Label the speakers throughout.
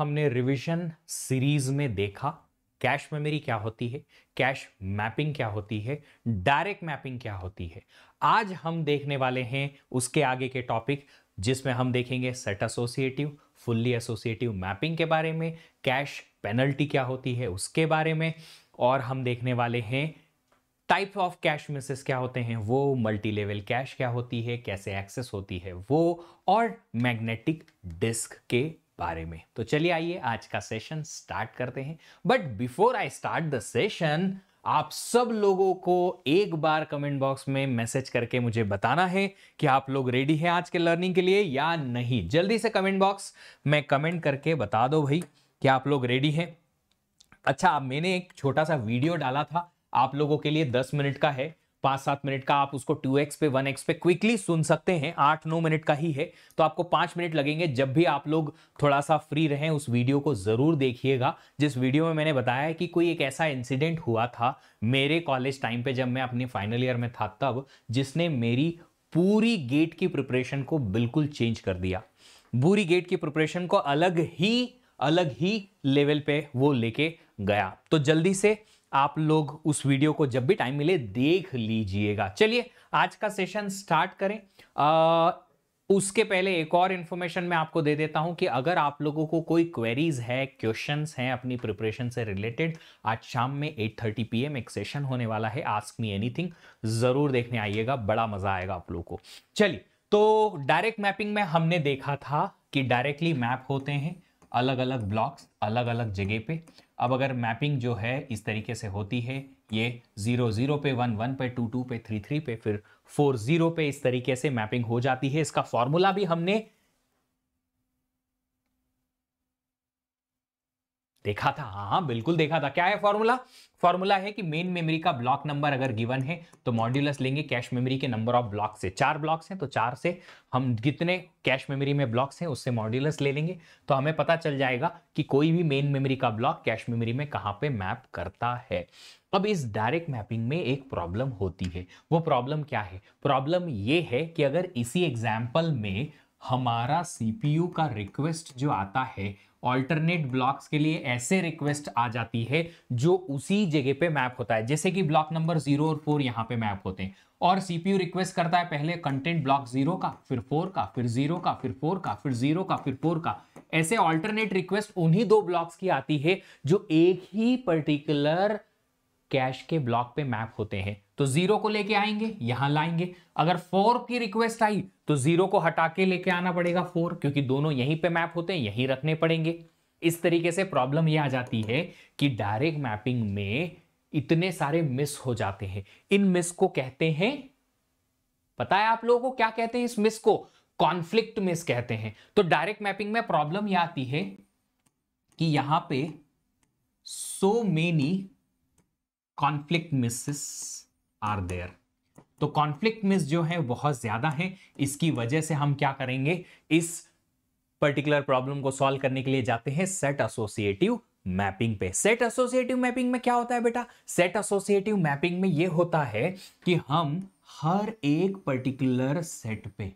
Speaker 1: हमने revision series में देखा कैश मेमोरी क्या होती है कैश मैपिंग क्या होती है डायरेक्ट मैपिंग क्या होती है आज हम देखने वाले हैं उसके आगे के टॉपिक जिसमें हम देखेंगे set associative fully associative mapping के बारे में कैश पेनल्टी क्या होती है उसके बारे में और हम देखने वाले हैं टाइप ऑफ कैश मिसेस क्या होते हैं वो मल्टी लेवल कैश क्या होती है कैसे एक्सेस होती है वो और मैग्नेटिक डिस्क के बारे में तो चलिए आइए आज का सेशन स्टार्ट करते हैं but before I start the session आप सब लोगों को एक बार कमेंट बॉक्स में मैसेज करके मुझे बताना है कि आप लोग रेडी हैं आज के लर्निंग के लिए या नहीं जल्दी से कमेंट बॉक्स में कमेंट करके बता दो भाई कि आप लोग रेडी हैं अच्छा मैंने एक छोटा सा वीडियो डाला था आप लोगों के लिए दस मिनट का है पाँच सात मिनट का आप उसको टू एक्स पे वन एक्स पे क्विकली सुन सकते हैं आठ नौ मिनट का ही है तो आपको पाँच मिनट लगेंगे जब भी आप लोग थोड़ा सा फ्री रहें उस वीडियो को ज़रूर देखिएगा जिस वीडियो में मैंने बताया है कि कोई एक ऐसा इंसिडेंट हुआ था मेरे कॉलेज टाइम पर जब मैं अपने फाइनल ईयर में था तब जिसने मेरी पूरी गेट की प्रिपरेशन को बिल्कुल चेंज कर दिया पूरी गेट की प्रिपरेशन को अलग ही अलग ही लेवल पे वो लेके गया तो जल्दी से आप लोग उस वीडियो को जब भी टाइम मिले देख लीजिएगा चलिए आज का सेशन स्टार्ट करें आ, उसके पहले एक और इन्फॉर्मेशन मैं आपको दे देता हूं कि अगर आप लोगों को कोई क्वेरीज है क्वेश्चंस हैं अपनी प्रिपरेशन से रिलेटेड आज शाम में 8:30 थर्टी पी एक सेशन होने वाला है आस्क मी एनीथिंग ज़रूर देखने आइएगा बड़ा मज़ा आएगा आप लोगों को चलिए तो डायरेक्ट मैपिंग में हमने देखा था कि डायरेक्टली मैप होते हैं अलग अलग ब्लॉक्स अलग अलग जगह पे अब अगर मैपिंग जो है इस तरीके से होती है ये जीरो जीरो पे वन वन पे टू टू पे थ्री थ्री पे फिर फोर जीरो पे इस तरीके से मैपिंग हो जाती है इसका फॉर्मूला भी हमने देखा था हाँ हाँ बिल्कुल देखा था क्या है फॉर्मूला फॉर्मूला है कि मेन मेमोरी का ब्लॉक नंबर अगर गिवन है तो मॉड्यूलस लेंगे कैश मेमोरी के नंबर ऑफ ब्लॉक से चार ब्लॉक्स हैं तो चार से हम जितने कैश मेमोरी में ब्लॉक्स हैं उससे मॉड्यूलस ले लेंगे तो हमें पता चल जाएगा कि कोई भी मेन मेमोरी का ब्लॉक कैश मेमोरी में कहाँ पे मैप करता है अब इस डायरेक्ट मैपिंग में एक प्रॉब्लम होती है वो प्रॉब्लम क्या है प्रॉब्लम ये है कि अगर इसी एग्जाम्पल में हमारा सी का रिक्वेस्ट जो आता है ऑल्टरनेट ब्लॉक्स के लिए ऐसे रिक्वेस्ट आ जाती है जो उसी जगह पे मैप होता है जैसे कि ब्लॉक नंबर जीरो और फोर यहाँ पे मैप होते हैं और सीपीयू रिक्वेस्ट करता है पहले कंटेंट ब्लॉक जीरो का फिर फोर का फिर जीरो का फिर फोर का फिर जीरो का फिर फोर का ऐसे ऑल्टरनेट रिक्वेस्ट उन्हीं दो ब्लॉक्स की आती है जो एक ही पर्टिकुलर कैश के ब्लॉक पे मैप होते हैं तो जीरो को लेके आएंगे यहां लाएंगे अगर फोर की रिक्वेस्ट आई तो जीरो को हटा के लेके आना पड़ेगा फोर क्योंकि दोनों यहीं पे मैप होते हैं यहीं रखने पड़ेंगे इस तरीके से प्रॉब्लम ये आ जाती है कि डायरेक्ट मैपिंग में इतने सारे मिस हो जाते हैं इन मिस को कहते हैं पता है आप लोगों को क्या कहते हैं इस मिस को कॉन्फ्लिक्ट मिस कहते हैं तो डायरेक्ट मैपिंग में प्रॉब्लम यह आती है कि यहां पे so many conflict misses are there तो कॉन्फ्लिक्ट मिस जो है बहुत ज्यादा है इसकी वजह से हम क्या करेंगे इस पर्टिकुलर प्रॉब्लम को सॉल्व करने के लिए जाते हैं सेट एसोसिएटिव मैपिंग पे सेट एसोसिएटिव मैपिंग में क्या होता है बेटा सेट एसोसिएटिव मैपिंग में ये होता है कि हम हर एक पर्टिकुलर सेट पे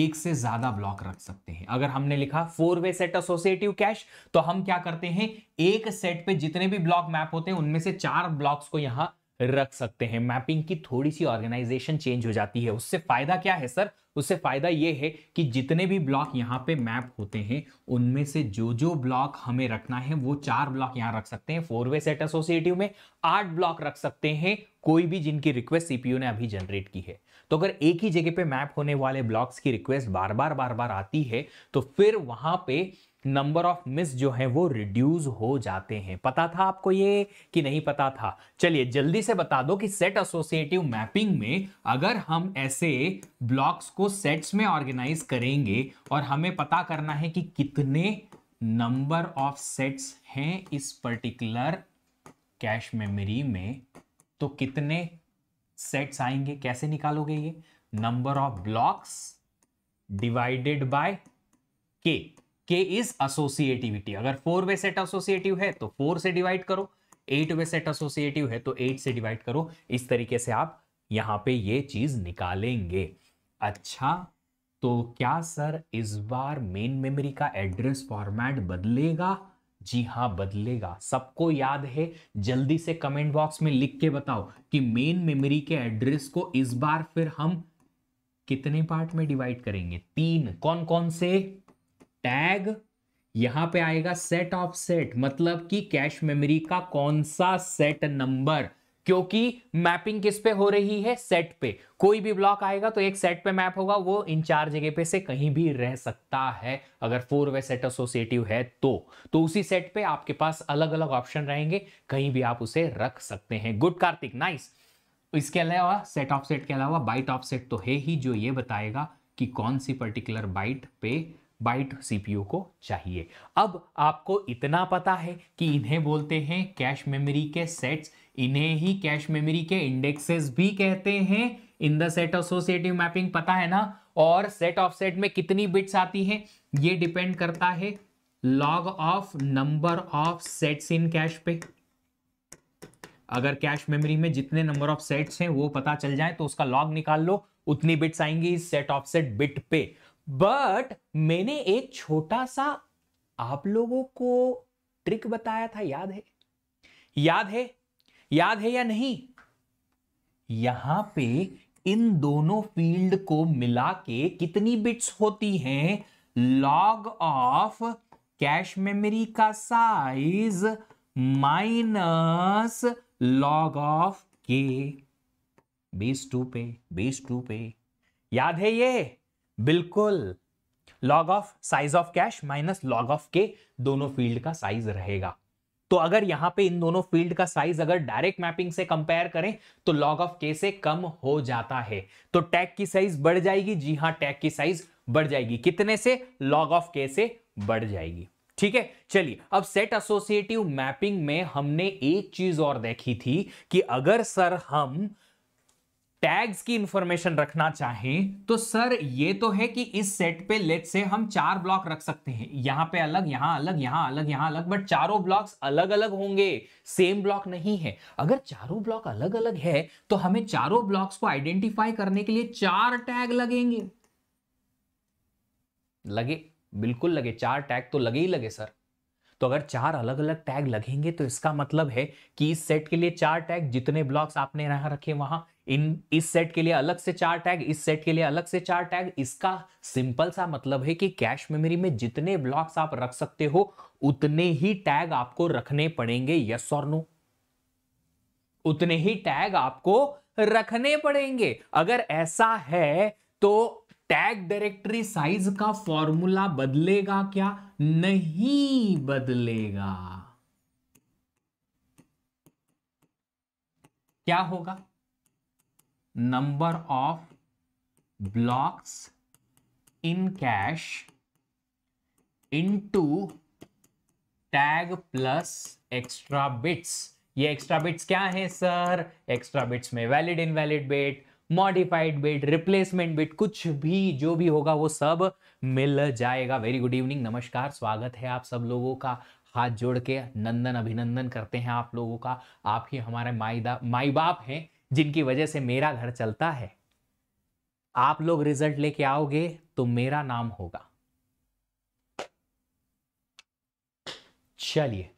Speaker 1: एक से ज्यादा ब्लॉक रख सकते हैं अगर हमने लिखा four way set associative cache तो हम क्या करते हैं एक सेट पे जितने भी ब्लॉक मैप होते हैं उनमें से चार ब्लॉक्स को यहां रख सकते हैं मैपिंग की थोड़ी सी ऑर्गेनाइजेशन चेंज हो जाती है उससे फायदा क्या है सर उससे फायदा यह है कि जितने भी ब्लॉक यहाँ पे मैप होते हैं उनमें से जो जो ब्लॉक हमें रखना है वो चार ब्लॉक यहाँ रख सकते हैं फोर वे सेट एसोसिएटिव में आठ ब्लॉक रख सकते हैं कोई भी जिनकी रिक्वेस्ट सीपीयू ने अभी जनरेट की है तो अगर एक ही जगह पे मैप होने वाले ब्लॉक्स की रिक्वेस्ट बार बार बार बार आती है तो फिर वहां पे नंबर ऑफ मिस जो है वो रिड्यूस हो जाते हैं पता था आपको ये कि नहीं पता था चलिए जल्दी से बता दो कि सेट एसोसिएटिव मैपिंग में अगर हम ऐसे ब्लॉक्स को सेट्स में ऑर्गेनाइज करेंगे और हमें पता करना है कि कितने नंबर ऑफ सेट्स हैं इस पर्टिकुलर कैश मेमोरी में तो कितने सेट्स आएंगे कैसे निकालोगे ये number of blocks divided by K K is associativity अगर फोर वे सेट एसोसिएटिव है तो फोर से डिवाइड करो एट वे सेट एसोसिएटिव है तो एट से डिवाइड करो इस तरीके से आप यहां पे ये चीज निकालेंगे अच्छा तो क्या सर इस बार मेन मेमोरी का एड्रेस फॉर्मेट बदलेगा जी हाँ बदलेगा सबको याद है जल्दी से कमेंट बॉक्स में लिख के बताओ कि मेन मेमोरी के एड्रेस को इस बार फिर हम कितने पार्ट में डिवाइड करेंगे तीन कौन कौन से टैग यहां पे आएगा सेट ऑफ सेट मतलब कि कैश मेमोरी का कौन सा सेट नंबर क्योंकि मैपिंग किस पे हो रही है सेट पे कोई भी ब्लॉक आएगा तो एक सेट पे मैप होगा वो इन चार जगह पे से कहीं भी रह सकता है अगर फोर वे सेट एसोसिएटिव है तो तो उसी सेट पे आपके पास अलग अलग ऑप्शन रहेंगे कहीं भी आप उसे रख सकते हैं गुड कार्तिक नाइस इसके अलावा सेट ऑफ सेट के अलावा बाइट ऑफ सेट तो है ही जो ये बताएगा कि कौन सी पर्टिकुलर बाइट पे बाइट सीपीयू को चाहिए अब आपको इतना पता है कि इन्हें बोलते हैं कैश मेमोरी के सेट्स इन्हें ही कैश मेमोरी के इंडेक्सेस भी कहते हैं in the set associative mapping पता है ना और सेट ऑफ सेट में कितनी बिट्स आती हैं ये डिपेंड करता है log of number of sets in cache पे अगर कैश मेमोरी में जितने नंबर ऑफ सेट्स हैं वो पता चल जाए तो उसका लॉग निकाल लो उतनी बिट्स आएंगी इस सेट ऑफ सेट बिट पे बट मैंने एक छोटा सा आप लोगों को ट्रिक बताया था याद है याद है याद है या नहीं यहां पे इन दोनों फील्ड को मिला के कितनी बिट्स होती हैं लॉग ऑफ कैश मेमोरी का size minus log of K base two पे बेस टू पे याद है ये बिल्कुल log of size of cache minus log of K दोनों फील्ड का साइज रहेगा तो अगर यहां पे इन दोनों फील्ड का साइज अगर डायरेक्ट मैपिंग से कंपेयर करें तो लॉग ऑफ के से कम हो जाता है तो टैग की साइज बढ़ जाएगी जी हां टैग की साइज बढ़ जाएगी कितने से लॉग ऑफ के से बढ़ जाएगी ठीक है चलिए अब सेट एसोसिएटिव मैपिंग में हमने एक चीज और देखी थी कि अगर सर हम टैग्स की इंफॉर्मेशन रखना चाहें तो सर ये तो है कि इस सेट पे लेट से हम चार ब्लॉक रख सकते हैं यहां पे अलग यहां अलग यहां अलग यहां अलग बट चारों ब्लॉक्स अलग अलग होंगे सेम ब्लॉक नहीं है अगर चारों ब्लॉक अलग अलग है तो हमें चारों ब्लॉक्स को आइडेंटिफाई करने के लिए चार टैग लगेंगे लगे बिल्कुल लगे चार टैग तो लगे ही लगे सर तो अगर चार अलग अलग टैग लगेंगे तो इसका मतलब है कि इस सेट के लिए चार टैग जितने ब्लॉक्स आपने यहां रखे वहां इन इस सेट के लिए अलग से चार टैग इस सेट के लिए अलग से चार टैग इसका सिंपल सा मतलब है कि कैश मेमोरी में जितने ब्लॉक्स आप रख सकते हो उतने ही टैग आपको रखने पड़ेंगे यस और नो उतने ही टैग आपको रखने पड़ेंगे अगर ऐसा है तो टैग डायरेक्टरी साइज का फॉर्मूला बदलेगा क्या नहीं बदलेगा क्या होगा number of blocks in cache into tag plus extra bits ये एक्स्ट्रा बिट्स क्या है सर एक्स्ट्रा बिट्स में valid invalid bit modified bit replacement bit कुछ भी जो भी होगा वो सब मिल जाएगा वेरी गुड इवनिंग नमस्कार स्वागत है आप सब लोगों का हाथ जोड़ के नंदन अभिनंदन करते हैं आप लोगों का आप ही हमारे माई दा माई बाप हैं जिनकी वजह से मेरा घर चलता है आप लोग रिजल्ट लेके आओगे तो मेरा नाम होगा चलिए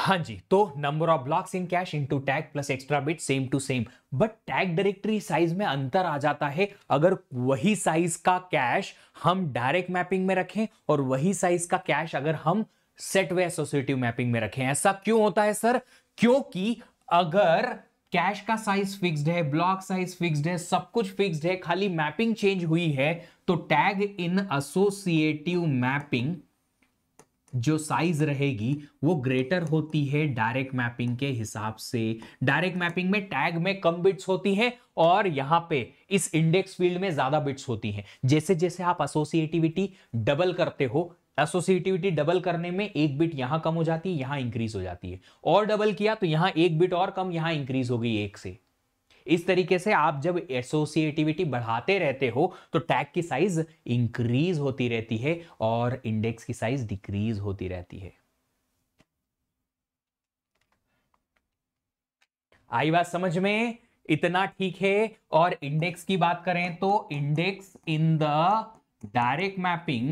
Speaker 1: हाँ जी तो number of blocks in cache into tag plus extra bit same to same but tag directory size में अंतर आ जाता है अगर वही साइज का कैश हम डायरेक्ट मैपिंग में रखें और वही साइज का कैश अगर हम सेट वे एसोसिएटिव मैपिंग में रखें ऐसा क्यों होता है सर क्योंकि अगर कैश का साइज फिक्स्ड है ब्लॉक साइज फिक्स्ड है सब कुछ फिक्स्ड है खाली मैपिंग चेंज हुई है तो टैग इन एसोसिएटिव मैपिंग जो साइज रहेगी वो ग्रेटर होती है डायरेक्ट मैपिंग के हिसाब से डायरेक्ट मैपिंग में टैग में कम बिट्स होती है और यहां पे इस इंडेक्स फील्ड में ज्यादा बिट्स होती हैं जैसे जैसे आप एसोसिएटिविटी डबल करते हो एसोसिएटिविटी डबल करने में एक बिट यहां कम हो जाती है यहां इंक्रीज हो जाती है और डबल किया तो यहां एक बिट और कम यहां इंक्रीज हो गई एक से इस तरीके से आप जब एसोसिएटिविटी बढ़ाते रहते हो तो टैग की साइज इंक्रीज होती रहती है और इंडेक्स की साइज डिक्रीज होती रहती है आई बात समझ में इतना ठीक है और इंडेक्स की बात करें तो index in the direct mapping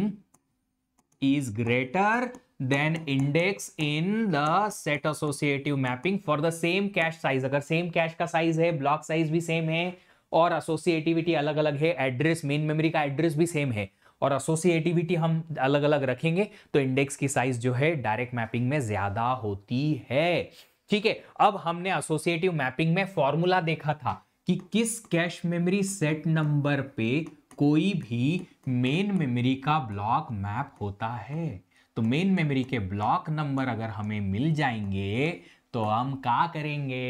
Speaker 1: is greater than index in the set associative mapping for the same cache size अगर same cache का size है block size भी same है और associativity अलग अलग है address main memory का address भी same है और एसोसिएटिविटी हम अलग अलग रखेंगे तो इंडेक्स की साइज जो है डायरेक्ट मैपिंग में ज्यादा होती है ठीक है अब हमने एसोसिएटिव मैपिंग में फॉर्मूला देखा था कि किस कैश मेमोरी सेट नंबर पे कोई भी मेन मेमोरी का ब्लॉक मैप होता है तो मेन मेमोरी के ब्लॉक नंबर अगर हमें मिल जाएंगे तो हम क्या करेंगे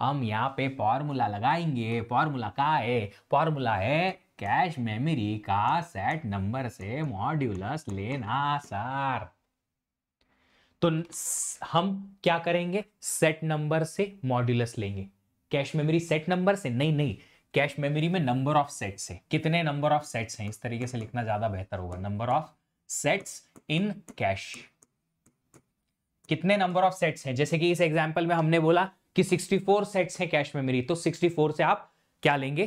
Speaker 1: हम यहाँ पे फॉर्मूला लगाएंगे फॉर्मूला का है फॉर्मूला है कैश मेमोरी का सेट नंबर से मॉड्यूलस लेना सर तो हम क्या करेंगे सेट नंबर से मॉड्यूलस लेंगे कैश मेमोरी सेट नंबर से नहीं नहीं कैश मेमोरी में नंबर ऑफ सेट्स है कितने नंबर ऑफ सेट्स हैं इस तरीके से लिखना ज्यादा बेहतर होगा number of sets in cache कितने नंबर ऑफ सेट्स हैं जैसे कि इस एग्जांपल में हमने बोला कि 64 सेट्स हैं कैश मेमोरी तो 64 से आप क्या लेंगे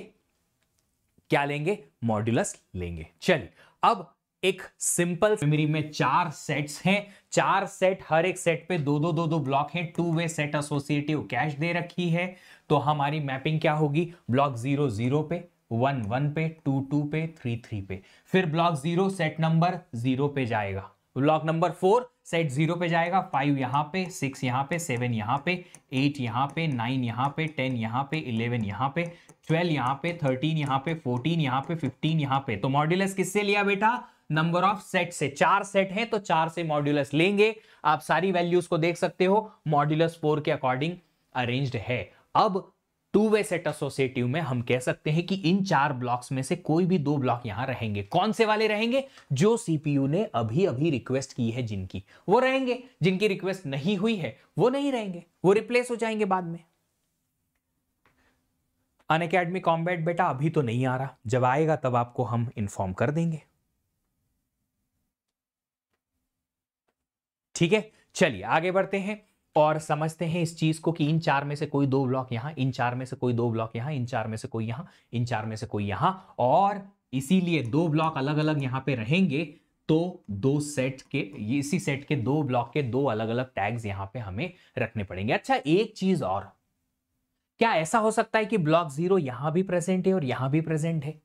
Speaker 1: क्या लेंगे मॉड्यूलस लेंगे चलिए अब एक सिंपल मेमोरी में चार सेट्स हैं चार सेट हर एक सेट पे दो दो दो दो ब्लॉक हैं two way set associative cache दे रखी है तो हमारी मैपिंग क्या होगी ब्लॉक जीरो जीरो पे वन वन पे टू टू पे थ्री थ्री पे फिर block zero set number zero पे जाएगा block number four set zero पे जाएगा फाइव यहाँ पे सिक्स यहाँ पे सेवन यहाँ पे एट यहाँ पे नाइन यहाँ पे टेन यहाँ पे इलेवन यहाँ पे ट्वेल्व यहाँ पे थर्टीन यहाँ पे फोर्टीन यहाँ पे फिफ्टीन यहाँ पे तो मॉड्यूलस किससे लिया बेटा नंबर ऑफ सेट से चार सेट है तो चार से मॉड्यूलस लेंगे आप सारी वैल्यूज को देख सकते हो मॉड्यूलस फोर के अकॉर्डिंग अरेंज्ड है अब टू वे सेट एसोसिएटिव में हम कह सकते हैं कि इन चार ब्लॉक्स में से कोई भी दो ब्लॉक यहां रहेंगे कौन से वाले रहेंगे जो सीपीयू ने अभी अभी रिक्वेस्ट की है जिनकी वो रहेंगे जिनकी रिक्वेस्ट नहीं हुई है वो नहीं रहेंगे वो रिप्लेस हो जाएंगे बाद में अन अकेडमी कॉम्बैट बेटा अभी तो नहीं आ रहा जब आएगा तब आपको हम इन्फॉर्म कर देंगे ठीक है चलिए आगे बढ़ते हैं और समझते हैं इस चीज को कि इन चार में से कोई दो ब्लॉक यहां इन चार में से कोई दो ब्लॉक यहां इन चार में से कोई यहां इन चार में से कोई यहां और इसीलिए दो ब्लॉक अलग अलग यहां पे रहेंगे तो दो सेट के इसी सेट के दो ब्लॉक के दो अलग अलग टैग्स यहां पे हमें रखने पड़ेंगे अच्छा एक चीज और क्या ऐसा हो सकता है कि ब्लॉक जीरो यहां भी प्रेजेंट है और यहां भी प्रेजेंट है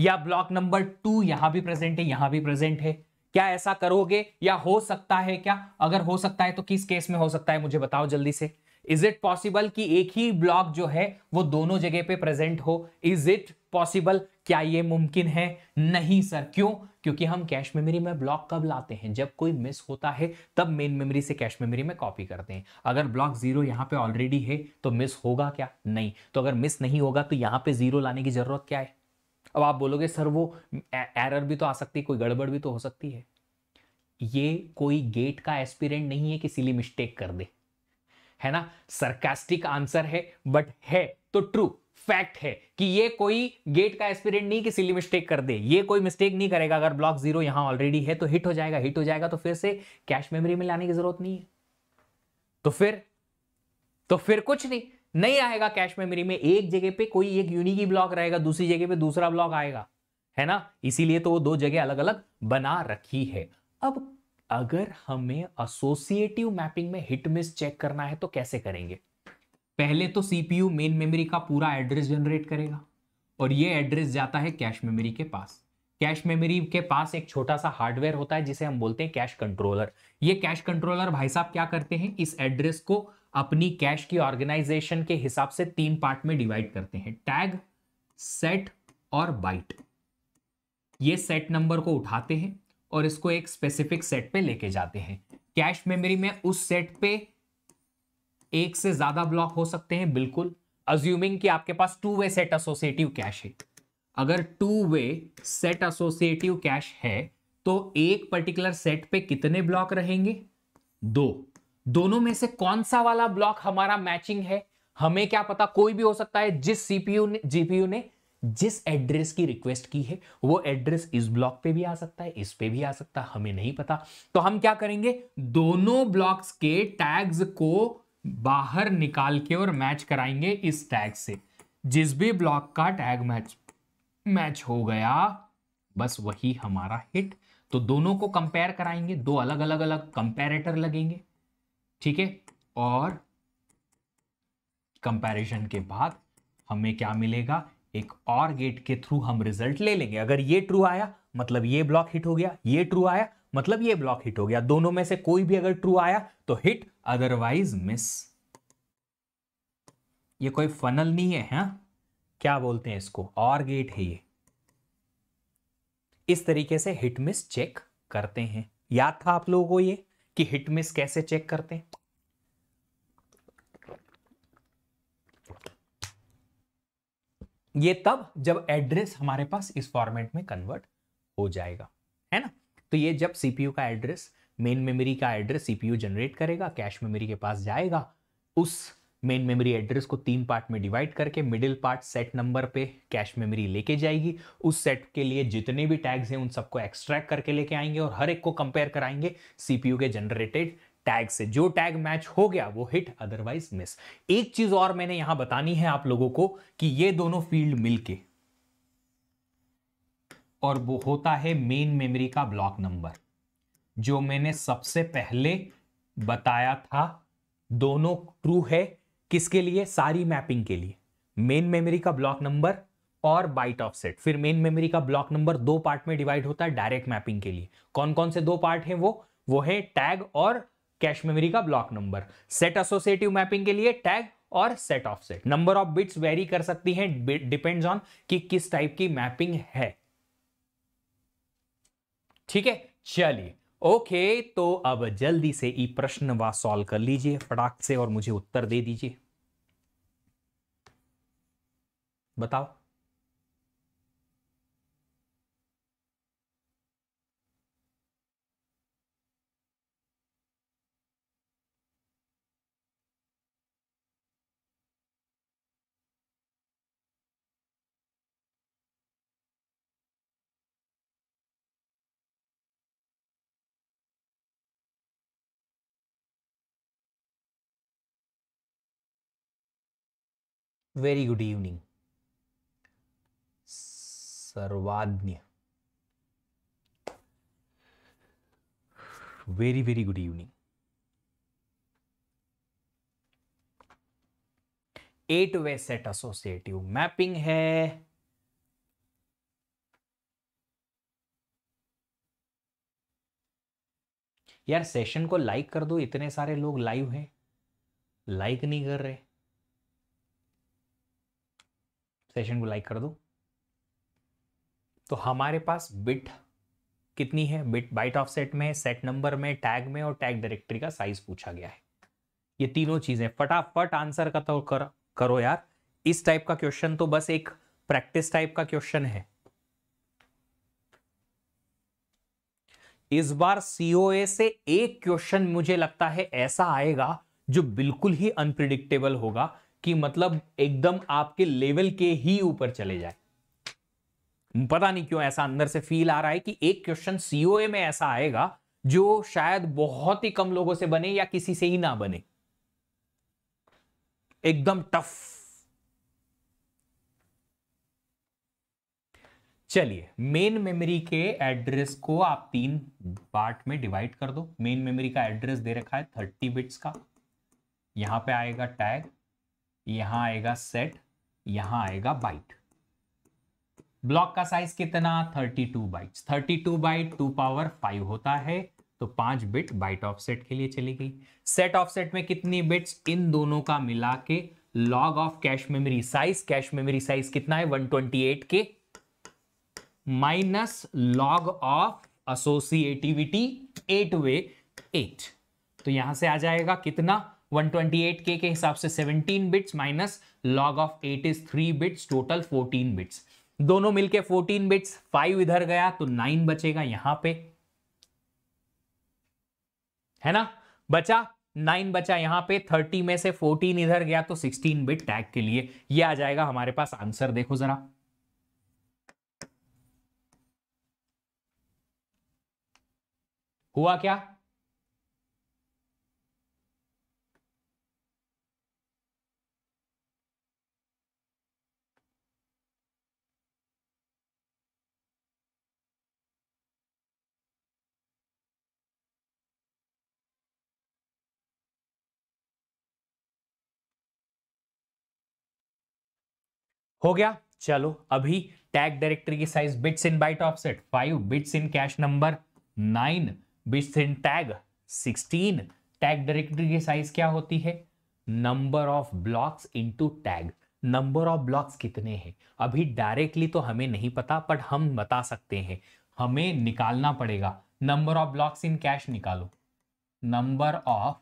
Speaker 1: या ब्लॉक नंबर टू यहां भी प्रेजेंट है यहां भी प्रेजेंट है क्या ऐसा करोगे या हो सकता है क्या अगर हो सकता है तो किस केस में हो सकता है मुझे बताओ जल्दी से इज इट पॉसिबल कि एक ही ब्लॉक जो है वो दोनों जगह पे प्रेजेंट हो इज इट पॉसिबल क्या ये मुमकिन है नहीं सर क्यों क्योंकि हम कैश मेमोरी में ब्लॉक कब लाते हैं जब कोई मिस होता है तब मेन मेमोरी से कैश मेमोरी में कॉपी करते हैं अगर ब्लॉक जीरो यहां पे ऑलरेडी है तो मिस होगा क्या नहीं तो अगर मिस नहीं होगा तो यहां पे जीरो लाने की जरूरत क्या है अब आप बोलोगे सर वो एरर भी तो आ सकती है कोई गड़बड़ भी तो हो सकती है ये कोई गेट का एस्पिरेंट नहीं है कि सिली मिस्टेक कर दे है ना सरकास्टिक आंसर है बट है तो ट्रू फैक्ट है कि ये कोई गेट का एस्पिरेंट नहीं कि सिली मिस्टेक कर दे ये कोई मिस्टेक नहीं करेगा अगर ब्लॉक जीरो यहां ऑलरेडी है तो हिट हो जाएगा हिट हो जाएगा तो फिर से कैश मेमोरी में लाने की जरूरत नहीं है तो फिर तो फिर कुछ नहीं नहीं आएगा कैश मेमोरी में एक जगह पे कोई एक यूनिक ही ब्लॉक रहेगा दूसरी जगह पे दूसरा ब्लॉक आएगा है ना इसीलिए तो वो दो जगह अलग अलग बना रखी है अब अगर हमें एसोसिएटिव मैपिंग में हिट मिस चेक करना है तो कैसे करेंगे पहले तो सीपीयू मेन मेमोरी का पूरा एड्रेस जनरेट करेगा और ये एड्रेस जाता है कैश मेमोरी के पास कैश मेमोरी के पास एक छोटा सा हार्डवेयर होता है जिसे हम बोलते हैं कैश कंट्रोलर ये कैश कंट्रोलर भाई साहब क्या करते हैं इस एड्रेस को अपनी कैश की ऑर्गेनाइजेशन के हिसाब से तीन पार्ट में डिवाइड करते हैं टैग सेट और बाइट ये सेट नंबर को उठाते हैं और इसको एक स्पेसिफिक सेट पे लेके जाते हैं कैश मेमोरी में उस सेट पे एक से ज्यादा ब्लॉक हो सकते हैं बिल्कुल अज्यूमिंग कि आपके पास two way set associative cache है अगर two way set associative cache है तो एक पर्टिकुलर सेट पे कितने ब्लॉक रहेंगे दो दोनों में से कौन सा वाला ब्लॉक हमारा मैचिंग है हमें क्या पता कोई भी हो सकता है जिस सीपीयू ने जीपीयू ने जिस एड्रेस की रिक्वेस्ट की है वो एड्रेस इस ब्लॉक पे भी आ सकता है इस पे भी आ सकता है हमें नहीं पता तो हम क्या करेंगे दोनों ब्लॉक्स के टैग्स को बाहर निकाल के और मैच कराएंगे इस टैग से जिस भी ब्लॉक का टैग मैच मैच हो गया बस वही हमारा हिट तो दोनों को कंपेयर कराएंगे दो अलग अलग अलग कंपेरेटर लगेंगे ठीक है और कंपैरिजन के बाद हमें क्या मिलेगा एक और गेट के थ्रू हम रिजल्ट ले लेंगे अगर ये ट्रू आया मतलब ये ब्लॉक हिट हो गया ये ट्रू आया मतलब ये ब्लॉक हिट हो गया दोनों में से कोई भी अगर ट्रू आया तो हिट अदरवाइज मिस ये कोई फनल नहीं है हा? क्या बोलते हैं इसको और गेट है ये इस तरीके से हिट मिस चेक करते हैं याद था आप लोगों को ये कि हिट मिस कैसे चेक करते हैं ये तब जब एड्रेस हमारे पास इस फॉर्मेट में कन्वर्ट हो जाएगा है ना तो ये जब सीपीयू का एड्रेस मेन मेमोरी का एड्रेस सीपीयू जनरेट करेगा कैश मेमोरी के पास जाएगा उस मेन मेमोरी एड्रेस को तीन पार्ट में डिवाइड करके मिडिल पार्ट सेट नंबर पे कैश मेमोरी लेके जाएगी उस सेट के लिए जितने भी टैग्स हैं उन सबको एक्सट्रैक्ट करके लेके आएंगे और हर एक को कंपेयर कराएंगे सीपीयू के जनरेटेड टैग से जो टैग मैच हो गया वो हिट अदरवाइज मिस एक चीज और मैंने यहां बतानी है आप लोगों को कि ये दोनों फील्ड मिलके और वो होता है मेन मेमोरी का ब्लॉक नंबर जो मैंने सबसे पहले बताया था दोनों ट्रू है किसके लिए सारी मैपिंग के लिए मेन मेमोरी का ब्लॉक नंबर और बाइट ऑफसेट फिर मेन मेमोरी का ब्लॉक नंबर दो पार्ट में डिवाइड होता है डायरेक्ट मैपिंग के लिए कौन कौन से दो पार्ट है वो वो है टैग और कैश मेमोरी का block number set associative mapping के लिए टैग और set offset number of bits vary कर सकती हैं डिपेंड्स ऑन कि किस टाइप की मैपिंग है ठीक है चलिए ओके तो अब जल्दी से ई प्रश्न व सॉल्व कर लीजिए फटाक से और मुझे उत्तर दे दीजिए बताओ very good evening Sarvagya very very good evening eight way set associative mapping है यार सेशन को लाइक कर दो इतने सारे लोग लाइव हैं लाइक नहीं कर रहे सेशन को लाइक कर दो तो हमारे पास बिट कितनी है बिट बाइट ऑफ सेट में सेट नंबर में टैग में और टैग डायरेक्टरी का साइज पूछा गया है ये तीनों चीजें फटाफट आंसर का तो कर, करो यार इस टाइप का क्वेश्चन तो बस एक प्रैक्टिस टाइप का क्वेश्चन है इस बार सीओए से एक क्वेश्चन मुझे लगता है ऐसा आएगा जो बिल्कुल ही अनप्रिडिक्टेबल होगा कि मतलब एकदम आपके लेवल के ही ऊपर चले जाए पता नहीं क्यों ऐसा अंदर से फील आ रहा है कि एक क्वेश्चन सीओए में ऐसा आएगा जो शायद बहुत ही कम लोगों से बने या किसी से ही ना बने एकदम टफ चलिए मेन मेमोरी के एड्रेस को आप तीन पार्ट में डिवाइड कर दो मेन मेमोरी का एड्रेस दे रखा है थर्टी बिट्स का यहां पे आएगा टैग यहां आएगा सेट यहां आएगा बाइट ब्लॉक का साइज कितना 32 बाइट्स 32 बाइट 2 पावर 5 होता है तो पांच बिट बाइट ऑफसेट के लिए चली गई सेट ऑफसेट में कितनी बिट्स इन दोनों का मिला के log of cache memory size cache memory size कितना है 128 K minus log of associativity eight way eight तो यहां से आ जाएगा कितना 128 के के हिसाब से 17 bits minus log of 8 is 3 bits total 14 bits दोनों मिलके 14 बिट्स 5 इधर गया तो 9 बचेगा यहां पे है ना बचा 9 बचा यहां पे 30 में से 14 इधर गया तो 16 बिट टैग के लिए ये आ जाएगा हमारे पास आंसर देखो जरा हुआ क्या हो गया चलो अभी टैग डायरेक्टरी की size bits in byte offset five bits in cache number nine bits in tag sixteen tag directory की साइज क्या होती है number of blocks into tag number of blocks कितने हैं अभी डायरेक्टली तो हमें नहीं पता बट हम बता सकते हैं हमें निकालना पड़ेगा number of blocks in cache निकालो number of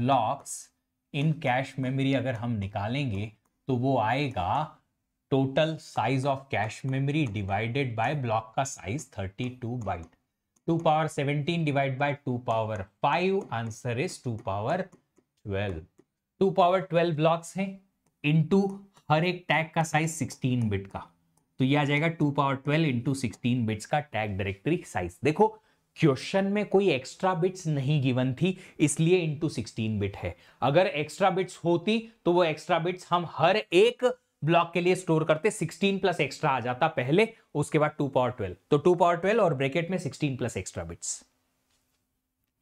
Speaker 1: blocks in cache memory अगर हम निकालेंगे तो वो आएगा total size of cache memory divided by block का size 32 two byte 2 power seventeen divide by two power five answer is two power twelve two power twelve blocks हैं into हर एक टैग का साइज सिक्सटीन बिट का तो ये आ जाएगा two power twelve into sixteen bits का टैग डायरेक्टरी साइज देखो क्वेश्चन में कोई एक्स्ट्रा बिट्स नहीं गिवन थी इसलिए इनटू 16 बिट है अगर एक्स्ट्रा बिट्स होती तो वो एक्स्ट्रा बिट्स हम हर एक ब्लॉक के लिए स्टोर करते 16 प्लस एक्स्ट्रा आ जाता पहले उसके बाद 2 पावर 12 तो 2 पावर 12 और ब्रैकेट में 16 प्लस एक्स्ट्रा बिट्स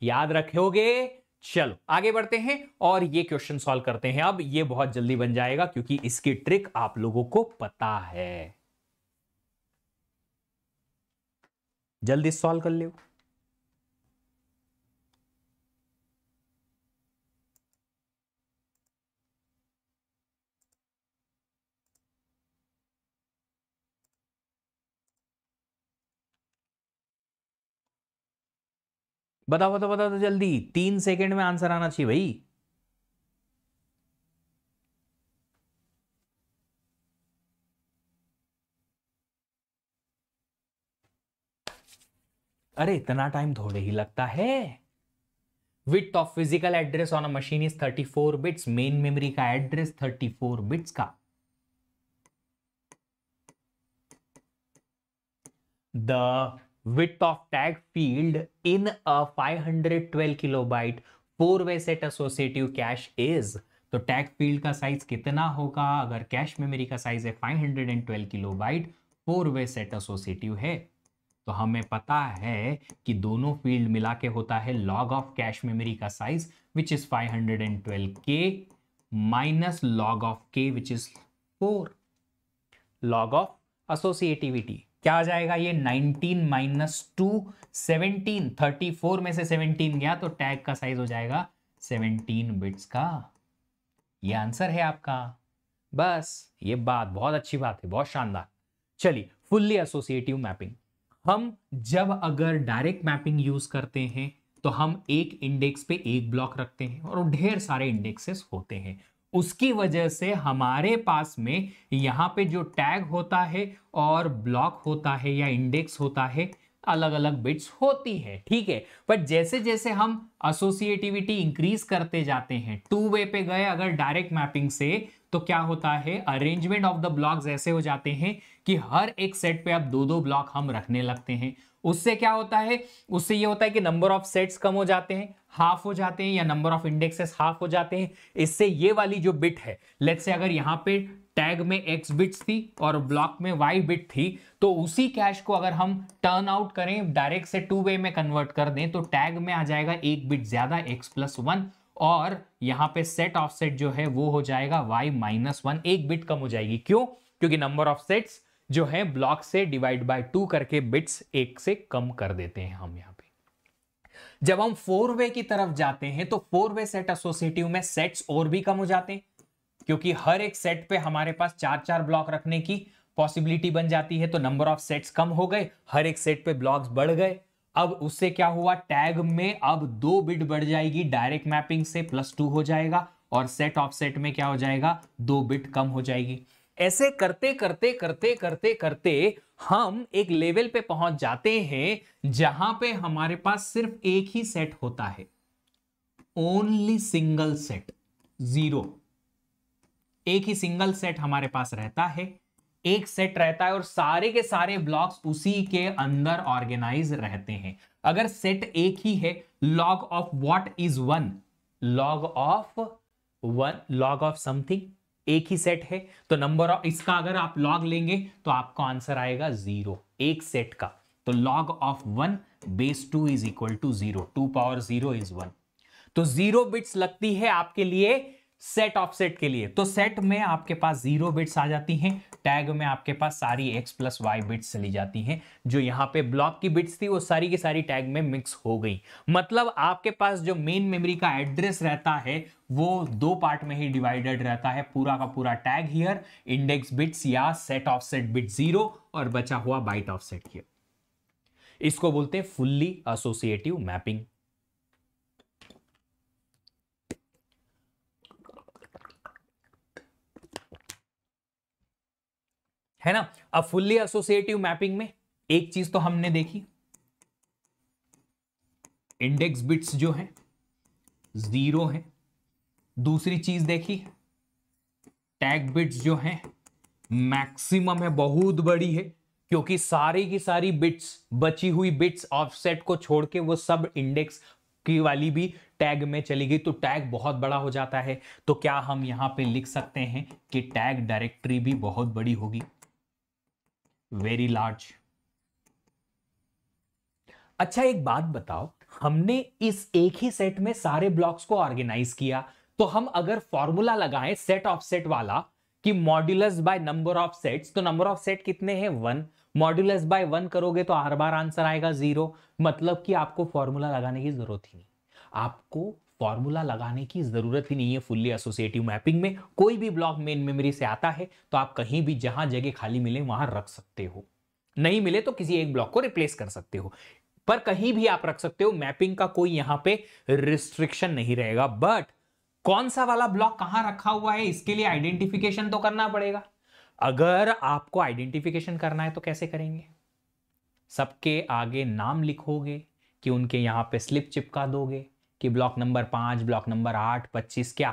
Speaker 1: याद रखोगे चलो आगे बढ़ते हैं और ये क्वेश्चन सॉल्व करते हैं अब ये बहुत जल्दी बन जाएगा क्योंकि इसकी ट्रिक आप लोगों को पता है जल्दी सॉल्व कर लो बताओ बताओ बताओ तो जल्दी तीन सेकंड में आंसर आना चाहिए भाई अरे इतना टाइम थोड़े ही लगता है width of physical address on a machine is thirty four bits main memory का एड्रेस थर्टी फोर बिट्स का the width of tag field in a 512 kilobyte four way set associative cache is तो tag field का size कितना होगा अगर cache memory का size है 512 hundred kilobyte four way set associative है तो हमें पता है कि दोनों फील्ड मिला के होता है लॉग ऑफ कैश मेमोरी का size which is 512 hundred K minus log of K which is four log of associativity क्या आ जाएगा ये 19 minus two seventeen thirty four में से 17 गया तो टैग का साइज हो जाएगा 17 बिट्स का ये आंसर है आपका बस ये बात बहुत अच्छी बात है बहुत शानदार चलिए फुल्ली एसोसिएटिव मैपिंग हम जब अगर डायरेक्ट मैपिंग यूज करते हैं तो हम एक इंडेक्स पे एक ब्लॉक रखते हैं और ढेर सारे इंडेक्सेस होते हैं उसकी वजह से हमारे पास में यहाँ पे जो टैग होता है और ब्लॉक होता है या इंडेक्स होता है अलग अलग बिट्स होती है ठीक है बट जैसे जैसे हम एसोसिएटिविटी इंक्रीज करते जाते हैं टू वे पे गए अगर डायरेक्ट मैपिंग से तो क्या होता है अरेंजमेंट ऑफ द ब्लॉक्स ऐसे हो जाते हैं कि हर एक सेट पे अब दो दो ब्लॉक हम रखने लगते हैं उससे क्या होता है उससे ये होता है कि नंबर ऑफ सेट्स कम हो जाते हैं हाफ हो जाते हैं या नंबर ऑफ इंडेक्सेस हाफ हो जाते हैं इससे ये वाली जो बिट है लेट से अगर यहाँ पे टैग में एक्स बिट्स थी और ब्लॉक में वाई बिट थी तो उसी कैश को अगर हम टर्न आउट करें डायरेक्ट से टू वे में कन्वर्ट कर दें तो टैग में आ जाएगा एक बिट ज्यादा एक्स प्लस वन और यहाँ पे सेट ऑफ सेट जो है वो हो जाएगा वाई माइनस वन एक बिट कम हो जाएगी क्यों क्योंकि नंबर ऑफ सेट्स जो है ब्लॉक से डिवाइड बाय टू करके बिट्स एक से कम कर देते हैं हम यहां पे जब हम फोर वे की तरफ जाते हैं तो फोर वे सेट एसोसिएटिव में सेट्स और भी कम हो जाते हैं क्योंकि हर एक सेट पे हमारे पास चार चार ब्लॉक रखने की पॉसिबिलिटी बन जाती है तो नंबर ऑफ सेट्स कम हो गए हर एक सेट पे ब्लॉक्स बढ़ गए अब उससे क्या हुआ टैग में अब दो बिट बढ़ जाएगी डायरेक्ट मैपिंग से प्लस टू हो जाएगा और सेट ऑफ सेट में क्या हो जाएगा दो बिट कम हो जाएगी ऐसे करते करते करते करते करते हम एक लेवल पे पहुंच जाते हैं जहां पे हमारे पास सिर्फ एक ही सेट होता है ओनली सिंगल सेट जीरो एक ही सिंगल सेट हमारे पास रहता है एक सेट रहता है और सारे के सारे ब्लॉक्स उसी के अंदर ऑर्गेनाइज रहते हैं अगर सेट एक ही है log of what is one log of one log of something एक ही सेट है तो नंबर ऑफ इसका अगर आप लॉग लेंगे तो आपका आंसर आएगा जीरो एक सेट का तो log of one base two is equal to zero two power zero is one तो जीरो बिट्स लगती है आपके लिए सेट ऑफसेट के लिए तो सेट में आपके पास जीरो बिट्स आ जाती हैं टैग में आपके पास सारी एक्स प्लस वाई बिट्स चली जाती हैं जो यहाँ पे ब्लॉक की बिट्स थी वो सारी की सारी टैग में मिक्स हो गई मतलब आपके पास जो मेन मेमोरी का एड्रेस रहता है वो दो पार्ट में ही डिवाइडेड रहता है पूरा का पूरा टैग हियर इंडेक्स बिट्स या सेट सेट बिट जीरो और बचा हुआ बाइट सेट हियर इसको बोलते हैं फुल्ली एसोसिएटिव मैपिंग है ना अब फुल्ली एसोसिएटिव मैपिंग में एक चीज तो हमने देखी इंडेक्स बिट्स जो है जीरो है दूसरी चीज देखी टैग बिट्स जो है मैक्सिमम है बहुत बड़ी है क्योंकि सारी की सारी बिट्स बची हुई बिट्स ऑफसेट को छोड़ के वो सब इंडेक्स की वाली भी टैग में चली गई तो टैग बहुत बड़ा हो जाता है तो क्या हम यहां पे लिख सकते हैं कि टैग डायरेक्टरी भी बहुत बड़ी होगी वेरी लार्ज अच्छा एक बात बताओ हमने इस एक ही सेट में सारे ब्लॉक्स को ऑर्गेनाइज किया तो हम अगर फॉर्मूला लगाएं सेट ऑफ सेट वाला कि modulus by number of sets तो नंबर ऑफ सेट कितने हैं वन मॉड्यूलस बाय वन करोगे तो हर बार आंसर आएगा जीरो मतलब कि आपको फॉर्मूला लगाने की जरूरत ही नहीं आपको फॉर्मूला लगाने की ज़रूरत ही नहीं है फुल्ली एसोसिएटिव मैपिंग में कोई भी ब्लॉक मेन मेमोरी से आता है तो आप कहीं भी जहां जगह खाली मिले वहां रख सकते हो नहीं मिले तो किसी एक ब्लॉक को रिप्लेस कर सकते हो पर कहीं भी आप रख सकते हो मैपिंग का कोई यहां पे रिस्ट्रिक्शन नहीं रहेगा बट कौन सा वाला ब्लॉक कहां रखा हुआ है इसके लिए आइडेंटिफिकेशन तो करना पड़ेगा अगर आपको आइडेंटिफिकेशन करना है तो कैसे करेंगे सबके आगे नाम लिखोगे कि उनके यहां पे स्लिप चिपका दोगे कि ब्लॉक नंबर पांच ब्लॉक नंबर आठ पच्चीस क्या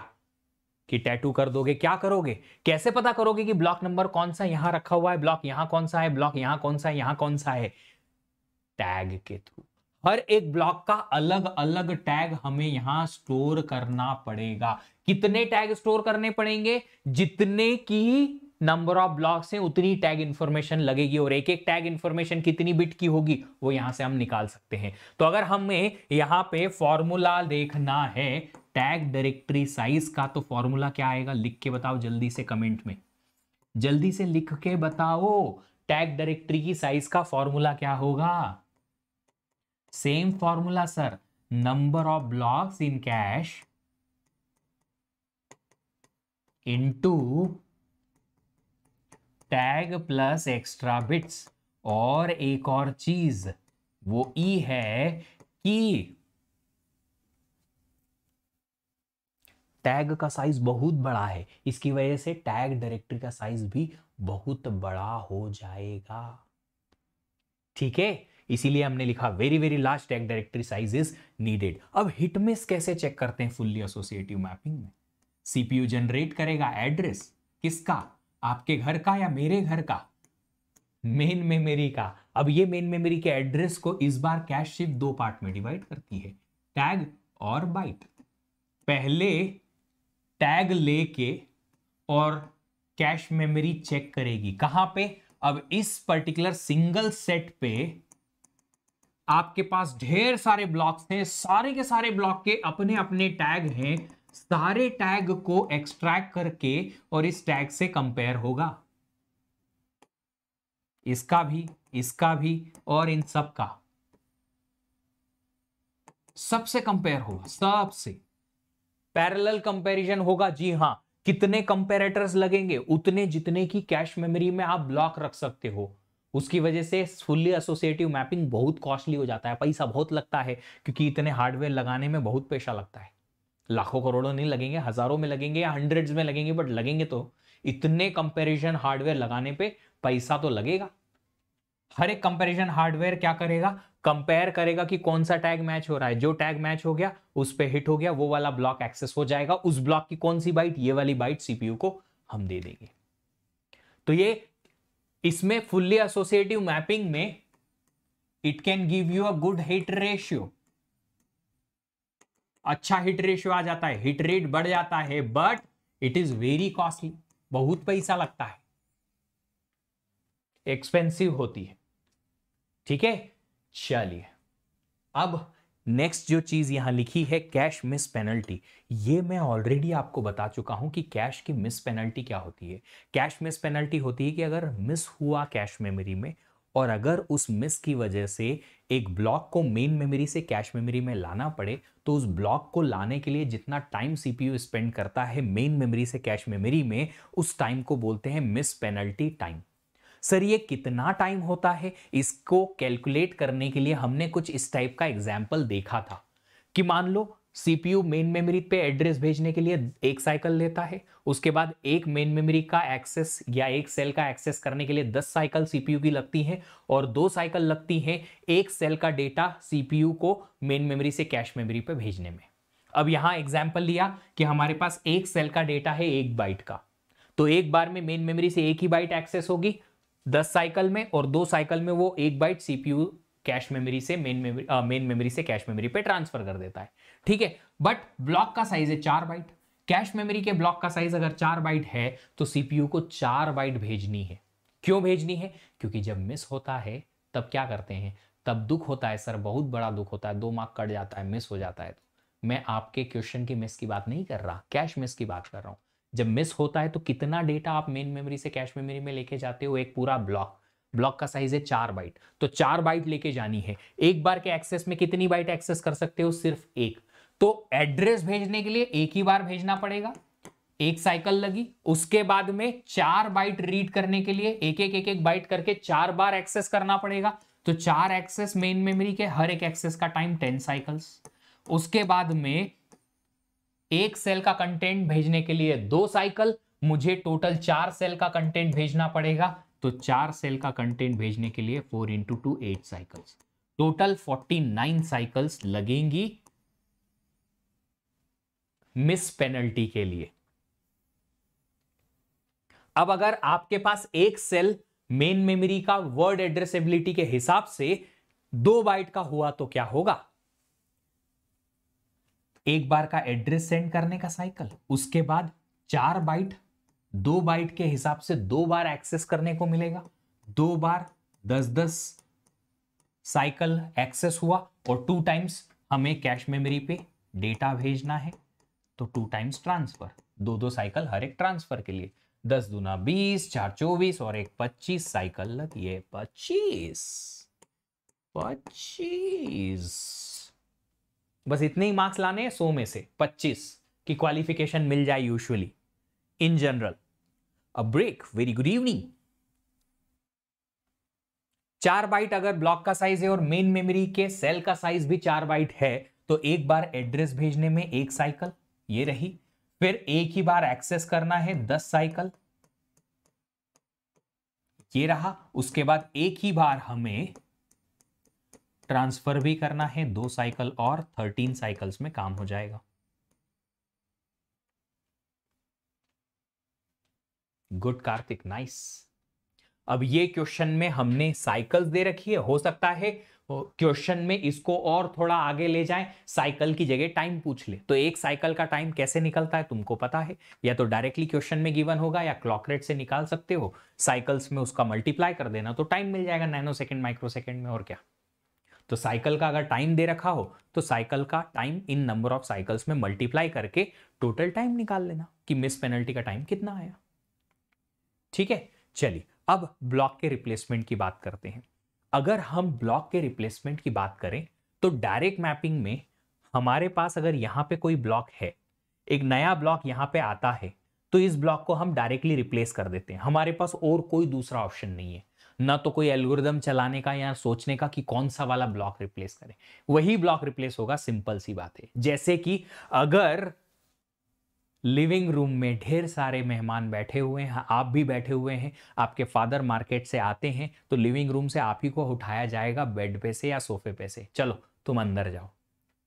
Speaker 1: कि टैटू कर दोगे क्या करोगे कैसे पता करोगे कि ब्लॉक नंबर कौन सा यहां रखा हुआ है ब्लॉक यहां कौन सा है ब्लॉक यहां कौन सा है यहां कौन सा है टैग के थ्रू हर एक ब्लॉक का अलग अलग टैग हमें यहां स्टोर करना पड़ेगा कितने टैग स्टोर करने पड़ेंगे जितने की नंबर ऑफ ब्लॉक्स हैं उतनी टैग इन्फॉर्मेशन लगेगी और एक एक टैग इन्फॉर्मेशन कितनी बिट की होगी वो यहां से हम निकाल सकते हैं तो अगर हमें यहां पे फॉर्मूला देखना है टैग डायरेक्टरी साइज का तो फॉर्मूला क्या आएगा लिख के बताओ जल्दी से कमेंट में जल्दी से लिख के बताओ टैग डायरेक्टरी की साइज का फॉर्मूला क्या होगा same formula sir number of blocks in cache into tag plus extra bits और एक और चीज वो ई है कि टैग का साइज बहुत बड़ा है इसकी वजह से टैग डायरेक्टरी का साइज भी बहुत बड़ा हो जाएगा ठीक है इसीलिए हमने लिखा very very large tag directory size is needed अब हिटमिस कैसे चेक करते हैं फुल्ली एसोसिएटिव मैपिंग में सीपीयू जनरेट करेगा एड्रेस किसका आपके घर का या मेरे घर का मेन मेमोरी का अब ये मेन मेमोरी के एड्रेस को इस बार कैश शिफ्ट दो पार्ट में डिवाइड करती है टैग और बाइट पहले टैग लेके और कैश मेमोरी चेक करेगी कहां पे अब इस पर्टिकुलर सिंगल सेट पे आपके पास ढेर सारे ब्लॉक्स हैं सारे के सारे ब्लॉक के अपने अपने टैग हैं सारे टैग को एक्सट्रैक्ट करके और इस टैग से कंपेयर होगा इसका भी इसका भी और इन सब का सबसे कंपेयर होगा सबसे पैरेलल कंपैरिजन होगा जी हां कितने कंपेरेटर्स लगेंगे उतने जितने की कैश मेमोरी में आप ब्लॉक रख सकते हो उसकी वजह से फुल्ली एसोसिएटिव मैपिंग बहुत कॉस्टली हो जाता है पैसा बहुत लगता है क्योंकि इतने हार्डवेयर लगाने में बहुत पैसा लगता है लाखों करोड़ों नहीं लगेंगे हज़ारों में लगेंगे या हंड्रेड्स में लगेंगे बट लगेंगे तो इतने कंपेरिजन हार्डवेयर लगाने पे पैसा तो लगेगा हर एक कंपेरिजन हार्डवेयर क्या करेगा कंपेयर करेगा कि कौन सा टैग मैच हो रहा है जो टैग मैच हो गया उस पर हिट हो गया वो वाला ब्लॉक एक्सेस हो जाएगा उस ब्लॉक की कौन सी बाइट ये वाली बाइट सीपीयू को हम दे देंगे तो ये इसमें फुल्ली एसोसिएटिव मैपिंग में it can give you a good hit ratio अच्छा हिट रेशियो आ जाता है हिट रेट बढ़ जाता है but it is very costly बहुत पैसा लगता है एक्सपेंसिव होती है ठीक है चलिए अब नेक्स्ट जो चीज यहां लिखी है कैश मिस पेनल्टी ये मैं ऑलरेडी आपको बता चुका हूं कि कैश की मिस पेनल्टी क्या होती है कैश मिस पेनल्टी होती है कि अगर मिस हुआ कैश मेमोरी में और अगर उस मिस की वजह से एक ब्लॉक को मेन मेमोरी से कैश मेमोरी में लाना पड़े तो उस ब्लॉक को लाने के लिए जितना टाइम सीपीयू स्पेंड करता है मेन मेमोरी से कैश मेमोरी में उस टाइम को बोलते हैं मिस पेनल्टी टाइम सर ये कितना टाइम होता है इसको कैलकुलेट करने के लिए हमने कुछ इस टाइप का एग्जाम्पल देखा था कि मान लो सीपीयू मेन मेमोरी पे एड्रेस भेजने के लिए एक साइकिल लेता है उसके बाद एक मेन मेमोरी का एक्सेस या एक सेल का एक्सेस करने के लिए दस साइकिल सीपीयू की लगती हैं और दो साइकिल लगती है एक सेल का डेटा सीपीयू को मेन मेमोरी से कैश मेमोरी पे भेजने में अब यहाँ एग्जाम्पल लिया कि हमारे पास एक सेल का डेटा है एक बाइट का तो एक बार में मेन मेमरी से एक ही बाइट एक्सेस होगी दस साइकिल में और दो साइकिल में वो एक बाइट सीपीयू कैश मेमोरी से मेन मेमोरी मेन मेमोरी से कैश मेमोरी पे ट्रांसफर कर देता है ठीक है बट ब्लॉक का साइज है चार बाइट कैश मेमोरी के ब्लॉक का साइज अगर चार बाइट है तो सीपीयू को चार बाइट भेजनी है क्यों भेजनी है क्योंकि जब मिस होता है तब क्या करते हैं तब दुख होता है सर बहुत बड़ा दुख होता है दो मार्क कट जाता है मिस हो जाता है तो मैं आपके क्वेश्चन की मिस की बात नहीं कर रहा कैश मिस की बात कर रहा हूं जब मिस होता है तो कितना डेटा आप मेन मेमोरी से कैश मेमोरी में लेके जाते हो एक पूरा ब्लॉक ब्लॉक का साइज है चार बाइट तो चार बाइट लेके जानी है एक बार के एक्सेस में कितनी बाइट एक्सेस कर सकते हो सिर्फ एक तो एड्रेस भेजने के लिए एक ही बार भेजना पड़ेगा एक साइकिल लगी उसके बाद में चार बाइट रीड करने के लिए एक एक एक एक बाइट करके चार बार एक्सेस करना पड़ेगा तो चार एक्सेस मेन मेमोरी के हर एक एक्सेस का टाइम टेन साइकिल्स उसके बाद में एक सेल का कंटेंट भेजने के लिए दो साइकिल मुझे टोटल चार सेल का कंटेंट भेजना पड़ेगा तो चार सेल का कंटेंट भेजने के लिए four into two eight cycles total forty nine cycles लगेंगी मिस पेनल्टी के लिए अब अगर आपके पास एक सेल मेन मेमोरी का वर्ड एड्रेसेबिलिटी के हिसाब से दो बाइट का हुआ तो क्या होगा एक बार का एड्रेस सेंड करने का साइकिल उसके बाद चार बाइट दो बाइट के हिसाब से दो बार एक्सेस करने को मिलेगा दो बार दस दस साइकिल एक्सेस हुआ और टू टाइम्स हमें कैश मेमोरी पे डेटा भेजना है तो टू टाइम्स ट्रांसफर दो दो साइकिल हर एक ट्रांसफर के लिए दस दूना बीस चार चौबीस और एक पच्चीस साइकिल लगी है पच्चीस पच्चीस बस इतने ही मार्क्स लाने हैं सौ में से पच्चीस की क्वालिफिकेशन मिल जाए usually in general. A break. Very good evening. चार बाइट अगर ब्लॉक का साइज है और मेन मेमोरी के सेल का साइज भी चार बाइट है तो एक बार एड्रेस भेजने में एक साइकिल ये रही फिर एक ही बार एक्सेस करना है दस साइकिल ये रहा उसके बाद एक ही बार हमें ट्रांसफर भी करना है दो साइकिल और थर्टीन साइकिल्स में काम हो जाएगा गुड कार्तिक नाइस अब ये क्वेश्चन में हमने साइकिल्स दे रखी है हो सकता है क्वेश्चन में इसको और थोड़ा आगे ले जाए साइकिल की जगह टाइम पूछ ले तो एक साइकिल का टाइम कैसे निकलता है तुमको पता है या तो डायरेक्टली क्वेश्चन में गिवन होगा या क्लॉक रेट से निकाल सकते हो साइकिल्स में उसका मल्टीप्लाई कर देना तो टाइम मिल जाएगा नैनो सेकेंड माइक्रो सेकेंड में और क्या तो साइकिल का अगर टाइम दे रखा हो तो साइकिल का time in number of cycles में मल्टीप्लाई करके टोटल टाइम निकाल लेना कि मिस पेनल्टी का टाइम कितना आया ठीक है चलिए अब ब्लॉक के रिप्लेसमेंट की बात करते हैं अगर हम ब्लॉक के रिप्लेसमेंट की बात करें तो डायरेक्ट मैपिंग में हमारे पास अगर यहाँ पे कोई ब्लॉक है एक नया ब्लॉक यहाँ पे आता है तो इस ब्लॉक को हम डायरेक्टली रिप्लेस कर देते हैं हमारे पास और कोई दूसरा ऑप्शन नहीं है ना तो कोई एल्गोरिदम चलाने का या सोचने का कि कौन सा वाला ब्लॉक रिप्लेस करें वही ब्लॉक रिप्लेस होगा सिंपल सी बात है जैसे कि अगर लिविंग रूम में ढेर सारे मेहमान बैठे हुए हैं आप भी बैठे हुए हैं आपके फादर मार्केट से आते हैं तो लिविंग रूम से आप ही को उठाया जाएगा बेड पे से या सोफे पे से चलो तुम अंदर जाओ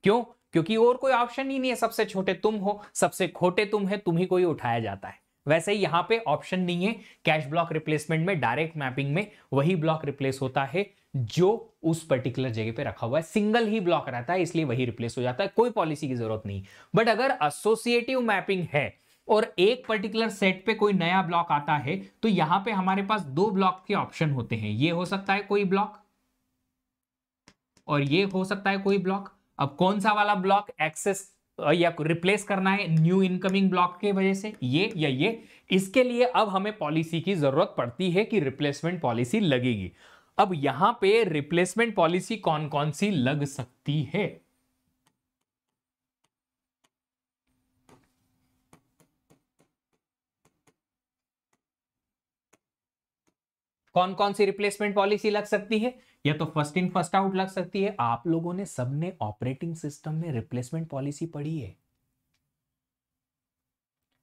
Speaker 1: क्यों क्योंकि और कोई ऑप्शन ही नहीं है सबसे छोटे तुम हो सबसे खोटे तुम है तुम्ही को ही उठाया जाता है वैसे ही यहां पे ऑप्शन नहीं है कैश ब्लॉक रिप्लेसमेंट में डायरेक्ट मैपिंग में वही ब्लॉक रिप्लेस होता है जो उस पर्टिकुलर जगह पे रखा हुआ है सिंगल ही ब्लॉक रहता है इसलिए वही रिप्लेस हो जाता है कोई पॉलिसी की जरूरत नहीं बट अगर एसोसिएटिव मैपिंग है और एक पर्टिकुलर सेट पे कोई नया ब्लॉक आता है तो यहां पे हमारे पास दो ब्लॉक के ऑप्शन होते हैं ये हो सकता है कोई ब्लॉक और ये हो सकता है कोई ब्लॉक अब कौन सा वाला ब्लॉक एक्सेस या रिप्लेस करना है न्यू इनकमिंग ब्लॉक के वजह से ये या ये इसके लिए अब हमें पॉलिसी की जरूरत पड़ती है कि रिप्लेसमेंट पॉलिसी लगेगी अब यहां पे रिप्लेसमेंट पॉलिसी कौन कौन सी लग सकती है कौन कौन सी रिप्लेसमेंट पॉलिसी लग सकती है या तो फर्स्ट इन फर्स्ट आउट लग सकती है आप लोगों ने सबने ऑपरेटिंग सिस्टम में रिप्लेसमेंट पॉलिसी पढ़ी है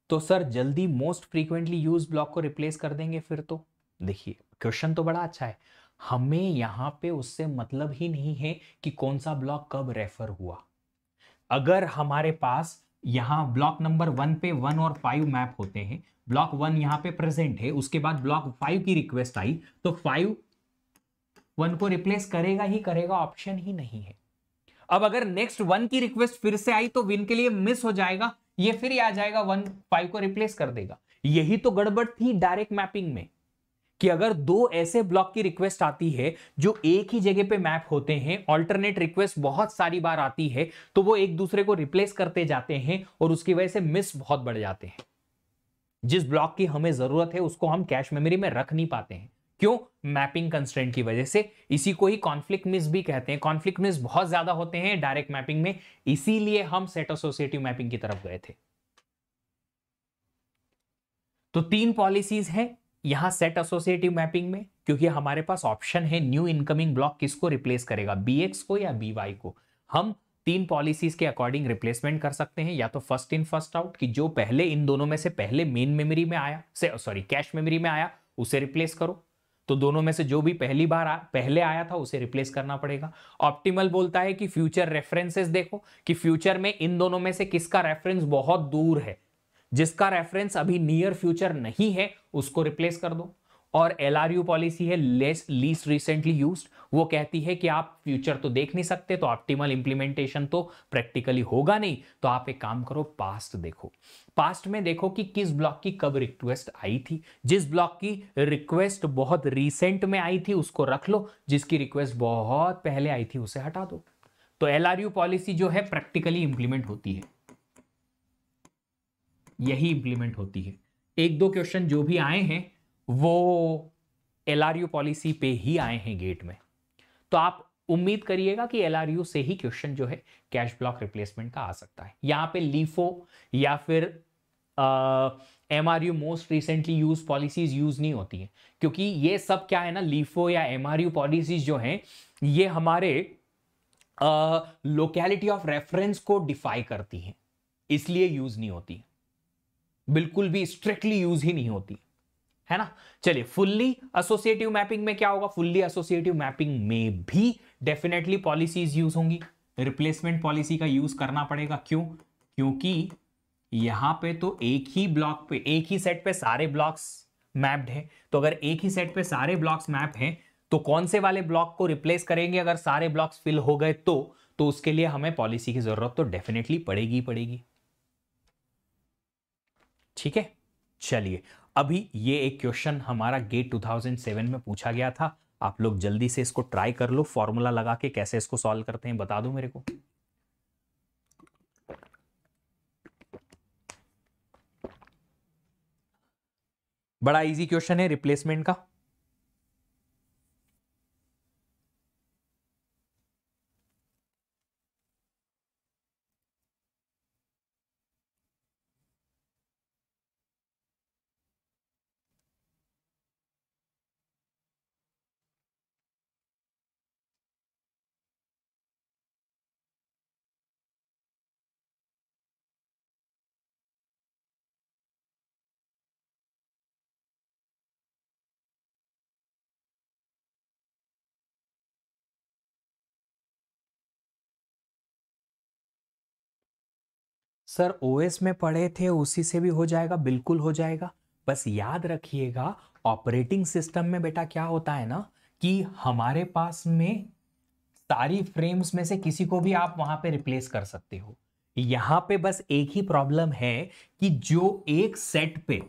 Speaker 1: तो सर जल्दी मोस्ट फ्रीक्वेंटली यूज ब्लॉक को रिप्लेस कर देंगे फिर तो देखिए क्वेश्चन तो बड़ा अच्छा है हमें यहाँ पे उससे मतलब ही नहीं है कि कौन सा ब्लॉक कब रेफर हुआ अगर हमारे पास यहां ब्लॉक नंबर वन पे वन और फाइव मैप होते हैं ब्लॉक वन यहाँ पे प्रेजेंट है उसके बाद ब्लॉक फाइव की रिक्वेस्ट आई तो फाइव वन को रिप्लेस करेगा ही करेगा ऑप्शन ही नहीं है अब अगर नेक्स्ट वन की रिक्वेस्ट फिर से आई तो विन के लिए मिस हो जाएगा ये फिर आ जाएगा वन फाइव को रिप्लेस कर देगा यही तो गड़बड़ थी डायरेक्ट मैपिंग में कि अगर दो ऐसे ब्लॉक की रिक्वेस्ट आती है जो एक ही जगह पे मैप होते हैं ऑल्टरनेट रिक्वेस्ट बहुत सारी बार आती है तो वो एक दूसरे को रिप्लेस करते जाते हैं और उसकी वजह से मिस बहुत बढ़ जाते हैं जिस ब्लॉक की हमें जरूरत है उसको हम कैश मेमोरी में रख नहीं पाते हैं क्यों मैपिंग कंस्टेंट की वजह से इसी को ही कॉन्फ्लिक्ट मिस भी कहते हैं कॉन्फ्लिक्ट मिस बहुत ज्यादा होते हैं डायरेक्ट मैपिंग में इसीलिए हम सेट एसोसिएटिव मैपिंग की तरफ गए थे तो तीन पॉलिसीज हैं यहां सेट एसोसिएटिव मैपिंग में क्योंकि हमारे पास ऑप्शन है न्यू इनकमिंग ब्लॉक किसको रिप्लेस करेगा बी को या बी को हम तीन पॉलिसीज के अकॉर्डिंग रिप्लेसमेंट कर सकते हैं या तो फर्स्ट इन फर्स्ट आउट कि जो पहले इन दोनों में से पहले मेन मेमोरी में आया से सॉरी कैश मेमोरी में आया उसे रिप्लेस करो तो दोनों में से जो भी पहली बार आ, पहले आया था उसे रिप्लेस करना पड़ेगा ऑप्टिमल बोलता है कि फ्यूचर रेफरेंसेस देखो कि फ्यूचर में इन दोनों में से किसका रेफरेंस बहुत दूर है जिसका रेफरेंस अभी नियर फ्यूचर नहीं है उसको रिप्लेस कर दो और एल पॉलिसी है लेस लीस्ट रिसेंटली यूज वो कहती है कि आप फ्यूचर तो देख नहीं सकते तो ऑप्टिमल इंप्लीमेंटेशन तो प्रैक्टिकली होगा नहीं तो आप एक काम करो पास्ट देखो पास्ट में देखो कि किस ब्लॉक की कब रिक्वेस्ट आई थी जिस ब्लॉक की रिक्वेस्ट बहुत रिसेंट में आई थी उसको रख लो जिसकी रिक्वेस्ट बहुत पहले आई थी उसे हटा दो तो एल पॉलिसी जो है प्रैक्टिकली इंप्लीमेंट होती है यही इंप्लीमेंट होती है एक दो क्वेश्चन जो भी आए हैं वो एल पॉलिसी पे ही आए हैं गेट में तो आप उम्मीद करिएगा कि एल से ही क्वेश्चन जो है कैश ब्लॉक रिप्लेसमेंट का आ सकता है यहाँ पे लीफो या फिर M R U most recently use policies use नहीं होती हैं क्योंकि ये सब क्या है ना लीफो या एम आर यू पॉलिसीज जो हैं ये हमारे लोकेलिटी ऑफ रेफरेंस को डिफाई करती हैं इसलिए यूज नहीं होती है. बिल्कुल भी स्ट्रिक्टली यूज ही नहीं होती है ना चलिए फुल्ली एसोसिएटिव मैपिंग में क्या होगा फुल्ली एसोसिएटिव मैपिंग में भी डेफिनेटली पॉलिसीज यूज होंगी रिप्लेसमेंट पॉलिसी का यूज करना पड़ेगा क्यों क्योंकि यहां पे तो एक ही ब्लॉक पे एक ही सेट पे सारे ब्लॉक्स मैप्ड है तो अगर एक ही सेट पे सारे ब्लॉक्स मैप हैं तो कौन से वाले ब्लॉक को रिप्लेस करेंगे अगर सारे ब्लॉक्स फिल हो गए तो तो उसके लिए हमें पॉलिसी की जरूरत तो डेफिनेटली पड़ेगी पड़ेगी ठीक है चलिए अभी ये एक क्वेश्चन हमारा गेट 2007 में पूछा गया था आप लोग जल्दी से इसको ट्राई कर लो फॉर्मूला लगा के कैसे इसको सॉल्व करते हैं बता दो मेरे को बड़ा इजी क्वेश्चन है रिप्लेसमेंट का सर ओएस में पढ़े थे उसी से भी हो जाएगा बिल्कुल हो जाएगा बस याद रखिएगा ऑपरेटिंग सिस्टम में बेटा क्या होता है ना कि हमारे पास में सारी फ्रेम्स में से किसी को भी आप वहां पे रिप्लेस कर सकते हो यहां पे बस एक ही प्रॉब्लम है कि जो एक सेट पे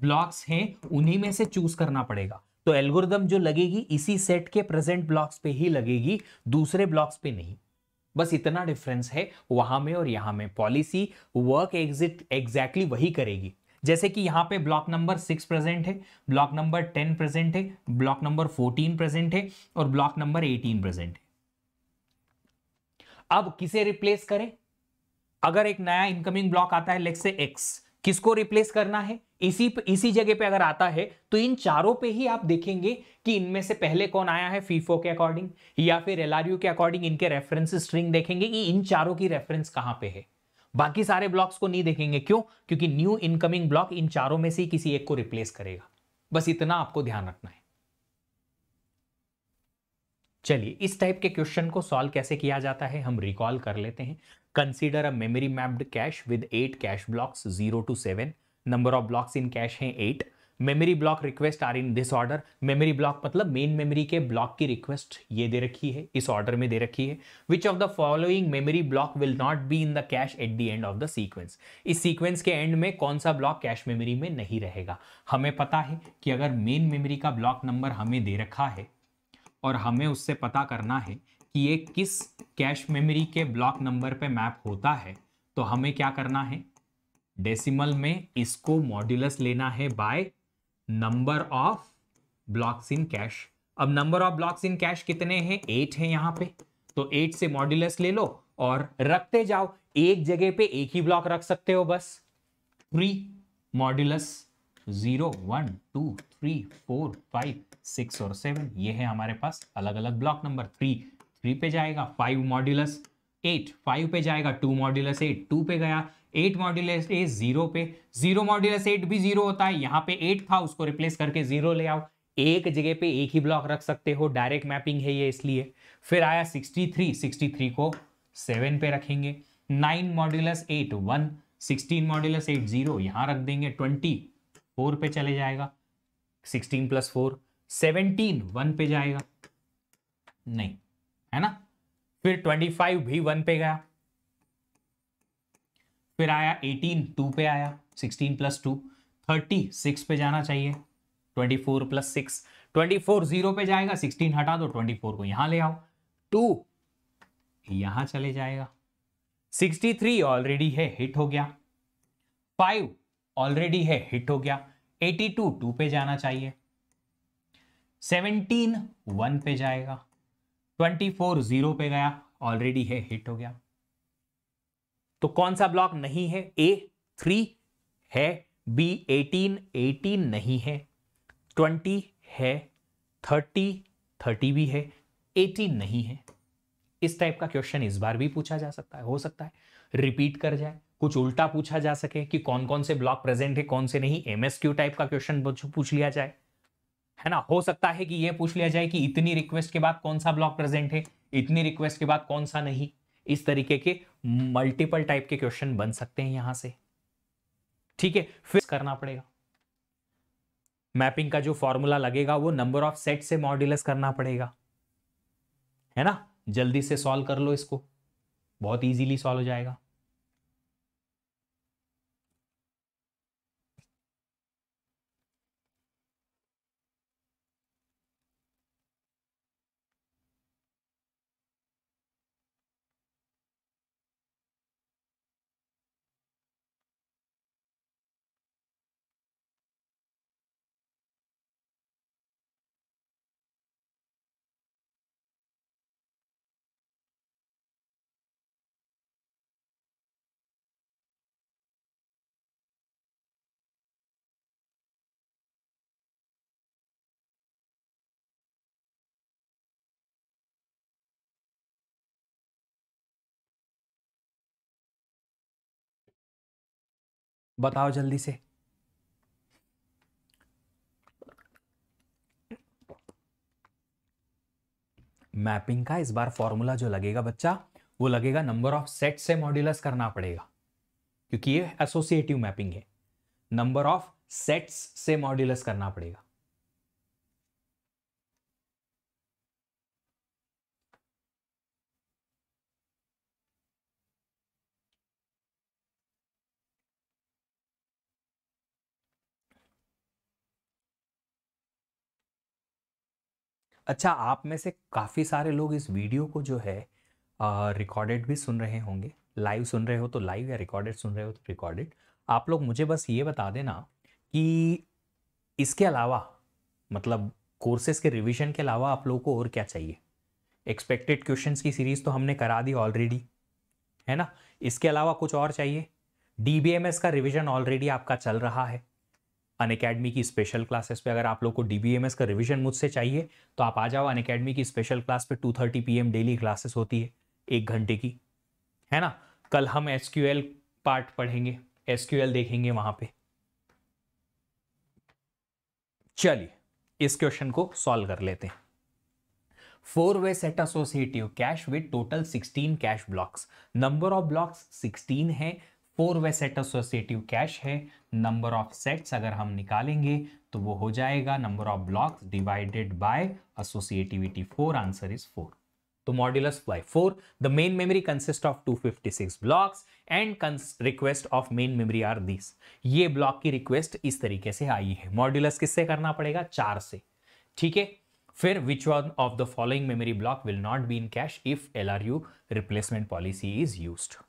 Speaker 1: ब्लॉक्स हैं उन्हीं में से चूज करना पड़ेगा तो एल्गोरिदम जो लगेगी इसी सेट के प्रेजेंट ब्लॉक्स पे ही लगेगी दूसरे ब्लॉक्स पे नहीं बस इतना डिफरेंस है वहां में और यहां में पॉलिसी वर्क एग्जिट एग्जैक्टली वही करेगी जैसे कि यहाँ पे ब्लॉक नंबर सिक्स प्रेजेंट है ब्लॉक नंबर टेन प्रेजेंट है ब्लॉक नंबर फोर्टीन प्रेजेंट है और ब्लॉक नंबर एटीन प्रेजेंट है अब किसे रिप्लेस करें अगर एक नया इनकमिंग ब्लॉक आता है लेक्स से एक्स किसको रिप्लेस करना है इसी इसी जगह पे अगर आता है तो इन चारों पे ही आप देखेंगे कि इनमें से पहले कौन आया है फीफो के अकॉर्डिंग या फिर एल के अकॉर्डिंग इनके रेफरेंस स्ट्रिंग देखेंगे कि इन चारों की रेफरेंस कहां पे है बाकी सारे ब्लॉक्स को नहीं देखेंगे क्यों क्योंकि न्यू इनकमिंग ब्लॉक इन चारों में से ही किसी एक को रिप्लेस करेगा बस इतना आपको ध्यान रखना है चलिए इस टाइप के क्वेश्चन को सॉल्व कैसे किया जाता है हम रिकॉल कर लेते हैं consider a memory mapped cache with eight cache blocks zero to seven number of blocks in cache हैं eight memory block request are in this order memory block मतलब मेन मेमोरी के ब्लॉक की request ये दे रखी है इस order में दे रखी है which of the following memory block will not be in the cache at the end of the sequence इस सीक्वेंस के एंड में कौन सा ब्लॉक कैश मेमोरी में नहीं रहेगा हमें पता है कि अगर मेन मेमोरी का ब्लॉक नंबर हमें दे रखा है और हमें उससे पता करना है कि ये किस कैश मेमोरी के ब्लॉक नंबर पे मैप होता है तो हमें क्या करना है डेसिमल में इसको मॉड्यूलस लेना है by number of blocks in cache अब number of blocks in cache कितने हैं एट है यहाँ पे तो एट से मॉड्यूलस ले लो और रखते जाओ एक जगह पे एक ही ब्लॉक रख सकते हो बस three modulus zero one two three four five six और सेवन ये है हमारे पास अलग अलग ब्लॉक नंबर थ्री थ्री पे जाएगा फाइव मॉड्यूलस एट फाइव पे जाएगा टू मॉड्यूलस एट टू पे गया एट मॉड्यूलस ए जीरो पे जीरो मॉड्यूलस एट भी जीरो होता है यहाँ पे एट था उसको रिप्लेस करके जीरो ले आओ एक जगह पे एक ही ब्लॉक रख सकते हो डायरेक्ट मैपिंग है ये इसलिए फिर आया सिक्सटी थ्री सिक्सटी थ्री को सेवन पे रखेंगे nine modulus eight one sixteen modulus eight zero यहाँ रख देंगे ट्वेंटी फोर पे चले जाएगा sixteen plus four seventeen one पे जाएगा नहीं है ना फिर 25 भी वन पे गया फिर आया 18 टू पे आया 16 प्लस टू थर्टी सिक्स पे जाना चाहिए 24 plus six twenty four zero पे जाएगा 16 हटा दो 24 को यहां ले आओ टू यहां चले जाएगा 63 ऑलरेडी है हिट हो गया फाइव ऑलरेडी है हिट हो गया 82 टू पे जाना चाहिए 17 वन पे जाएगा ट्वेंटी फोर जीरो पे गया ऑलरेडी है हिट हो गया तो कौन सा ब्लॉक नहीं है ए थ्री है बी एटीन एटीन नहीं है ट्वेंटी है थर्टी थर्टी भी है एटीन नहीं है इस टाइप का क्वेश्चन इस बार भी पूछा जा सकता है हो सकता है रिपीट कर जाए कुछ उल्टा पूछा जा सके कि कौन कौन से ब्लॉक प्रेजेंट है कौन से नहीं एमएसक्यू टाइप का क्वेश्चन पूछ लिया जाए है ना हो सकता है कि ये पूछ लिया जाए कि इतनी रिक्वेस्ट के बाद कौन सा ब्लॉक प्रेजेंट है इतनी रिक्वेस्ट के बाद कौन सा नहीं इस तरीके के मल्टीपल टाइप के क्वेश्चन बन सकते हैं यहां से ठीक है फिर करना पड़ेगा मैपिंग का जो फॉर्मूला लगेगा वो नंबर ऑफ सेट से मॉड्यूलस करना पड़ेगा है ना जल्दी से सॉल्व कर लो इसको बहुत इजीली सॉल्व हो जाएगा बताओ जल्दी से मैपिंग का इस बार फॉर्मूला जो लगेगा बच्चा वो लगेगा नंबर ऑफ सेट से मॉड्यूलस करना पड़ेगा क्योंकि ये एसोसिएटिव मैपिंग है नंबर ऑफ सेट्स से मॉड्यूलस करना पड़ेगा अच्छा आप में से काफ़ी सारे लोग इस वीडियो को जो है रिकॉर्डेड भी सुन रहे होंगे लाइव सुन रहे हो तो लाइव या रिकॉर्डेड सुन रहे हो तो रिकॉर्डेड आप लोग मुझे बस ये बता देना कि इसके अलावा मतलब कोर्सेज के रिविजन के अलावा आप लोगों को और क्या चाहिए एक्सपेक्टेड क्वेश्चंस की सीरीज़ तो हमने करा दी ऑलरेडी है ना इसके अलावा कुछ और चाहिए डी का रिविजन ऑलरेडी आपका चल रहा है अन अकेडमी की स्पेशल क्लासेस पे अगर आप लोग को डीबीएमएस का रिविजन मुझसे चाहिए तो आप आ जाओ अन अकेडमी की स्पेशल क्लास पे 2:30 थर्टी पीएम डेली क्लासेस होती है एक घंटे की है ना कल हम एस पार्ट पढ़ेंगे एस देखेंगे वहां पे चलिए इस क्वेश्चन को सॉल्व कर लेते हैं four way set associative cache with total 16 cache blocks number of blocks 16 है four way set associative cache है नंबर ऑफ सेट्स अगर हम निकालेंगे तो वो हो जाएगा number of blocks divided by associativity four answer is four तो modulus by four the main memory consist of 256 blocks and request of main memory are this ये ब्लॉक की रिक्वेस्ट इस तरीके से आई है मॉड्यूलस किससे करना पड़ेगा चार से ठीक है फिर which one of the following memory block will not be in cache if L R U replacement policy is used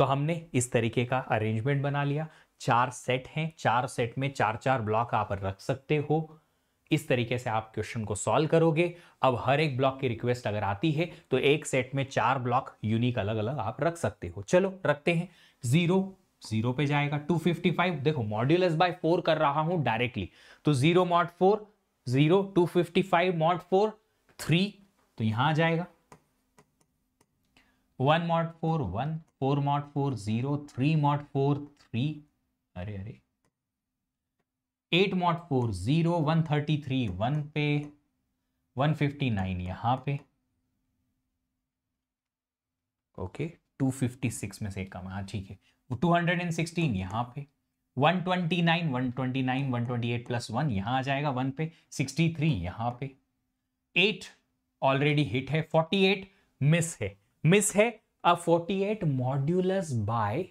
Speaker 1: तो हमने इस तरीके का अरेंजमेंट बना लिया चार सेट हैं चार सेट में चार चार ब्लॉक आप रख सकते हो इस तरीके से आप क्वेश्चन को सॉल्व करोगे अब हर एक ब्लॉक की रिक्वेस्ट अगर आती है तो एक सेट में चार ब्लॉक यूनिक अलग अलग आप रख सकते हो चलो रखते हैं जीरो जीरो पे जाएगा 255 देखो मॉड्यूल बाय फोर कर रहा हूं डायरेक्टली तो zero mod four zero two fifty five mod four three तो यहां आ जाएगा one mod four one four mod four zero three mod four three अरे अरे eight mod four zero one thirty three one पे one fifty nine यहाँ पे okay to fifty six में से कम हाँ ठीक है टू हंड्रेड एंड सिक्सटीन यहाँ पे one twenty nine one twenty nine one twenty eight plus one यहाँ आ जाएगा वन पे सिक्सटी थ्री यहाँ पे एट ऑलरेडी हिट है फोर्टी एट मिस है मिस है अब 48 modulus by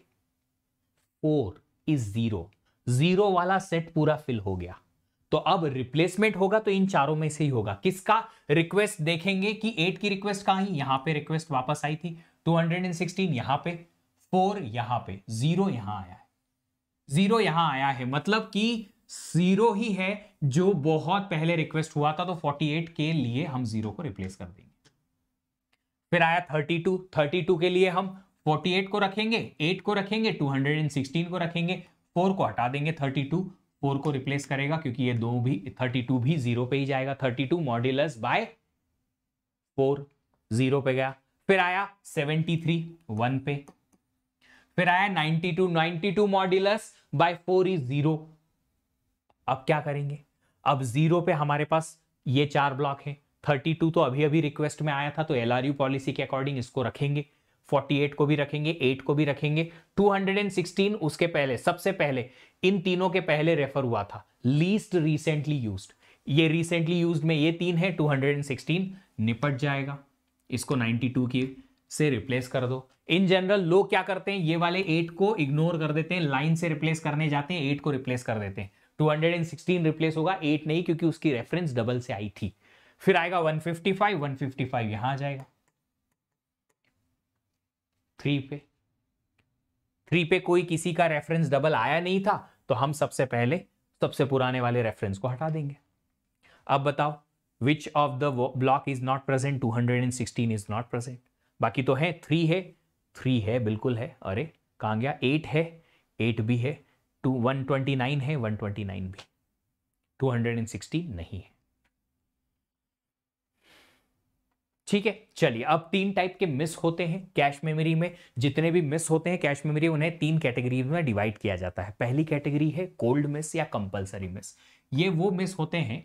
Speaker 1: four is zero zero वाला सेट पूरा फिल हो गया तो अब रिप्लेसमेंट होगा तो इन चारों में से ही होगा किसका रिक्वेस्ट देखेंगे कि एट की रिक्वेस्ट कहा यहां पे रिक्वेस्ट वापस आई थी 216 यहां पे फोर यहां पे जीरो यहां आया है जीरो यहां आया है मतलब कि जीरो ही है जो बहुत पहले रिक्वेस्ट हुआ था तो 48 के लिए हम जीरो को रिप्लेस कर देंगे फिर आया 32 32 के लिए हम 48 को रखेंगे 8 को रखेंगे 216 को रखेंगे 4 को हटा देंगे 32 4 को रिप्लेस करेगा क्योंकि ये दो भी 32 भी जीरो पे ही जाएगा 32 two modulus by four zero पे गया फिर आया 73 वन पे फिर आया 92 92 modulus by four is zero अब क्या करेंगे अब जीरो पे हमारे पास ये चार ब्लॉक है 32 तो अभी अभी रिक्वेस्ट में आया था तो एल पॉलिसी के अकॉर्डिंग इसको रखेंगे 48 को भी रखेंगे 8 को भी रखेंगे 216 उसके पहले सबसे पहले इन तीनों के पहले रेफर हुआ था लीस्ट रिसेंटली यूज ये रिसेंटली यूज में ये तीन है 216 निपट जाएगा इसको 92 की से रिप्लेस कर दो इन जनरल लोग क्या करते हैं ये वाले एट को इग्नोर कर देते हैं लाइन से रिप्लेस करने जाते हैं एट को रिप्लेस कर देते हैं 216 रिप्लेस होगा एट नहीं क्योंकि उसकी रेफरेंस डबल से आई थी फिर आएगा 155 155 यहां आ जाएगा थ्री पे थ्री पे कोई किसी का रेफरेंस डबल आया नहीं था तो हम सबसे पहले सबसे पुराने वाले रेफरेंस को हटा देंगे अब बताओ which of the block is not present 216 is not present बाकी तो है थ्री है थ्री है बिल्कुल है अरे कहा गया एट है एट भी है टू वन ट्वेंटी नाइन है वन ट्वेंटी नाइन भी टू हंड्रेड एंड सिक्सटी नहीं है ठीक है चलिए अब तीन टाइप के मिस होते हैं कैश मेमोरी में जितने भी मिस होते हैं कैश मेमोरी उन्हें तीन कैटेगरी में डिवाइड किया जाता है पहली कैटेगरी है कोल्ड मिस या कंपलसरी मिस ये वो मिस होते हैं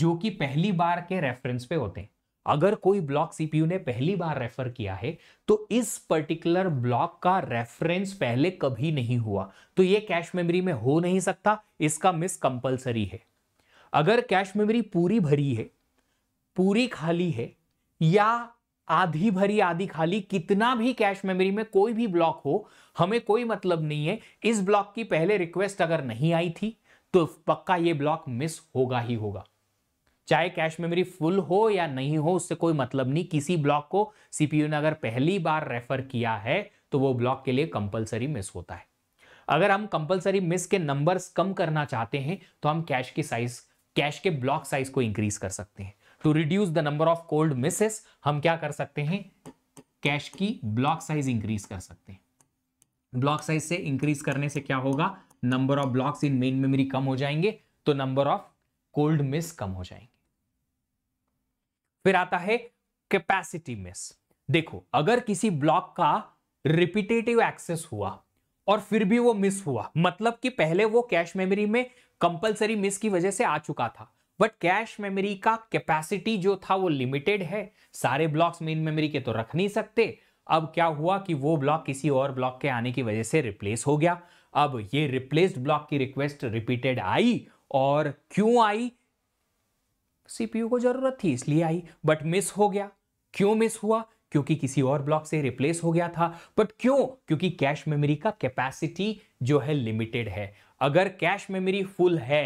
Speaker 1: जो कि पहली बार के रेफरेंस पे होते हैं अगर कोई ब्लॉक सीपीयू ने पहली बार रेफर किया है तो इस पर्टिकुलर ब्लॉक का रेफरेंस पहले कभी नहीं हुआ तो ये कैश मेमोरी में हो नहीं सकता इसका मिस कंपलसरी है अगर कैश मेमोरी पूरी भरी है पूरी खाली है या आधी भरी आधी खाली कितना भी कैश मेमोरी में कोई भी ब्लॉक हो हमें कोई मतलब नहीं है इस ब्लॉक की पहले रिक्वेस्ट अगर नहीं आई थी तो पक्का ये ब्लॉक मिस होगा ही होगा चाहे कैश मेमोरी फुल हो या नहीं हो उससे कोई मतलब नहीं किसी ब्लॉक को सीपीयू ने अगर पहली बार रेफर किया है तो वो ब्लॉक के लिए कंपलसरी मिस होता है अगर हम कंपलसरी मिस के नंबर्स कम करना चाहते हैं तो हम कैश की साइज कैश के ब्लॉक साइज को इंक्रीज कर सकते हैं to reduce the number of cold misses हम क्या कर सकते हैं कैश की ब्लॉक साइज इंक्रीज कर सकते हैं ब्लॉक साइज से इंक्रीज करने से क्या होगा number of blocks in main memory कम हो जाएंगे तो नंबर ऑफ कोल्ड मिस कम हो जाएंगे फिर आता है कैपेसिटी मिस देखो अगर किसी ब्लॉक का रिपीटेटिव एक्सेस हुआ और फिर भी वो मिस हुआ मतलब कि पहले वो कैश मेमोरी में कंपलसरी मिस की वजह से आ चुका था बट कैश मेमोरी का कैपेसिटी जो था वो लिमिटेड है सारे ब्लॉक्स मेन मेमोरी के तो रख नहीं सकते अब क्या हुआ कि वो ब्लॉक किसी और ब्लॉक के आने की वजह से रिप्लेस हो गया अब ये रिप्लेस्ड ब्लॉक की रिक्वेस्ट रिपीटेड आई और क्यों आई सीपीयू को जरूरत थी इसलिए आई बट मिस हो गया क्यों मिस हुआ क्योंकि किसी और ब्लॉक से रिप्लेस हो गया था बट क्यों क्योंकि कैश मेमोरी का कैपेसिटी जो है लिमिटेड है अगर कैश मेमोरी फुल है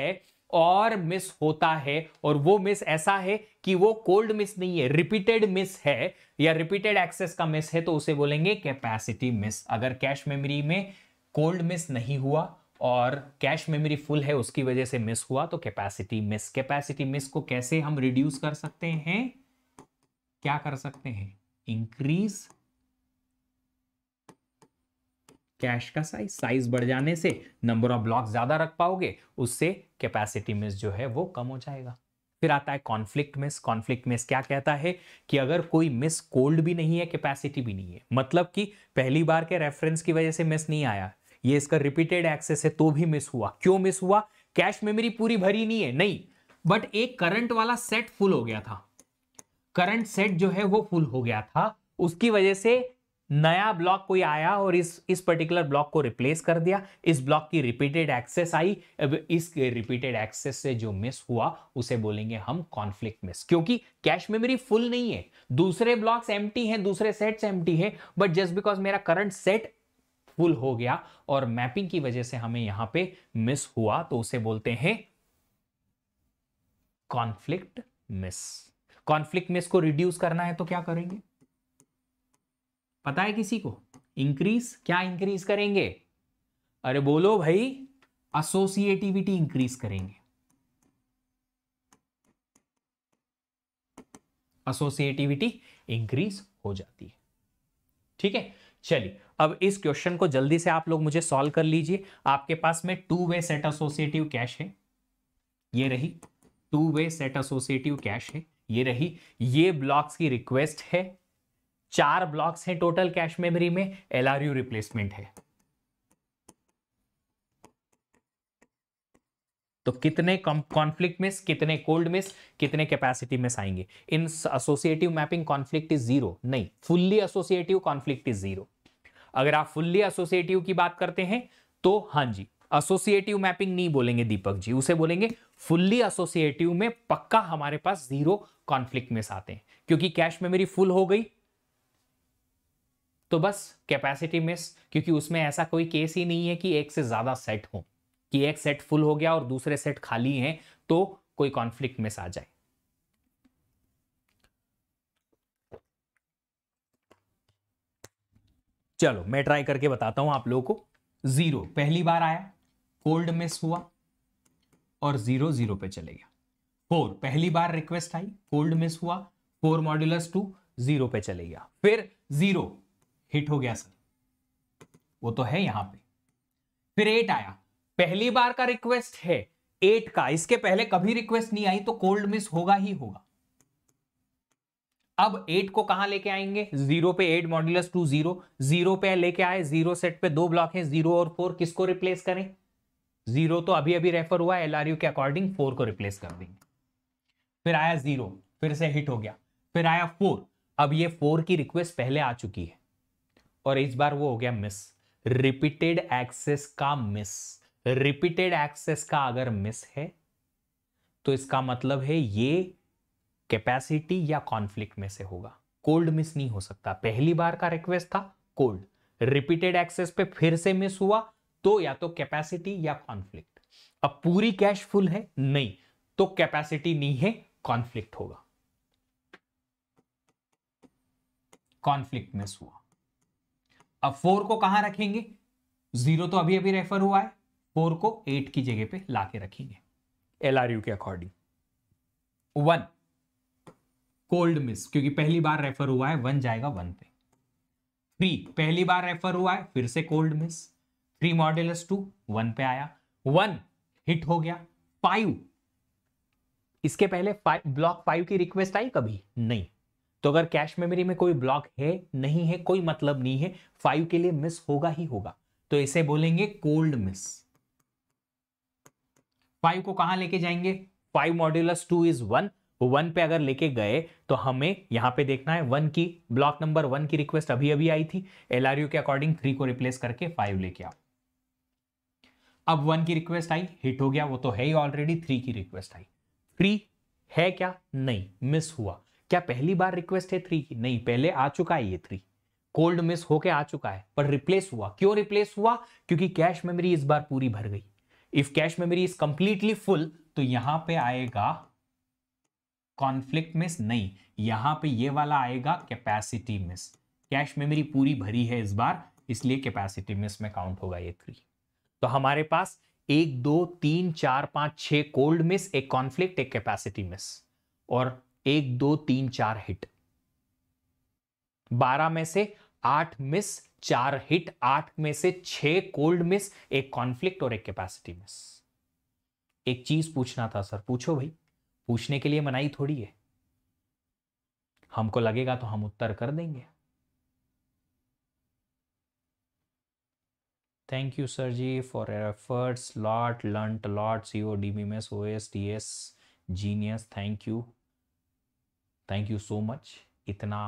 Speaker 1: और मिस होता है और वो मिस ऐसा है कि वो कोल्ड मिस नहीं है रिपीटेड मिस है या रिपीटेड एक्सेस का मिस है तो उसे बोलेंगे कैपेसिटी मिस अगर कैश मेमोरी में कोल्ड मिस नहीं हुआ और कैश मेमोरी फुल है उसकी वजह से मिस हुआ तो कैपेसिटी मिस कैपेसिटी मिस को कैसे हम रिड्यूस कर सकते हैं क्या कर सकते हैं इंक्रीज कैश का साइज साइज बढ़ जाने से नंबर ऑफ ब्लॉक ज़्यादा रख पाओगे उससे कैपेसिटी मिस जो है वो कम हो जाएगा फिर आता है कॉन्फ्लिक्ट मिस कॉन्फ्लिक्ट मिस क्या कहता है कि अगर कोई मिस कोल्ड भी नहीं है कैपेसिटी भी नहीं है मतलब कि पहली बार के रेफरेंस की वजह से मिस नहीं आया ये इसका रिपीटेड एक्सेस है तो भी मिस हुआ क्यों मिस हुआ कैश मेमोरी पूरी भरी नहीं है नहीं बट एक करंट वाला सेट फुल हो गया था करंट सेट जो है वो फुल हो गया था उसकी वजह से नया ब्लॉक कोई आया और इस इस पर्टिकुलर ब्लॉक को रिप्लेस कर दिया इस ब्लॉक की रिपीटेड एक्सेस आई इस रिपीटेड एक्सेस से जो मिस हुआ उसे बोलेंगे हम कॉन्फ्लिक्ट मिस क्योंकि कैश मेमोरी फुल नहीं है दूसरे ब्लॉक्स एम हैं दूसरे सेट्स एम है बट जस्ट बिकॉज मेरा करंट सेट फुल हो गया और मैपिंग की वजह से हमें यहां पे मिस हुआ तो उसे बोलते हैं कॉन्फ्लिक्ट मिस कॉन्फ्लिक्ट मिस को रिड्यूस करना है तो क्या करेंगे पता है किसी को इंक्रीज क्या इंक्रीज करेंगे अरे बोलो भाई एसोसिएटिविटी इंक्रीज करेंगे एसोसिएटिविटी इंक्रीज हो जाती है ठीक है चलिए अब इस क्वेश्चन को जल्दी से आप लोग मुझे सॉल्व कर लीजिए आपके पास में two way set associative cache है ये रही two way set associative cache है ये रही ये ब्लॉक्स की रिक्वेस्ट है चार ब्लॉक्स हैं टोटल कैश मेमोरी में एलआरयू रिप्लेसमेंट है तो कितने कॉन्फ्लिक्ट मिस कितने कोल्ड मिस कितने कैपेसिटी मिस आएंगे in associative mapping conflict is zero नहीं fully associative conflict is zero अगर आप फुल्ली एसोसिएटिव की बात करते हैं तो हां जी एसोसिएटिव मैपिंग नहीं बोलेंगे दीपक जी उसे बोलेंगे फुल्ली एसोसिएटिव में पक्का हमारे पास जीरो कॉन्फ्लिक्ट मिस आते हैं क्योंकि कैश मेमोरी फुल हो गई तो बस कैपेसिटी मिस क्योंकि उसमें ऐसा कोई केस ही नहीं है कि एक से ज़्यादा सेट हो कि एक सेट फुल हो गया और दूसरे सेट खाली हैं तो कोई कॉन्फ्लिक्ट मिस आ जाए चलो मैं ट्राई करके बताता हूं आप लोगों को जीरो पहली बार आया कोल्ड मिस हुआ और जीरो जीरो पे चले गया फोर पहली बार रिक्वेस्ट आई कोल्ड मिस हुआ फोर मॉड्यूलस टू जीरो पे चले गया फिर जीरो हिट हो गया सर वो तो है यहां पे फिर एट आया पहली बार का रिक्वेस्ट है एट का इसके पहले कभी रिक्वेस्ट नहीं आई तो कोल्ड मिस होगा ही होगा अब एट को कहां लेके आएंगे जीरो पे eight modulus two zero zero पे लेके आए जीरो सेट पे दो ब्लॉक तो है जीरो और फोर किसको रिप्लेस करें जीरो तो अभी अभी रेफर हुआ एल के अकॉर्डिंग फोर को रिप्लेस कर देंगे फिर आया जीरो फिर से हिट हो गया फिर आया फोर अब ये फोर की रिक्वेस्ट पहले आ चुकी है और इस बार वो हो गया मिस रिपीटेड एक्सेस का मिस रिपीटेड एक्सेस का अगर मिस है तो इसका मतलब है ये कैपेसिटी या कॉन्फ्लिक्ट में से होगा कोल्ड मिस नहीं हो सकता पहली बार का रिक्वेस्ट था कोल्ड रिपीटेड एक्सेस पे फिर से मिस हुआ तो या तो कैपेसिटी या कॉन्फ्लिक्ट अब पूरी कैश फुल है नहीं तो कैपेसिटी नहीं है कॉन्फ्लिक्ट होगा कॉन्फ्लिक्ट मिस हुआ अब फोर को कहां रखेंगे जीरो तो अभी अभी रेफर हुआ है फोर को एट की जगह पे लाके रखेंगे एलआरयू के अकॉर्डिंग वन कोल्ड मिस क्योंकि पहली बार रेफर हुआ है वन जाएगा वन पे थ्री पहली बार रेफर हुआ है फिर से cold miss three modulo two one पे आया वन हिट हो गया फाइव इसके पहले ब्लॉक फाइव की रिक्वेस्ट आई कभी नहीं तो अगर कैश मेमोरी में कोई ब्लॉक है नहीं है कोई मतलब नहीं है फाइव के लिए मिस होगा ही होगा तो इसे बोलेंगे कोल्ड मिस फाइव को कहां लेके जाएंगे five modulus two is one one पे अगर लेके गए तो हमें यहां पे देखना है वन की ब्लॉक नंबर वन की रिक्वेस्ट अभी अभी आई थी एलआरयू के अकॉर्डिंग थ्री को रिप्लेस करके फाइव लेके आओ अब वन की रिक्वेस्ट आई हिट हो गया वो तो है ही ऑलरेडी थ्री की रिक्वेस्ट आई थ्री है क्या नहीं मिस हुआ क्या पहली बार रिक्वेस्ट है थ्री की नहीं पहले आ चुका है ये थ्री कोल्ड मिस होके आ चुका है पर रिप्लेस हुआ क्यों रिप्लेस हुआ क्योंकि कैश मेमोरी इस बार पूरी भर गई if cache memory is completely full तो यहां पे आएगा कॉन्फ्लिक्ट मिस नहीं यहां पे ये वाला आएगा कैपेसिटी मिस कैश मेमोरी पूरी भरी है इस बार इसलिए कैपेसिटी मिस में काउंट होगा ये थ्री तो हमारे पास एक दो तीन चार पांच छह कोल्ड मिस एक कॉन्फ्लिक्ट एक कैपेसिटी मिस और एक दो तीन चार हिट बारह में से आठ मिस चार हिट आठ में से छह कोल्ड मिस एक कॉन्फ्लिक्ट और एक कैपेसिटी मिस एक चीज पूछना था सर पूछो भाई पूछने के लिए मनाई थोड़ी है हमको लगेगा तो हम उत्तर कर देंगे thank you sir ji for efforts lot लंट lot C O D B O S T S genius thank you thank you so much इतना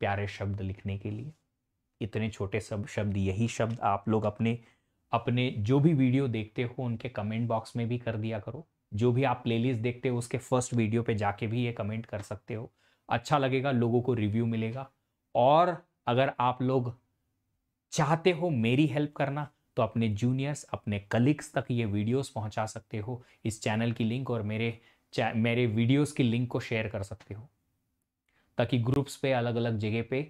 Speaker 1: प्यारे शब्द लिखने के लिए इतने छोटे सब शब्द यही शब्द आप लोग अपने अपने जो भी वीडियो देखते हो उनके कमेंट बॉक्स में भी कर दिया करो जो भी आप प्लेलिस्ट देखते हो उसके फर्स्ट वीडियो पे जाके भी ये कमेंट कर सकते हो अच्छा लगेगा लोगों को रिव्यू मिलेगा और अगर आप लोग चाहते हो मेरी हेल्प करना तो अपने जूनियर्स अपने कलीग्स तक ये वीडियोस पहुंचा सकते हो इस चैनल की लिंक और मेरे मेरे वीडियोस की लिंक को शेयर कर सकते हो ताकि ग्रुप्स पे अलग अलग जगह पे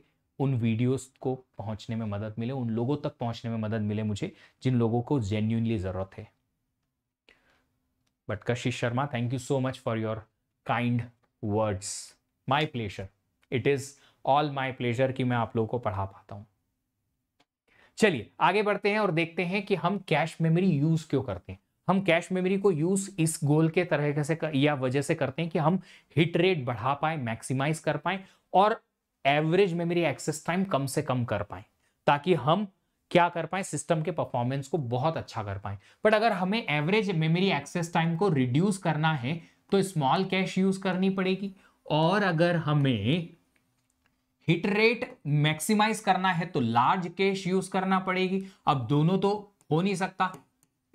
Speaker 1: उन वीडियोस को पहुंचने में मदद मिले उन लोगों तक पहुंचने में मदद मिले मुझे जिन लोगों को जेन्यूनली ज़रूरत है but Kashish Sharma thank you so much for your kind words my pleasure it is all my pleasure कि मैं आप लोगों को पढ़ा पाता हूं चलिए आगे बढ़ते हैं और देखते हैं कि हम कैश मेमोरी यूज़ क्यों करते हैं हम कैश मेमोरी को यूज़ इस गोल के तरह से या वजह से करते हैं कि हम हिट रेट बढ़ा पाए मैक्सिमाइज कर पाए और एवरेज मेमोरी एक्सेस टाइम कम से कम कर पाए ताकि हम क्या कर पाए सिस्टम के परफॉर्मेंस को बहुत अच्छा कर पाए बट अगर हमें एवरेज मेमोरी एक्सेस टाइम को रिड्यूस करना है तो स्मॉल कैश यूज करनी पड़ेगी और अगर हमें हिट रेट मैक्सिमाइज करना है तो लार्ज कैश यूज करना पड़ेगी अब दोनों तो हो नहीं सकता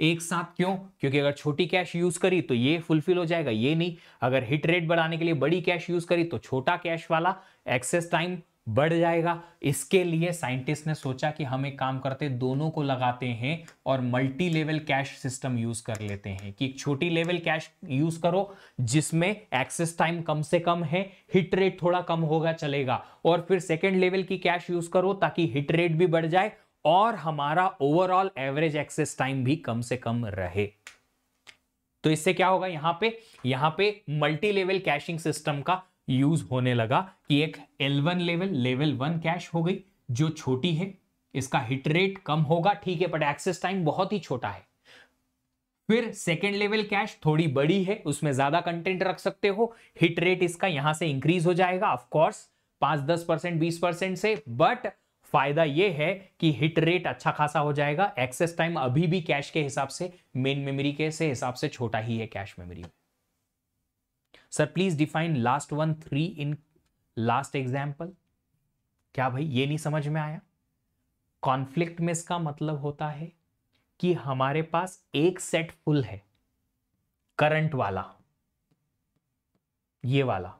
Speaker 1: एक साथ क्यों क्योंकि अगर छोटी कैश यूज करी तो ये फुलफिल हो जाएगा ये नहीं अगर हिट रेट बढ़ाने के लिए बड़ी कैश यूज करी तो छोटा कैश वाला एक्सेस टाइम बढ़ जाएगा इसके लिए साइंटिस्ट ने सोचा कि हम एक काम करते दोनों को लगाते हैं और multi level cache system use कर लेते हैं कि एक छोटी लेवल कैश यूज करो जिसमें एक्सेस टाइम कम से कम है हिट रेट थोड़ा कम होगा चलेगा और फिर सेकेंड लेवल की कैश यूज करो ताकि हिट रेट भी बढ़ जाए और हमारा ओवरऑल एवरेज एक्सेस टाइम भी कम से कम रहे तो इससे क्या होगा यहां पे यहां पे मल्टी लेवल कैशिंग सिस्टम का यूज होने लगा कि एक L1 level level one cash हो गई जो छोटी है इसका हिट रेट कम होगा ठीक है बट एक्सेस टाइम बहुत ही छोटा है फिर सेकेंड लेवल कैश थोड़ी बड़ी है उसमें ज्यादा कंटेंट रख सकते हो हिट रेट इसका यहां से इंक्रीज हो जाएगा ऑफकोर्स पांच दस परसेंट बीस परसेंट से बट फायदा यह है कि हिट रेट अच्छा खासा हो जाएगा एक्सेस टाइम अभी भी कैश के हिसाब से मेन मेमोरी के से हिसाब से छोटा ही है cache memory sir please define last one three in last example क्या भाई ये नहीं समझ में आया कॉन्फ्लिक्ट में इसका मतलब होता है कि हमारे पास एक सेट फुल है करंट वाला ये वाला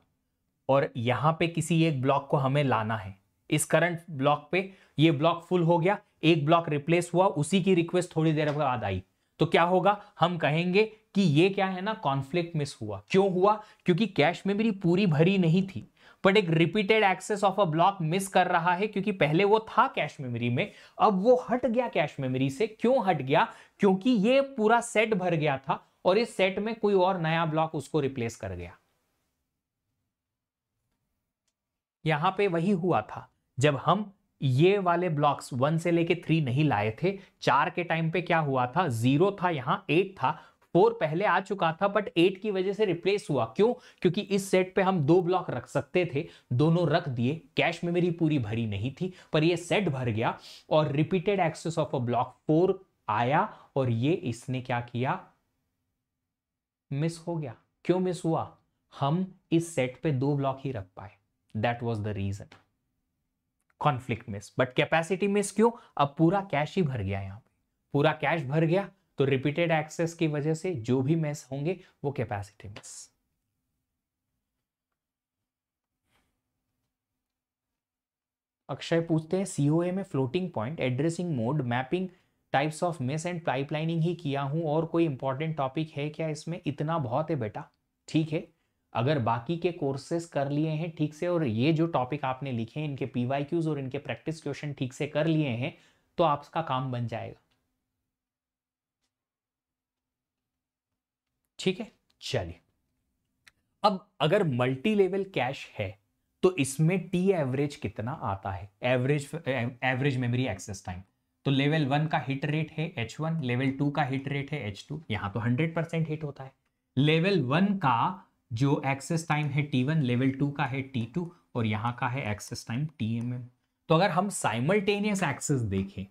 Speaker 1: और यहां पे किसी एक ब्लॉक को हमें लाना है इस करंट ब्लॉक पे ये ब्लॉक फुल हो गया एक ब्लॉक रिप्लेस हुआ उसी की रिक्वेस्ट थोड़ी देर बाद आई तो क्या होगा हम कहेंगे कि ये क्या है ना कॉन्फ्लिक्ट मिस हुआ क्यों हुआ क्योंकि कैश मेमोरी पूरी भरी नहीं थी बट एक repeated access of a block miss कर रहा है क्योंकि पहले वो था कैश मेमोरी में अब वो हट गया कैश मेमोरी से क्यों हट गया क्योंकि ये पूरा सेट भर गया था और इस सेट में कोई और नया ब्लॉक उसको रिप्लेस कर गया यहां पे वही हुआ था जब हम ये वाले ब्लॉक्स वन से लेके थ्री नहीं लाए थे चार के टाइम पे क्या हुआ था जीरो था यहाँ एट था फोर पहले आ चुका था बट एट की वजह से रिप्लेस हुआ क्यों क्योंकि इस सेट पे हम दो ब्लॉक रख सकते थे दोनों रख दिए कैश मेमोरी पूरी भरी नहीं थी पर ये सेट भर गया और repeated access of a block four आया और ये इसने क्या किया मिस हो गया क्यों मिस हुआ हम इस सेट पे दो ब्लॉक ही रख पाए that was the reason conflict miss but capacity miss क्यों अब पूरा कैश ही भर गया यहाँ पे पूरा कैश भर गया तो रिपीटेड एक्सेस की वजह से जो भी मिस होंगे वो कैपेसिटी मिस अक्षय पूछते हैं सीओए में floating point addressing mode mapping types of miss and pipelining ही किया हूं और कोई इंपॉर्टेंट टॉपिक है क्या इसमें इतना बहुत है बेटा ठीक है अगर बाकी के कोर्सेज कर लिए हैं ठीक से और ये जो टॉपिक आपने लिखे हैं इनके पी और इनके प्रैक्टिस क्वेश्चन ठीक से कर लिए हैं तो आपका काम बन जाएगा ठीक है चलिए अब अगर मल्टी लेवल कैश है तो इसमें टी एवरेज कितना आता है average average memory access time तो लेवल वन का हिट रेट है एच वन लेवल टू का हिट रेट है एच टू यहां तो हंड्रेड परसेंट हिट होता है लेवल वन का जो एक्सेस टाइम है टी वन लेवल टू का है टी टू और यहाँ का है access time T M M तो अगर हम साइमल्टेनियस एक्सेस देखें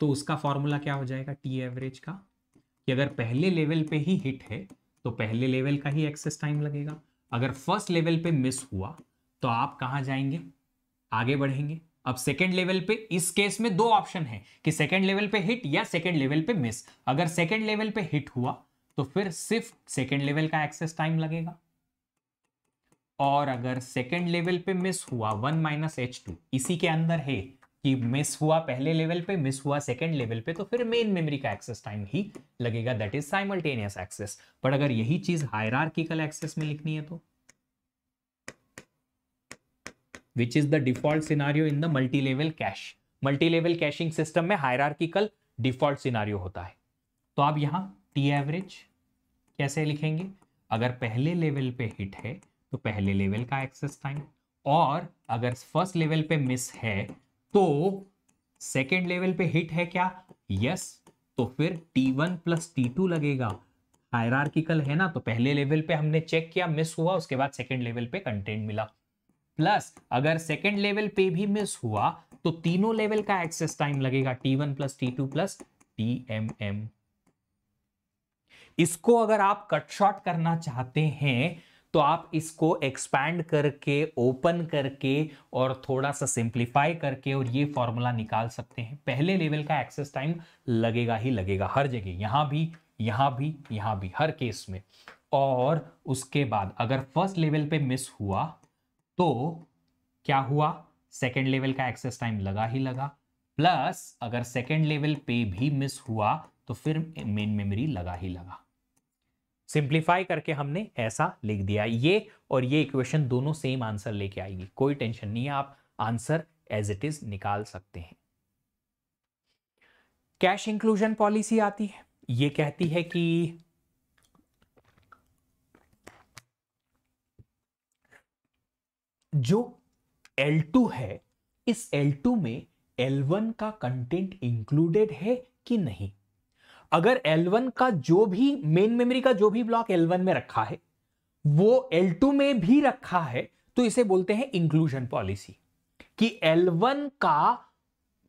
Speaker 1: तो उसका फॉर्मूला क्या हो जाएगा टी एवरेज का कि अगर पहले लेवल पे ही हिट है तो पहले लेवल का ही एक्सेस टाइम लगेगा अगर फर्स्ट लेवल पे मिस हुआ तो आप कहां जाएंगे आगे बढ़ेंगे अब सेकेंड लेवल पे इस केस में दो ऑप्शन है कि सेकेंड लेवल पे हिट या सेकेंड लेवल पे मिस अगर सेकेंड लेवल पे हिट हुआ तो फिर सिर्फ सेकेंड लेवल का एक्सेस टाइम लगेगा और अगर सेकेंड लेवल पे मिस हुआ वन माइनस एच टू इसी के अंदर है कि मिस हुआ पहले लेवल पे मिस हुआ सेकेंड लेवल पे तो फिर मेन मेमोरी का एक्सेस टाइम ही लगेगा that is simultaneous access but अगर यही चीज हायरार्किकल एक्सेस में लिखनी है तो which is the default scenario in the multi level cache multi level caching system में हायरार्किकल डिफॉल्ट सिनारियो होता है तो आप यहां टी एवरेज कैसे लिखेंगे अगर पहले लेवल पे हिट है तो पहले लेवल का एक्सेस टाइम और अगर फर्स्ट लेवल पे मिस है तो सेकेंड लेवल पे हिट है क्या यस yes, तो फिर T one plus T two लगेगा हायरार्किकल है ना तो पहले लेवल पे हमने चेक किया मिस हुआ उसके बाद सेकेंड लेवल पे कंटेंट मिला प्लस अगर सेकेंड लेवल पे भी मिस हुआ तो तीनों लेवल का एक्सेस टाइम लगेगा T one plus T two plus T M M इसको अगर आप कट शॉर्ट करना चाहते हैं तो आप इसको एक्सपैंड करके ओपन करके और थोड़ा सा सिंप्लीफाई करके और ये फॉर्मूला निकाल सकते हैं पहले लेवल का एक्सेस टाइम लगेगा ही लगेगा हर जगह यहाँ भी यहाँ भी यहाँ भी हर केस में और उसके बाद अगर फर्स्ट लेवल पे मिस हुआ तो क्या हुआ सेकेंड लेवल का एक्सेस टाइम लगा ही लगा प्लस अगर सेकेंड लेवल पे भी मिस हुआ तो फिर मेन मेमोरी लगा ही लगा सिंप्लीफाई करके हमने ऐसा लिख दिया ये और ये इक्वेशन दोनों सेम आंसर लेके आएगी कोई टेंशन नहीं है आप आंसर एज इट इज निकाल सकते हैं कैश इंक्लूजन पॉलिसी आती है ये कहती है कि जो L2 है इस L2 में L1 का कंटेंट इंक्लूडेड है कि नहीं अगर L1 का जो भी मेन मेमोरी का जो भी ब्लॉक L1 में रखा है वो L2 में भी रखा है तो इसे बोलते हैं इंक्लूजन पॉलिसी कि L1 का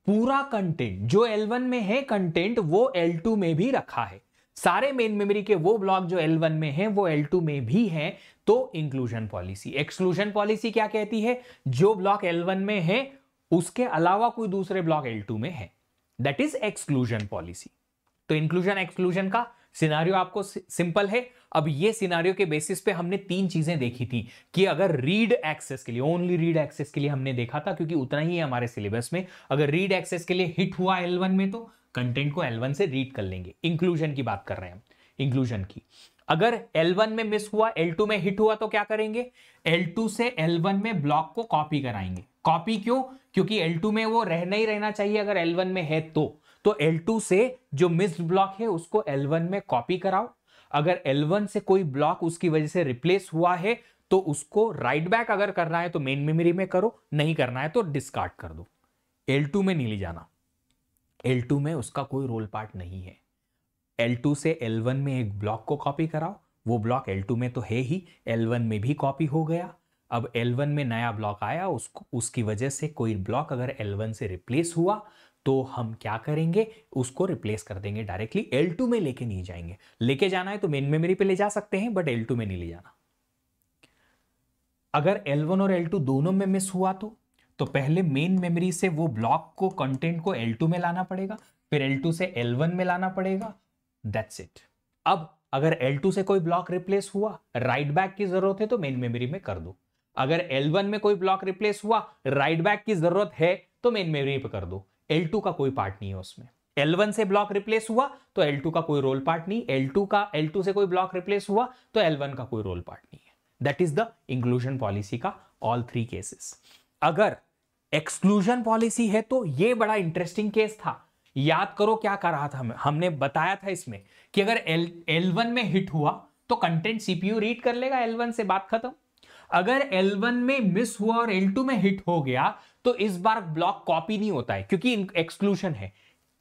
Speaker 1: पूरा कंटेंट जो L1 में है कंटेंट वो L2 में भी रखा है सारे मेन मेमोरी के वो ब्लॉक जो L1 में है वो L2 में भी है तो इंक्लूजन पॉलिसी एक्सक्लूजन पॉलिसी क्या कहती है जो ब्लॉक L1 में है उसके अलावा कोई दूसरे ब्लॉक L2 में है दैट इज एक्सक्लूजन पॉलिसी तो इंक्लूजन एक्सक्लूजन का सिनारियो आपको सिंपल है अब ये सिनारियो के बेसिस पे हमने तीन चीजें देखी थी कि अगर रीड एक्सेस के लिए ओनली रीड एक्सेस के लिए हमने देखा था क्योंकि उतना ही है हमारे सिलेबस में अगर रीड एक्सेस के लिए हिट हुआ L1 में तो कंटेंट को L1 से रीड कर लेंगे इंक्लूजन की बात कर रहे हैं हम इंक्लूजन की अगर L1 में मिस हुआ L2 में हिट हुआ तो क्या करेंगे L2 से L1 में ब्लॉक को कॉपी कराएंगे कॉपी क्यों क्योंकि L2 में वो रहना ही रहना चाहिए अगर L1 में है तो तो L2 से जो मिस्ड ब्लॉक है उसको L1 में कॉपी कराओ अगर L1 से कोई ब्लॉक उसकी वजह से रिप्लेस हुआ है तो उसको राइट बैक अगर करना है तो मेन मेमोरी में करो नहीं करना है तो डिस्कार्ड कर दो L2 में नहीं ले जाना L2 में उसका कोई रोल पार्ट नहीं है L2 से L1 में एक ब्लॉक को कॉपी कराओ वो ब्लॉक L2 में तो है ही L1 में भी कॉपी हो गया अब L1 में नया ब्लॉक आया उसको उसकी वजह से कोई ब्लॉक अगर L1 से रिप्लेस हुआ तो हम क्या करेंगे उसको रिप्लेस कर देंगे डायरेक्टली L2 में लेके नहीं जाएंगे लेके जाना है तो मेन मेमोरी पे ले जा सकते हैं बट L2 में नहीं ले जाना अगर L1 और L2 दोनों में मिस हुआ तो तो पहले मेन मेमोरी से वो ब्लॉक को कंटेंट को L2 में लाना पड़ेगा फिर L2 से L1 में लाना पड़ेगा दैट्स इट अब अगर L2 से कोई ब्लॉक रिप्लेस हुआ राइट बैक की जरूरत है तो मेन मेमरी में कर दो अगर L1 में कोई ब्लॉक रिप्लेस हुआ राइट बैक की जरूरत है तो मेन मेमोरी पे कर दो L2 का कोई पार्ट नहीं है उसमें L1 से ब्लॉक रिप्लेस हुआ तो L2 का कोई रोल पार्ट नहीं L2 का L2 से कोई ब्लॉक रिप्लेस हुआ तो L1 का कोई रोल पार्ट नहीं है that is the inclusion policy का ऑल थ्री केसेस अगर एक्सक्लूजन पॉलिसी है तो ये बड़ा इंटरेस्टिंग केस था याद करो क्या कर रहा था हमने बताया था इसमें कि अगर एल एल में हिट हुआ तो कंटेंट सीपीयू रीड कर लेगा एल से बात खत्म अगर L1 में मिस हुआ और L2 में हिट हो गया तो इस बार ब्लॉक कॉपी नहीं होता है क्योंकि एक्सक्लूशन है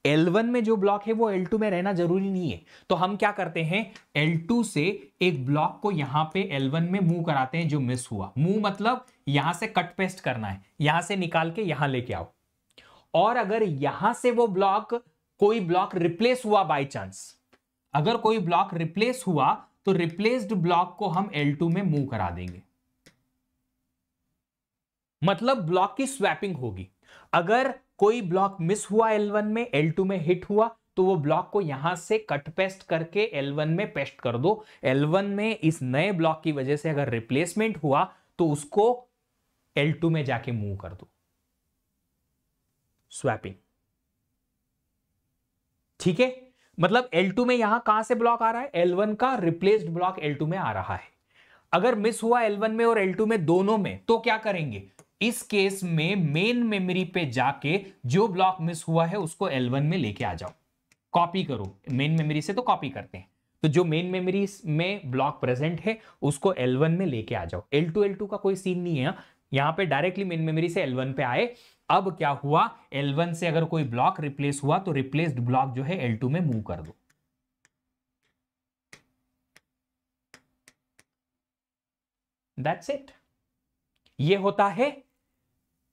Speaker 1: L1 में जो ब्लॉक है वो L2 में रहना जरूरी नहीं है तो हम क्या करते हैं L2 से एक ब्लॉक को यहां पे L1 में मूव कराते हैं जो मिस हुआ मूव मतलब यहां से कट पेस्ट करना है यहां से निकाल के यहां लेके आओ और अगर यहां से वो ब्लॉक कोई ब्लॉक रिप्लेस हुआ बाय चांस अगर कोई ब्लॉक रिप्लेस हुआ तो रिप्लेस्ड ब्लॉक को हम एल में मूव करा देंगे मतलब ब्लॉक की स्वैपिंग होगी अगर कोई ब्लॉक मिस हुआ L1 में L2 में हिट हुआ तो वो ब्लॉक को यहां से कट पेस्ट करके L1 में पेस्ट कर दो L1 में इस नए ब्लॉक की वजह से अगर रिप्लेसमेंट हुआ तो उसको L2 में जाके मूव कर दो स्वैपिंग ठीक है मतलब L2 में यहां कहां से ब्लॉक आ रहा है L1 का रिप्लेस्ड ब्लॉक L2 में आ रहा है अगर मिस हुआ L1 में और L2 में दोनों में तो क्या करेंगे इस केस में मेन मेमोरी पे जाके जो ब्लॉक मिस हुआ है उसको L1 में लेके आ जाओ कॉपी करो मेन मेमोरी से तो कॉपी करते हैं तो जो मेन मेमोरी में ब्लॉक प्रेजेंट है उसको L1 में लेके आ जाओ L2 L2 का कोई सीन नहीं है यहां पे डायरेक्टली मेन मेमोरी से L1 पे आए अब क्या हुआ L1 से अगर कोई ब्लॉक रिप्लेस हुआ तो रिप्लेस्ड ब्लॉक जो है L2 में मूव कर दो दैट्स इट ये होता है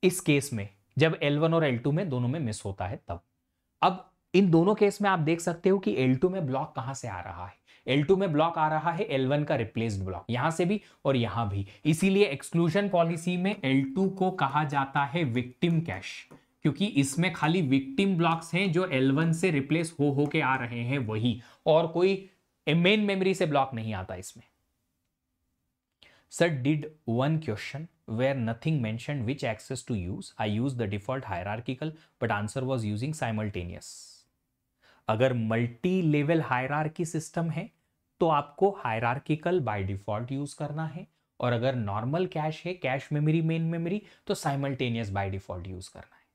Speaker 1: इस केस में जब L1 और L2 में दोनों में मिस होता है तब अब इन दोनों केस में आप देख सकते हो कि L2 में ब्लॉक कहां से आ रहा है L2 में ब्लॉक आ रहा है L1 का रिप्लेस्ड ब्लॉक यहां से भी और यहां भी इसीलिए एक्सक्लूजन पॉलिसी में L2 को कहा जाता है विक्टिम कैश क्योंकि इसमें खाली विक्टिम ब्लॉक्स हैं जो L1 से रिप्लेस हो हो के आ रहे हैं वही और कोई मेन मेमोरी से ब्लॉक नहीं आता इसमें Sir did one question where nothing mentioned which axis to use. I used the default hierarchical, but answer was using simultaneous. अगर मल्टी लेवल हायरार्की सिस्टम है तो आपको हायरार्किकल बाय डिफॉल्ट यूज करना है और अगर नॉर्मल कैश है cache memory main memory तो साइमल्टेनियस बाय डिफॉल्ट यूज करना है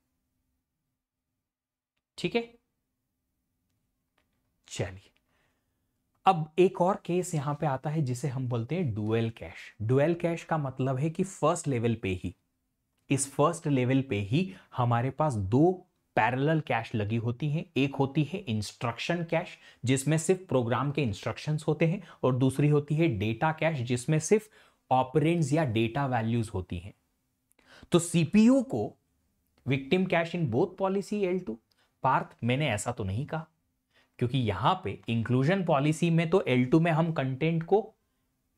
Speaker 1: ठीक है चलिए अब एक और केस यहां पे आता है जिसे हम बोलते हैं डुअल कैश डुअल कैश का मतलब है कि फर्स्ट लेवल पे ही इस फर्स्ट लेवल पे ही हमारे पास दो पैरेलल कैश लगी होती हैं एक होती है इंस्ट्रक्शन कैश जिसमें सिर्फ प्रोग्राम के इंस्ट्रक्शंस होते हैं और दूसरी होती है डेटा कैश जिसमें सिर्फ ऑपरेंट्स या डेटा वैल्यूज होती हैं तो सीपीयू को victim cache in both policy L two पार्थ मैंने ऐसा तो नहीं कहा क्योंकि यहां पे इंक्लूजन पॉलिसी में तो L2 में हम कंटेंट को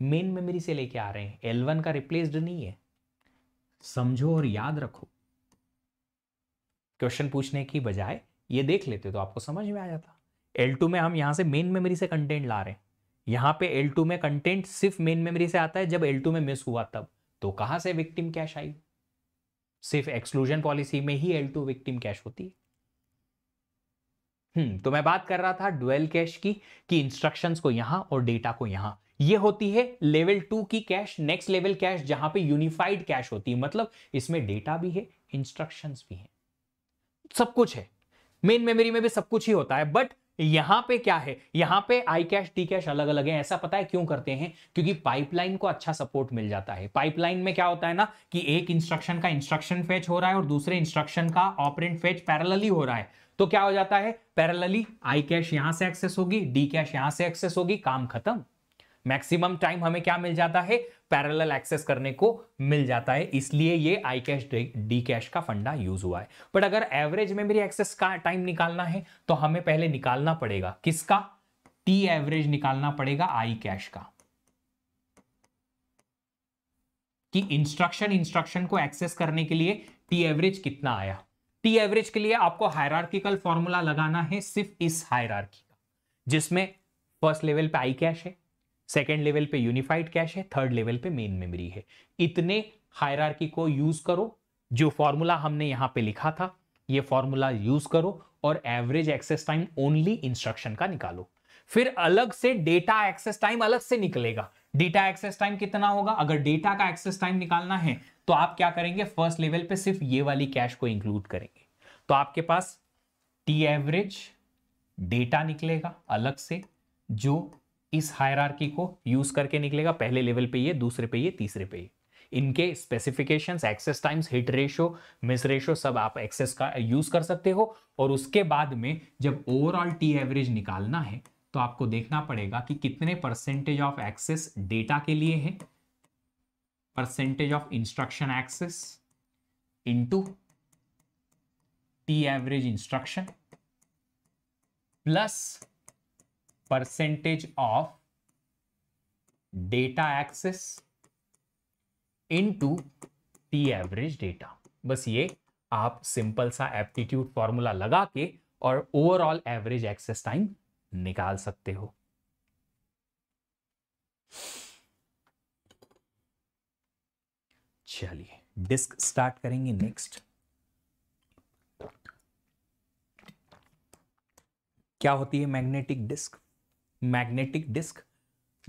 Speaker 1: मेन मेमोरी से लेके आ रहे हैं L1 का रिप्लेस्ड नहीं है समझो और याद रखो क्वेश्चन पूछने की बजाय ये देख लेते तो आपको समझ में आ जाता L2 में हम यहां से मेन मेमोरी से कंटेंट ला रहे हैं यहां पे L2 में कंटेंट सिर्फ मेन मेमोरी से आता है जब L2 में मिस हुआ तब तो कहां से विक्टिम कैश आई सिर्फ एक्सक्लूजन पॉलिसी में ही L2 विक्टिम कैश होती है हम्म तो मैं बात कर रहा था डुअल कैश की कि इंस्ट्रक्शंस को यहां और डेटा को यहां ये होती है लेवल टू की कैश नेक्स्ट लेवल कैश जहां पे यूनिफाइड कैश होती है मतलब इसमें डेटा भी है इंस्ट्रक्शंस भी है सब कुछ है मेन मेमोरी में भी सब कुछ ही होता है बट यहां पे क्या है यहां पे आई कैश टी कैश अलग अलग है ऐसा पता है क्यों करते हैं क्योंकि पाइपलाइन को अच्छा सपोर्ट मिल जाता है पाइपलाइन में क्या होता है ना कि एक इंस्ट्रक्शन का इंस्ट्रक्शन फेच हो रहा है और दूसरे इंस्ट्रक्शन का ऑपरेंट फेच पैरेलली हो रहा है तो क्या हो जाता है पैरलली आई कैश यहां से एक्सेस होगी डी कैश यहां से एक्सेस होगी काम खत्म मैक्सिमम टाइम हमें क्या मिल जाता है पैरेलल एक्सेस करने को मिल जाता है इसलिए ये आई कैश डी कैश का फंडा यूज हुआ है बट अगर एवरेज में मेरी एक्सेस का टाइम निकालना है तो हमें पहले निकालना पड़ेगा किसका टी एवरेज निकालना पड़ेगा आई कैश का कि इंस्ट्रक्शन इंस्ट्रक्शन को एक्सेस करने के लिए टी एवरेज कितना आया टी एवरेज के लिए आपको हायरार्किकल फॉर्मूला लगाना है सिर्फ इस हायरार्की का जिसमें फर्स्ट लेवल पे आई कैश है सेकेंड लेवल पे यूनिफाइड कैश है थर्ड लेवल पे मेन मेमोरी है इतने हायरार्की को यूज करो जो फॉर्मूला हमने यहाँ पे लिखा था ये फॉर्मूला यूज करो और average access time only instruction का निकालो फिर अलग से डेटा एक्सेस टाइम अलग से निकलेगा डेटा एक्सेस टाइम कितना होगा अगर डेटा का एक्सेस टाइम निकालना है तो आप क्या करेंगे फर्स्ट लेवल पे सिर्फ ये वाली कैश को इंक्लूड करेंगे तो आपके पास टी एवरेज डेटा निकलेगा अलग से जो इस हायरार्की को यूज करके निकलेगा पहले लेवल पे ये दूसरे पे ये तीसरे पे ये इनके specifications access times hit ratio miss ratio सब आप एक्सेस का यूज कर सकते हो और उसके बाद में जब ओवरऑल टी एवरेज निकालना है तो आपको देखना पड़ेगा कि कितने परसेंटेज ऑफ एक्सेस डेटा के लिए है percentage of instruction access into T average instruction plus percentage of data access into T average data. बस ये आप सिंपल सा एप्टीट्यूड फॉर्मूला लगा के और ओवरऑल एवरेज एक्सेस टाइम निकाल सकते हो चलिए डिस्क स्टार्ट करेंगे नेक्स्ट क्या होती है magnetic disk magnetic disk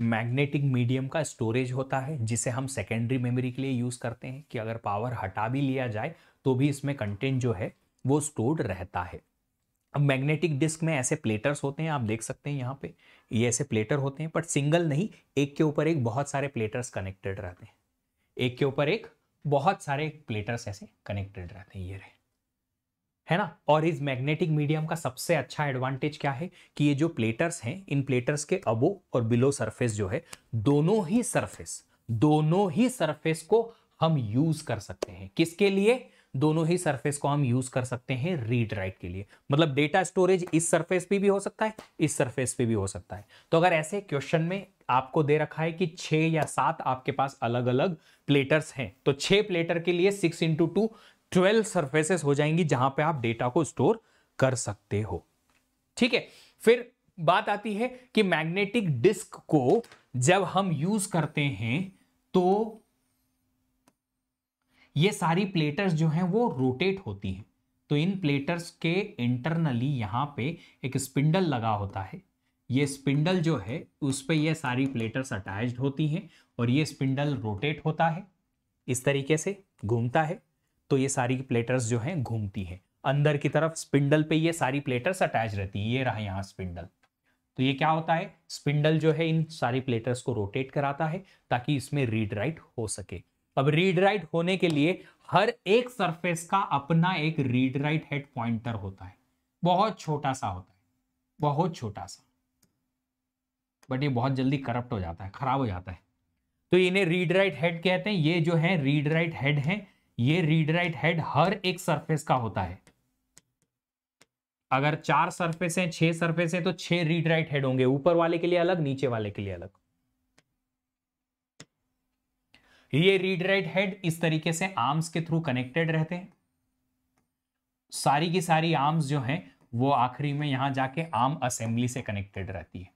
Speaker 1: magnetic medium का स्टोरेज होता है जिसे हम सेकेंडरी मेमोरी के लिए यूज़ करते हैं कि अगर पावर हटा भी लिया जाए तो भी इसमें कंटेंट जो है वो स्टोर्ड रहता है अब मैग्नेटिक डिस्क में ऐसे प्लेटर्स होते हैं आप देख सकते हैं यहाँ पे ये ऐसे प्लेटर होते हैं बट सिंगल नहीं एक के ऊपर एक बहुत सारे प्लेटर्स कनेक्टेड रहते हैं एक के ऊपर एक बहुत सारे प्लेटर्स ऐसे कनेक्टेड रहते हैं ये रहे है ना और इस मैग्नेटिक मीडियम का सबसे अच्छा एडवांटेज क्या है कि ये जो प्लेटर्स हैं इन प्लेटर्स के अबो और बिलो सरफेस जो है दोनों ही सरफेस दोनों ही सरफेस को हम यूज कर सकते हैं किसके लिए दोनों ही सरफेस को हम यूज कर सकते हैं रीड राइट के लिए मतलब डेटा स्टोरेज इस सरफेस पे भी हो सकता है इस सरफेस पे भी हो सकता है तो अगर ऐसे क्वेश्चन में आपको दे रखा है कि छः या सात आपके पास अलग अलग प्लेटर्स हैं तो छे प्लेटर के लिए six into two twelve surfaces हो जाएंगी जहां पे आप डेटा को स्टोर कर सकते हो ठीक है फिर बात आती है कि मैग्नेटिक डिस्क को जब हम यूज करते हैं तो ये सारी प्लेटर्स जो हैं वो रोटेट होती हैं तो इन प्लेटर्स के इंटरनली यहां पे एक स्पिंडल लगा होता है ये स्पिंडल जो है उस पर ये सारी प्लेटर्स अटैच्ड होती हैं और ये स्पिंडल रोटेट होता है इस तरीके से घूमता है तो ये सारी प्लेटर्स जो हैं घूमती हैं अंदर की तरफ स्पिंडल पे ये सारी प्लेटर्स अटैच रहती है ये रहा यहाँ स्पिंडल तो ये क्या होता है स्पिंडल जो है इन सारी प्लेटर्स को रोटेट कराता है ताकि इसमें रीड राइट हो सके अब रीड राइट होने के लिए हर एक सरफेस का अपना एक रीड राइट हेड पॉइंटर होता है बहुत छोटा सा होता है बहुत छोटा सा बट ये बहुत जल्दी करप्ट हो जाता है ख़राब हो जाता है तो इन्हें रीड राइट हेड कहते हैं ये जो है रीड राइट हेड है ये रीड राइट हेड हर एक सरफेस का होता है अगर चार सरफेस हैं छह सरफेस हैं तो छह रीड राइट हेड होंगे ऊपर वाले के लिए अलग नीचे वाले के लिए अलग ये रीड राइट हेड इस तरीके से आर्म्स के थ्रू कनेक्टेड रहते हैं सारी की सारी आर्म्स जो हैं वो आखिरी में यहां जाके आर्म असेंबली से कनेक्टेड रहती है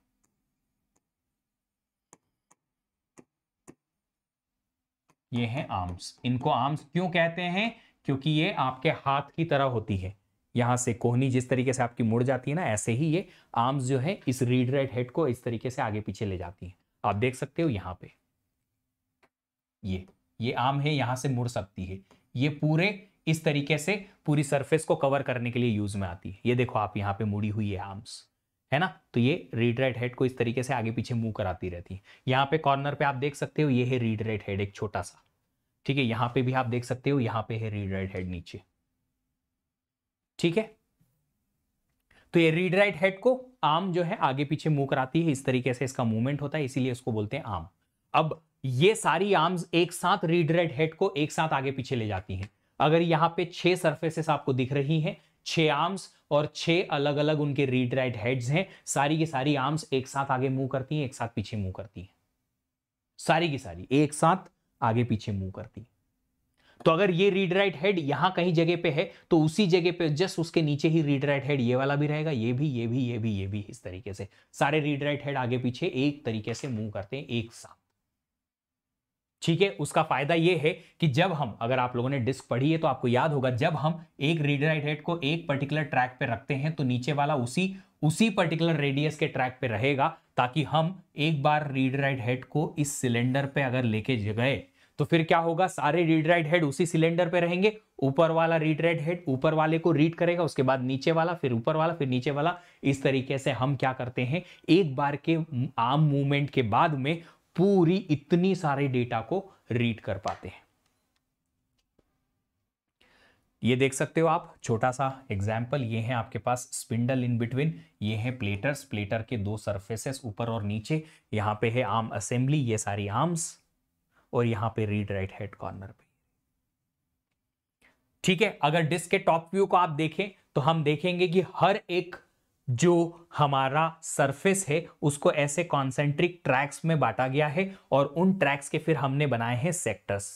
Speaker 1: ये हैं आर्म्स इनको आर्म्स क्यों कहते हैं क्योंकि ये आपके हाथ की तरह होती है यहां से कोहनी जिस तरीके से आपकी मुड़ जाती है ना ऐसे ही ये आर्म्स जो है इस रीड राइट हेड को इस तरीके से आगे पीछे ले जाती है आप देख सकते हो यहाँ पे ये ये आम है यहां से मुड़ सकती है ये पूरे इस तरीके से पूरी सरफेस को कवर करने के लिए यूज में आती है ये देखो आप यहाँ पे मुड़ी हुई है आर्म्स है ना तो ये रीड राइट हेड को इस तरीके से आगे पीछे मूव कराती रहती है यहाँ पे कॉर्नर पे आप देख सकते हो ये है रीड राइट हेड एक छोटा सा ठीक है यहाँ पे भी आप देख सकते हो यहाँ पे है रीड राइट हेड नीचे ठीक है तो ये रीड राइट हेड को आम जो है आगे पीछे मूव कराती है इस तरीके से इसका मूवमेंट होता है इसीलिए इसको बोलते हैं आम अब ये सारी आर्म्स एक साथ रीड राइट हेड को एक साथ आगे पीछे ले जाती है अगर यहाँ पे छह सर्फेसेस आपको दिख रही हैं छह आर्म्स और छह अलग अलग उनके रीड राइट हेड्स हैं सारी की सारी आर्म्स एक साथ आगे मूव करती हैं एक साथ पीछे मूव करती हैं सारी की सारी एक साथ आगे पीछे मूव करती है तो अगर ये रीड राइट हेड यहां कहीं जगह पे है तो उसी जगह पे जस्ट उसके नीचे ही रीड राइट हेड ये वाला भी रहेगा ये भी ये भी ये भी ये भी इस तरीके से सारे रीड राइट हेड आगे पीछे एक तरीके से मूव करते हैं एक साथ ठीक है उसका फायदा यह है कि जब हम अगर आप लोगों ने डिस्क पढ़ी है तो आपको याद होगा जब हम एक रीडराइट हेड को एक पर्टिकुलर ट्रैक पे रखते हैं तो नीचे वाला उसी उसी पर्टिकुलर रेडियस के ट्रैक पे रहेगा ताकि हम एक बार रीडराइट हेड को इस सिलेंडर पे अगर लेके गए तो फिर क्या होगा सारे रीड राइट हेड उसी सिलेंडर पे रहेंगे ऊपर वाला रीड राइट हेड ऊपर वाले को रीड करेगा उसके बाद नीचे वाला फिर ऊपर वाला फिर नीचे वाला इस तरीके से हम क्या करते हैं एक बार के आम मूवमेंट के बाद में पूरी इतनी सारे डेटा को रीड कर पाते हैं ये देख सकते हो आप छोटा सा एग्जाम्पल ये है आपके पास स्पिंडल इन बिटवीन ये है प्लेटर्स प्लेटर के दो सरफेसेस ऊपर और नीचे यहां पे है आर्म असेंबली ये सारी आर्म्स और यहां पे रीड राइट हेड कॉर्नर पे ठीक है अगर डिस्क के टॉप व्यू को आप देखें तो हम देखेंगे कि हर एक जो हमारा सरफेस है उसको ऐसे कॉन्सेंट्रिक ट्रैक्स में बांटा गया है और उन ट्रैक्स के फिर हमने बनाए हैं सेक्टर्स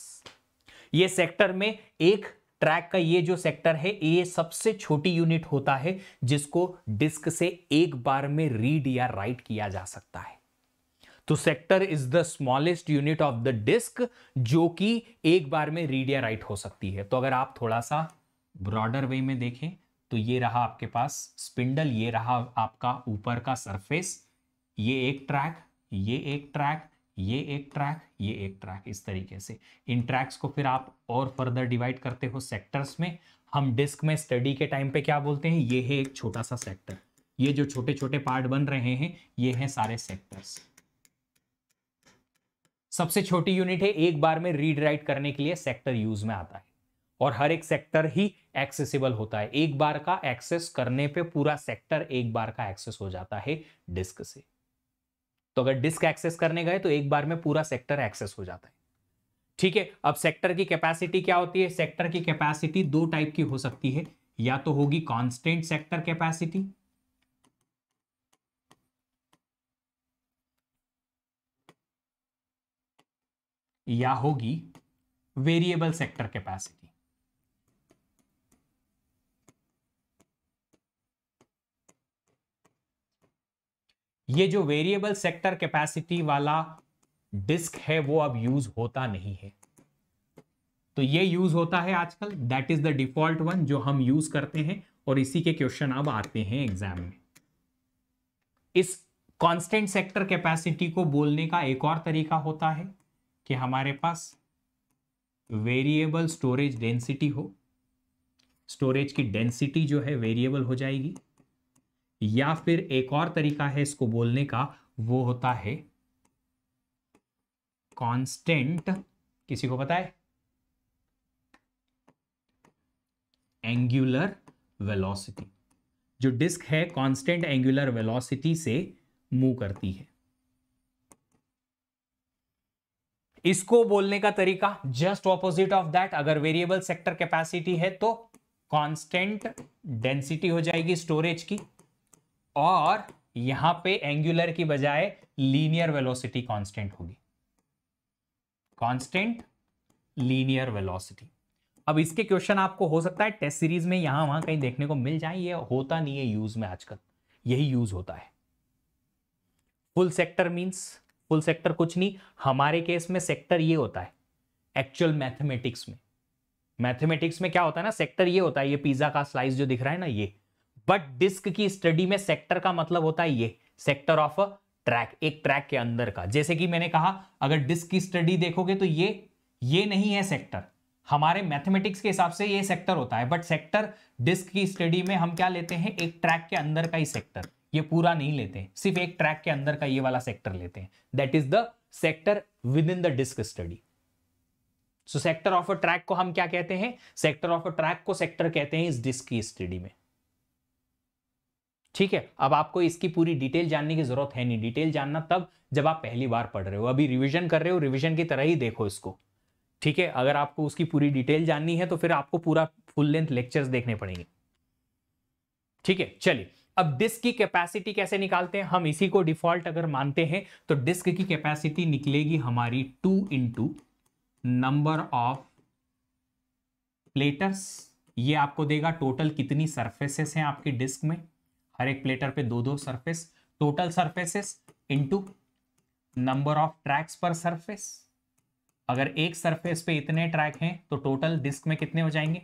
Speaker 1: ये सेक्टर में एक ट्रैक का ये जो सेक्टर है ये सबसे छोटी यूनिट होता है जिसको डिस्क से एक बार में रीड या राइट किया जा सकता है तो sector is the smallest unit of the disk जो कि एक बार में रीड या राइट हो सकती है तो अगर आप थोड़ा सा ब्रॉडर वे में देखें तो ये रहा आपके पास स्पिंडल ये रहा आपका ऊपर का सरफेस ये एक ट्रैक ये एक ट्रैक ये एक ट्रैक ये एक ट्रैक इस तरीके से इन ट्रैक्स को फिर आप और फर्दर डिवाइड करते हो सेक्टर्स में हम डिस्क में स्टडी के टाइम पे क्या बोलते हैं ये है एक छोटा सा सेक्टर ये जो छोटे छोटे पार्ट बन रहे हैं ये हैं सारे सेक्टर्स सबसे छोटी यूनिट है एक बार में रीड राइट करने के लिए सेक्टर यूज में आता है और हर एक सेक्टर ही एक्सेसिबल होता है एक बार का एक्सेस करने पे पूरा सेक्टर एक बार का एक्सेस हो जाता है डिस्क से तो अगर डिस्क एक्सेस करने गए तो एक बार में पूरा सेक्टर एक्सेस हो जाता है ठीक है अब सेक्टर की कैपेसिटी क्या होती है सेक्टर की कैपेसिटी दो टाइप की हो सकती है या तो होगी कॉन्स्टेंट सेक्टर कैपेसिटी या होगी वेरिएबल सेक्टर कैपेसिटी ये जो वेरिएबल सेक्टर कैपेसिटी वाला डिस्क है वो अब यूज होता नहीं है तो ये यूज होता है आजकल that is the default one जो हम यूज करते हैं और इसी के क्वेश्चन अब आते हैं एग्जाम में इस कांस्टेंट सेक्टर कैपेसिटी को बोलने का एक और तरीका होता है कि हमारे पास वेरिएबल स्टोरेज डेंसिटी हो स्टोरेज की डेंसिटी जो है वेरिएबल हो जाएगी या फिर एक और तरीका है इसको बोलने का वो होता है कांस्टेंट किसी को पता है एंगुलर वेलोसिटी जो डिस्क है कांस्टेंट एंगुलर वेलोसिटी से मूव करती है इसको बोलने का तरीका जस्ट ऑपोजिट ऑफ दैट अगर वेरिएबल सेक्टर कैपेसिटी है तो कांस्टेंट डेंसिटी हो जाएगी स्टोरेज की और यहां पे एंगुलर की बजाय लीनियर वेलोसिटी कांस्टेंट होगी कांस्टेंट लीनियर वेलोसिटी अब इसके क्वेश्चन आपको हो सकता है टेस्ट सीरीज में यहां वहां कहीं देखने को मिल जाए ये होता नहीं है यूज में आजकल यही यूज होता है full sector means full sector कुछ नहीं हमारे केस में सेक्टर ये होता है एक्चुअल मैथमेटिक्स में मैथमेटिक्स में क्या होता है ना सेक्टर ये होता है ये पिज्जा का स्लाइस जो दिख रहा है ना ये बट डिस्क की स्टडी में सेक्टर का मतलब होता है ये सेक्टर ऑफ अ ट्रैक एक ट्रैक के अंदर का जैसे कि मैंने कहा अगर डिस्क की स्टडी देखोगे तो ये ये नहीं है सेक्टर हमारे मैथमेटिक्स के हिसाब से ये सेक्टर होता है बट सेक्टर डिस्क की स्टडी में हम क्या लेते हैं एक ट्रैक के अंदर का ही सेक्टर ये पूरा नहीं लेते सिर्फ एक ट्रैक के अंदर का ये वाला सेक्टर लेते हैं that is the sector within the disk study so sector of a track को हम क्या कहते हैं सेक्टर ऑफ अ ट्रैक को सेक्टर कहते हैं इस डिस्क की स्टडी में ठीक है अब आपको इसकी पूरी डिटेल जानने की जरूरत है नहीं डिटेल जानना तब जब आप पहली बार पढ़ रहे हो अभी रिविजन कर रहे हो रिविजन की तरह ही देखो इसको ठीक है अगर आपको उसकी पूरी डिटेल जाननी है तो फिर आपको पूरा फुल लेंथ लेक्चर्स देखने पड़ेंगे ठीक है चलिए अब डिस्क की कैपेसिटी कैसे निकालते हैं हम इसी को डिफॉल्ट अगर मानते हैं तो डिस्क की कैपेसिटी निकलेगी हमारी two into number of platters ये आपको देगा टोटल कितनी सर्फेसेस हैं आपके डिस्क में हर एक प्लेटर पे दो दो surface total surfaces into number of tracks per surface अगर एक सरफेस पे इतने ट्रैक हैं तो टोटल डिस्क में कितने हो जाएंगे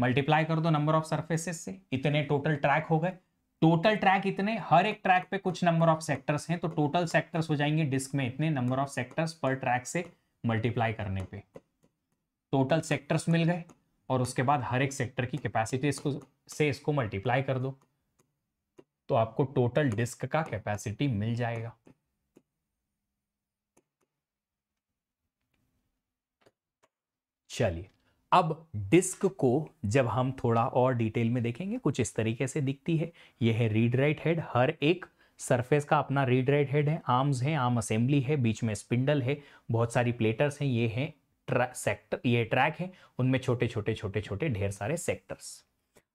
Speaker 1: मल्टीप्लाई कर दो नंबर ऑफ सर्फेसेस से इतने टोटल ट्रैक हो गए टोटल ट्रैक इतने हर एक ट्रैक पे कुछ नंबर ऑफ सेक्टर्स हैं तो टोटल सेक्टर्स हो जाएंगे डिस्क में इतने नंबर ऑफ सेक्टर्स पर ट्रैक से मल्टीप्लाई करने पे टोटल सेक्टर्स मिल गए और उसके बाद हर एक सेक्टर की कैपेसिटी इसको से इसको मल्टीप्लाई कर दो तो आपको टोटल डिस्क का कैपेसिटी मिल जाएगा चलिए अब डिस्क को जब हम थोड़ा और डिटेल में देखेंगे कुछ इस तरीके से दिखती है यह है रीड राइट हेड हर एक सरफेस का अपना रीड राइट हेड है आर्म्स हैं आर्म असेंबली है बीच में स्पिंडल है बहुत सारी प्लेटर्स हैं ये हैं ट्रैक सेक्टर ये ट्रैक है उनमें छोटे छोटे छोटे छोटे ढेर सारे सेक्टर्स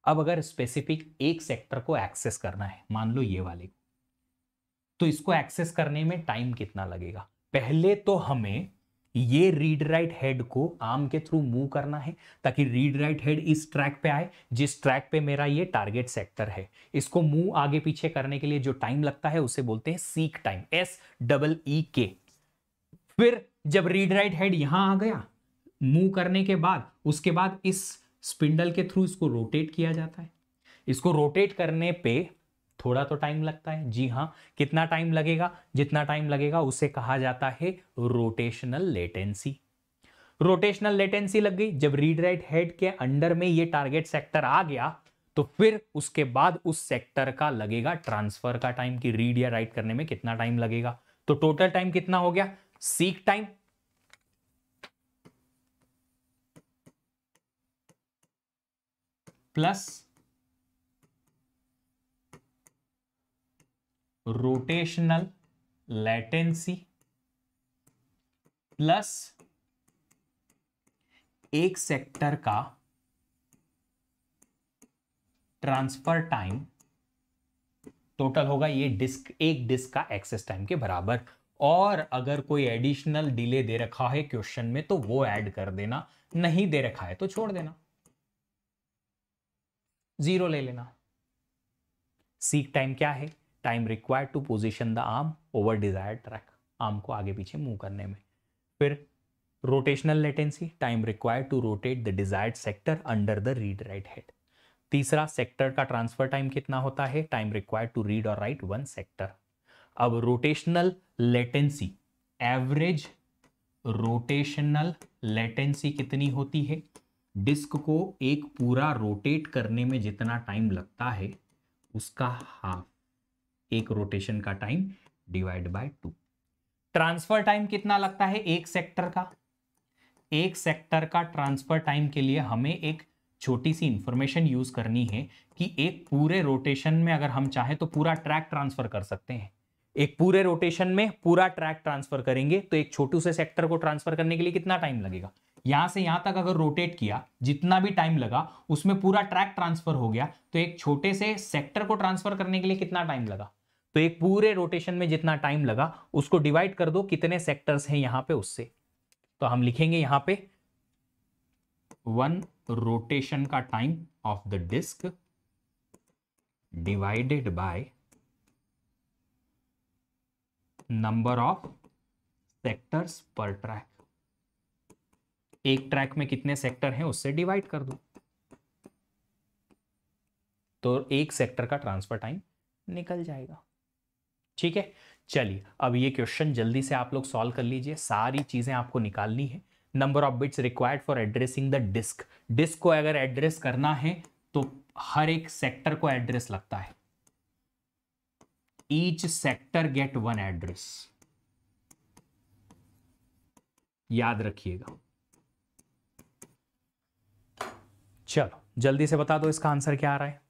Speaker 1: अब अगर स्पेसिफिक एक सेक्टर को एक्सेस करना है मान लो ये वाले को तो इसको एक्सेस करने में टाइम कितना लगेगा पहले तो हमें ये रीड राइट हेड को आर्म के थ्रू मूव करना है ताकि रीड राइट हेड इस ट्रैक पे आए जिस ट्रैक पे मेरा ये टारगेट सेक्टर है इसको मूव आगे पीछे करने के लिए जो टाइम लगता है उसे बोलते हैं seek time S double E K फिर जब रीड राइट हेड यहां आ गया मूव करने के बाद उसके बाद इस स्पिंडल के थ्रू इसको रोटेट किया जाता है इसको रोटेट करने पे थोड़ा तो टाइम लगता है जी हाँ कितना टाइम लगेगा जितना टाइम लगेगा उसे कहा जाता है रोटेशनल लेटेंसी रोटेशनल लेटेंसी लग गई जब रीड राइट हेड के अंडर में ये टारगेट सेक्टर आ गया तो फिर उसके बाद उस सेक्टर का लगेगा ट्रांसफर का टाइम कि रीड या राइट करने में कितना टाइम लगेगा तो टोटल टाइम कितना हो गया seek time plus rotational latency plus एक सेक्टर का ट्रांसफर टाइम टोटल होगा ये डिस्क एक डिस्क का एक्सेस टाइम के बराबर और अगर कोई एडिशनल डिले दे रखा है क्वेश्चन में तो वो ऐड कर देना नहीं दे रखा है तो छोड़ देना जीरो ले लेना सीक टाइम क्या है time required to position the arm over desire track arm को आगे पीछे मूव करने में फिर rotational latency time required to rotate the desired sector under the read write head तीसरा सेक्टर का ट्रांसफर टाइम कितना होता है टाइम रिक्वायर्ड टू रीड और राइट वन सेक्टर अब rotational latency average rotational latency कितनी होती है डिस्क को एक पूरा रोटेट करने में जितना टाइम लगता है उसका हाफ एक रोटेशन का time divide by two transfer time कितना लगता है एक सेक्टर का एक सेक्टर का ट्रांसफर टाइम के लिए हमें एक छोटी सी इंफॉर्मेशन यूज करनी है कि एक पूरे रोटेशन में अगर हम चाहें तो पूरा ट्रैक ट्रांसफर कर सकते हैं एक पूरे रोटेशन में पूरा ट्रैक ट्रांसफर करेंगे तो एक छोटू से सेक्टर को ट्रांसफर करने के लिए कितना टाइम लगेगा यहां से यहां तक अगर रोटेट किया जितना भी टाइम लगा उसमें पूरा ट्रैक ट्रांसफर हो गया तो एक छोटे से सेक्टर को ट्रांसफर करने के लिए कितना टाइम लगा तो एक पूरे रोटेशन में जितना टाइम लगा उसको डिवाइड कर दो कितने सेक्टर्स हैं यहां पे उससे तो हम लिखेंगे यहां पे वन रोटेशन का time of the disk divided by number of sectors पर ट्रैक एक ट्रैक में कितने सेक्टर हैं उससे डिवाइड कर दो तो एक सेक्टर का ट्रांसफर टाइम निकल जाएगा ठीक है चलिए अब ये क्वेश्चन जल्दी से आप लोग सॉल्व कर लीजिए सारी चीज़ें आपको निकालनी है number of bits required for addressing the disk disk को अगर एड्रेस करना है तो हर एक सेक्टर को एड्रेस लगता है each sector get one address याद रखिएगा चलो जल्दी से बता दो इसका आंसर क्या आ रहा है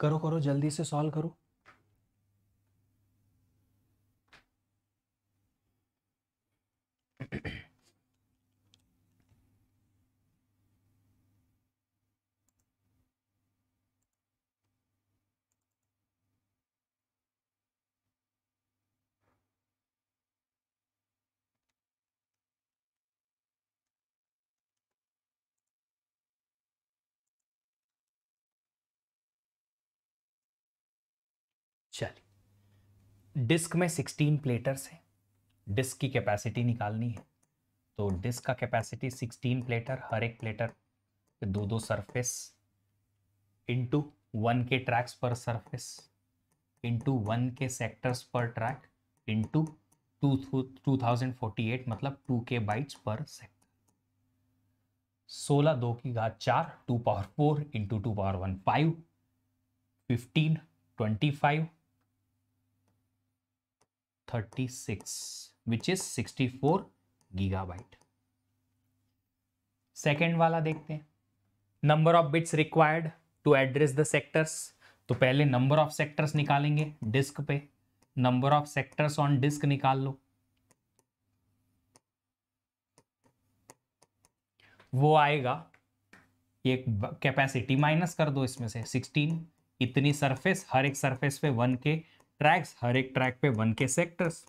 Speaker 1: करो करो जल्दी से सॉल्व करो डिस्क में 16 प्लेटर्स हैं डिस्क की कैपेसिटी निकालनी है तो डिस्क का कैपेसिटी 16 प्लेटर हर एक प्लेटर दो दो surface into one K tracks per surface into one K sectors पर track into two two thousand forty eight मतलब two K bytes per sector सोलह दो की घात चार two power four into two power one five fifteen twenty five 36 which is 64 gigabyte second वाला देखते हैं number of bits required to address the sectors तो पहले नंबर ऑफ सेक्टर्स निकालेंगे डिस्क पे number of sectors on disk निकाल लो वो आएगा एक कैपेसिटी माइनस कर दो इसमें से 16 इतनी सरफेस हर एक सरफेस पे 1 के ट्रैक्स हर एक ट्रैक पे one K sectors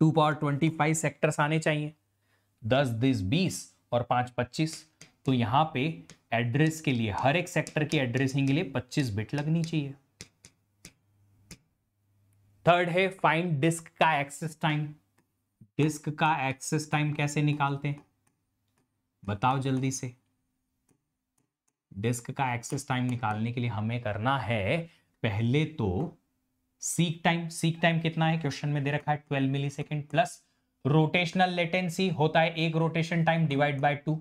Speaker 1: two power twenty five sectors आने चाहिए दस दिस बीस और पाँच पच्चीस तो यहाँ पे एड्रेस के लिए हर एक सेक्टर की एड्रेसिंग के लिए पच्चीस बिट लगनी चाहिए थर्ड है फाइंड डिस्क का एक्सेस टाइम डिस्क का एक्सेस टाइम कैसे निकालते हैं बताओ जल्दी से डिस्क का एक्सेस टाइम निकालने के लिए हमें करना है पहले तो सीक टाइम सीक टाइम कितना है क्वेश्चन में दे रखा है 12 मिलीसेकंड प्लस रोटेशनल लेटेंसी होता है एक rotation time divide by two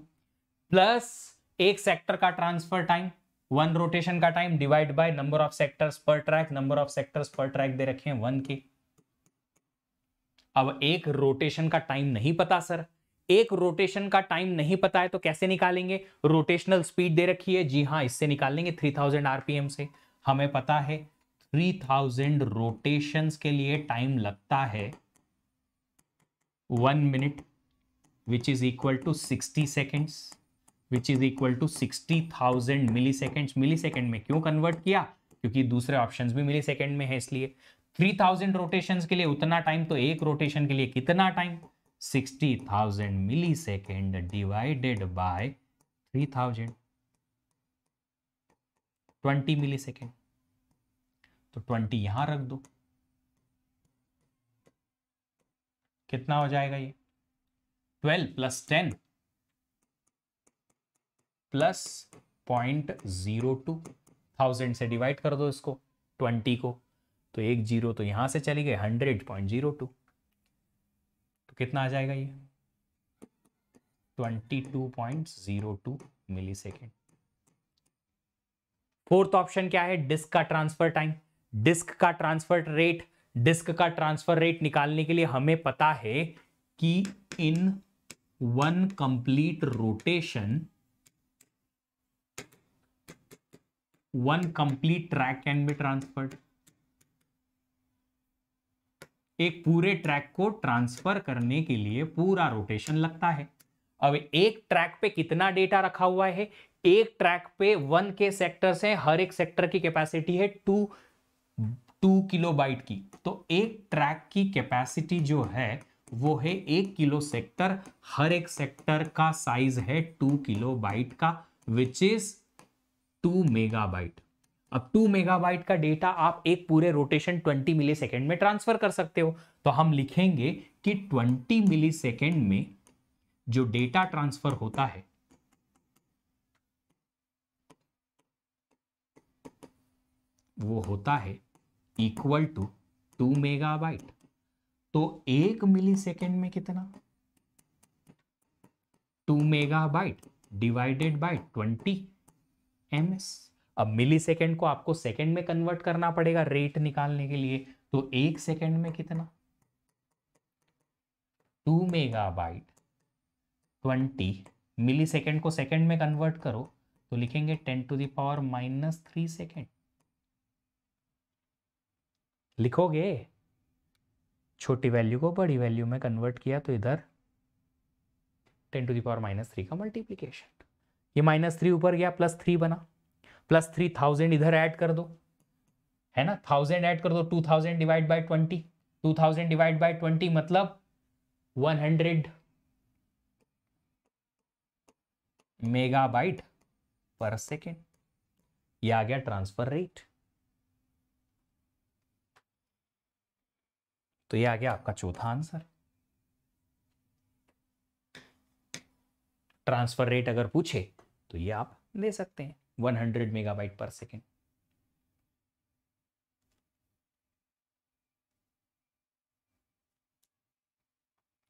Speaker 1: plus एक सेक्टर का ट्रांसफर टाइम वन रोटेशन का time divide by number of sectors पर ट्रैक नंबर ऑफ सेक्टर्स पर ट्रैक दे रखे हैं वन के अब एक रोटेशन का टाइम नहीं पता सर एक रोटेशन का टाइम नहीं पता है तो कैसे निकालेंगे रोटेशनल स्पीड दे रखी है जी हाँ इससे निकालेंगे थ्री थाउजेंड आरपीएम से हमें पता है 3000 रोटेशंस के लिए टाइम लगता है one minute to sixty equal which 60 equal to sixty thousand milli 60,000 millisecond में क्यों कन्वर्ट किया क्योंकि दूसरे ऑप्शंस भी मिली सेकेंड में है इसलिए 3000 रोटेशन के लिए उतना टाइम तो एक रोटेशन के लिए कितना time 60,000 second divided by 3000 20 second तो ट्वेंटी यहां रख दो कितना हो जाएगा ये twelve plus ten plus point zero two thousand से डिवाइड कर दो इसको ट्वेंटी को तो एक जीरो तो यहां से चली गई हंड्रेड पॉइंट जीरो टू तो कितना आ जाएगा ये twenty two point zero two मिली सेकेंड फोर्थ ऑप्शन क्या है डिस्क का ट्रांसफर टाइम डिस्क का ट्रांसफर रेट डिस्क का ट्रांसफर रेट निकालने के लिए हमें पता है कि in one complete rotation one complete track can be transferred एक पूरे ट्रैक को ट्रांसफर करने के लिए पूरा रोटेशन लगता है अब एक ट्रैक पे कितना डेटा रखा हुआ है एक ट्रैक पे वन के सेक्टर्स हैं हर एक सेक्टर की कैपेसिटी है टू टू किलो बाइट की तो एक ट्रैक की कैपेसिटी जो है वो है एक किलो सेक्टर हर एक सेक्टर का साइज है टू किलो बाइट का विच इज टू मेगाबाइट अब टू मेगाबाइट का डेटा आप एक पूरे रोटेशन ट्वेंटी मिली सेकेंड में ट्रांसफर कर सकते हो तो हम लिखेंगे कि ट्वेंटी मिली सेकेंड में जो डेटा ट्रांसफर होता है वो होता है इक्वल टू टू मेगाबाइट तो एक मिली सेकेंड में कितना two megabyte divided by twenty M S अब मिली सेकेंड को आपको सेकेंड में कन्वर्ट करना पड़ेगा रेट निकालने के लिए तो एक सेकेंड में कितना two megabyte twenty millisecond को सेकेंड में कन्वर्ट करो तो लिखेंगे ten to the power minus three second लिखोगे छोटी वैल्यू को बड़ी वैल्यू में कन्वर्ट किया तो इधर ten to the power minus three का मल्टीप्लीकेशन ये माइनस थ्री ऊपर गया प्लस थ्री बना प्लस थ्री थाउजेंड इधर ऐड कर दो है ना थाउजेंड ऐड कर दो two thousand divide by twenty two thousand divide by twenty मतलब वन हंड्रेड बाइट पर सेकेंड यह आ गया ट्रांसफर रेट तो ये आ गया आपका चौथा आंसर ट्रांसफर रेट अगर पूछे तो ये आप दे सकते हैं 100 मेगाबाइट पर सेकेंड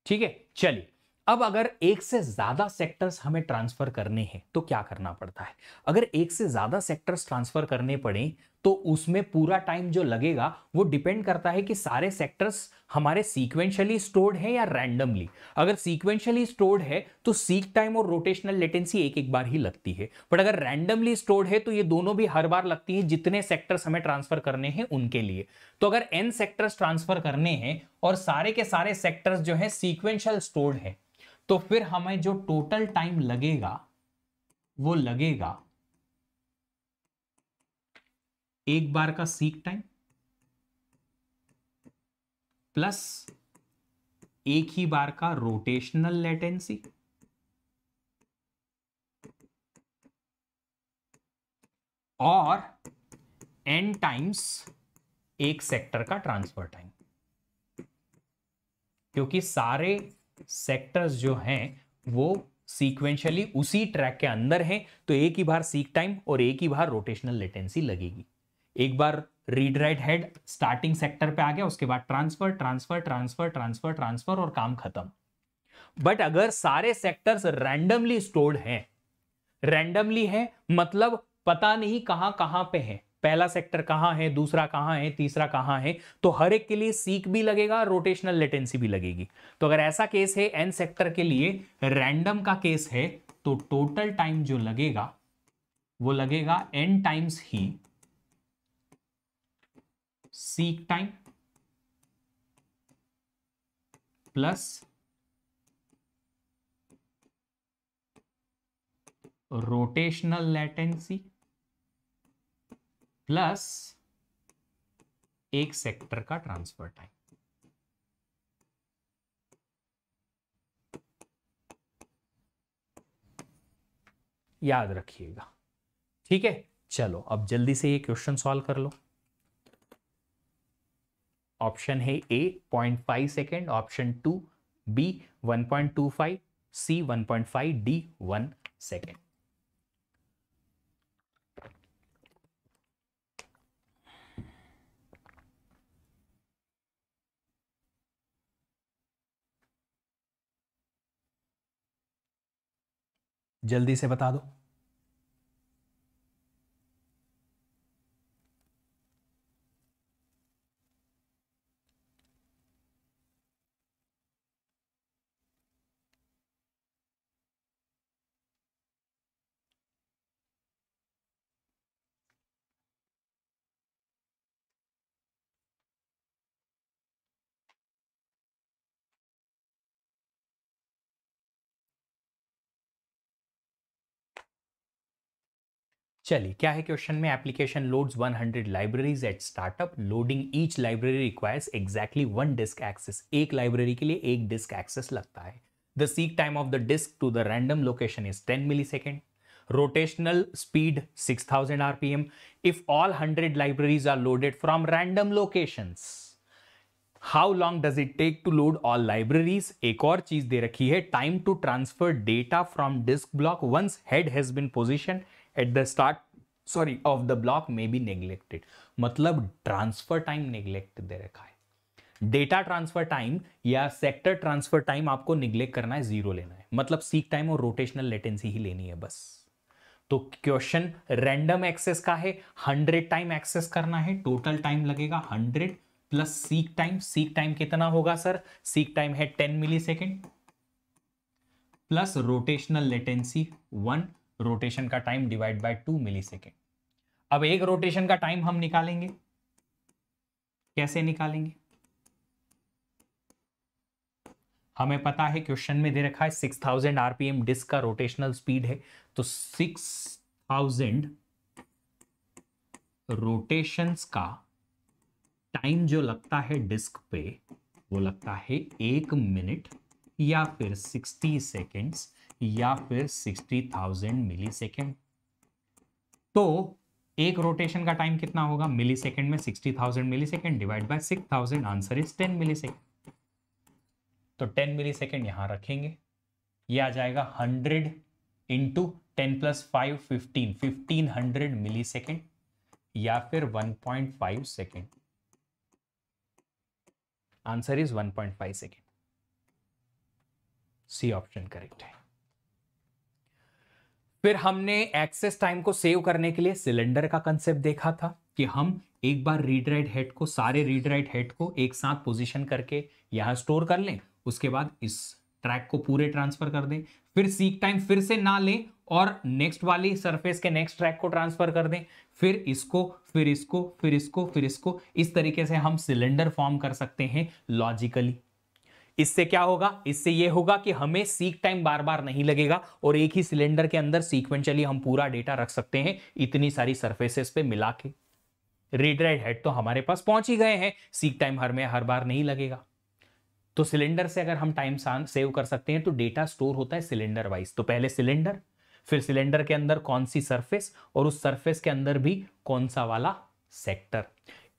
Speaker 1: ठीक है चलिए अब अगर एक से ज्यादा सेक्टर्स हमें ट्रांसफर करने हैं तो क्या करना पड़ता है अगर एक से ज्यादा सेक्टर्स ट्रांसफर करने पड़े तो उसमें पूरा टाइम जो लगेगा वो डिपेंड करता है कि सारे सेक्टर्स हमारे सीक्वेंशियली स्टोर्ड है या रैंडमली अगर सीक्वेंशियली स्टोर्ड है तो सीक टाइम और रोटेशनल लेटेंसी एक एक बार ही लगती है बट अगर रैंडमली स्टोर्ड है तो ये दोनों भी हर बार लगती है जितने सेक्टर्स हमें ट्रांसफर करने हैं उनके लिए तो अगर एन सेक्टर्स ट्रांसफर करने हैं और सारे के सारे सेक्टर्स जो है सीक्वेंशियल स्टोर्ड है तो फिर हमें जो टोटल टाइम लगेगा वो लगेगा एक बार का सीक टाइम प्लस एक ही बार का रोटेशनल लेटेंसी और एन टाइम्स एक सेक्टर का ट्रांसफर टाइम क्योंकि सारे सेक्टर्स जो हैं वो सीक्वेंशियली उसी ट्रैक के अंदर हैं तो एक ही बार सीक टाइम और एक ही बार रोटेशनल लेटेंसी लगेगी एक बार read write head starting sector पे आ गया उसके बाद transfer transfer transfer transfer transfer और काम खत्म बट अगर सारे सेक्टर्स रैंडमली स्टोर्ड हैं रैंडमली है मतलब पता नहीं कहां कहां पे है पहला सेक्टर कहां है दूसरा कहां है तीसरा कहां है तो हर एक के लिए सीक भी लगेगा रोटेशनल लेटेंसी भी लगेगी तो अगर ऐसा केस है एन सेक्टर के लिए रैंडम का केस है तो टोटल टाइम जो लगेगा वो लगेगा एन टाइम्स ही seek time plus rotational latency plus एक सेक्टर का ट्रांसफर टाइम याद रखिएगा ठीक है चलो अब जल्दी से ये क्वेश्चन सॉल्व कर लो ऑप्शन है A point five second option two B one point two five C one point five D one second जल्दी से बता दो चलिए क्या है क्वेश्चन में application loads 100 libraries at startup loading each library requires exactly one disk access एक library के लिए एक डिस्क एक्सेस लगता है the seek time of the disk to the random location is 10 milli rotational speed 6000 thousand R P M if all hundred libraries are loaded from random location how long does it take to load all libraries एक और चीज दे रखी है time to transfer data from disk block once head has been position at the start sorry of the block may be neglected मतलब transfer time neglect दे रखा है डेटा ट्रांसफर टाइम या सेक्टर ट्रांसफर टाइम आपको neglect करना है zero लेना है मतलब सीक टाइम और रोटेशनल लेटेंसी ही लेनी है बस तो क्वेश्चन रैंडम एक्सेस का है हंड्रेड टाइम एक्सेस करना है टोटल टाइम लगेगा hundred plus seek time seek time कितना होगा सर सीक टाइम है ten milli second plus rotational latency one rotation का time divide by two milli second अब एक रोटेशन का टाइम हम निकालेंगे कैसे निकालेंगे हमें पता है क्वेश्चन में दे रखा है सिक्स थाउजेंड आरपीएम डिस्क का रोटेशनल स्पीड है तो सिक्स थाउजेंड रोटेशंस का टाइम जो लगता है डिस्क पे वो लगता है एक मिनट या फिर सिक्सटी सेकेंड्स या फिर 60,000 मिलीसेकंड तो एक रोटेशन का टाइम कितना होगा मिलीसेकंड में 60,000 millisecond divide by 6,000 answer is 10 millisecond तो 10 मिलीसेकंड यहां रखेंगे ये आ जाएगा 100 into ten plus five fifteen fifteen hundred milli second या फिर 1.5 second answer is 1.5 second C option correct है फिर हमने एक्सेस टाइम को सेव करने के लिए सिलेंडर का कंसेप्ट देखा था कि हम एक बार रीड राइट हेड को सारे रीड राइट हेड को एक साथ पोजीशन करके यहाँ स्टोर कर लें उसके बाद इस ट्रैक को पूरे ट्रांसफर कर दें फिर सीक टाइम फिर से ना लें और नेक्स्ट वाली सरफेस के नेक्स्ट ट्रैक को ट्रांसफर कर दें फिर इसको फिर इसको फिर इसको फिर इसको इस तरीके से हम सिलेंडर फॉर्म कर सकते हैं लॉजिकली इससे क्या होगा इससे ये होगा कि हमें सीक टाइम बार बार नहीं लगेगा और एक ही सिलेंडर के अंदर सीक्वेंशियली हम पूरा डेटा रख सकते हैं इतनी सारी सर्फेसेस पे मिला के रेडरेड हेड तो हमारे पास पहुंच ही गए हैं सीक टाइम हर में हर बार नहीं लगेगा तो सिलेंडर से अगर हम टाइम सेव कर सकते हैं तो डेटा स्टोर होता है सिलेंडर वाइज तो पहले सिलेंडर फिर सिलेंडर के अंदर कौन सी सरफेस और उस सरफेस के अंदर भी कौन सा वाला सेक्टर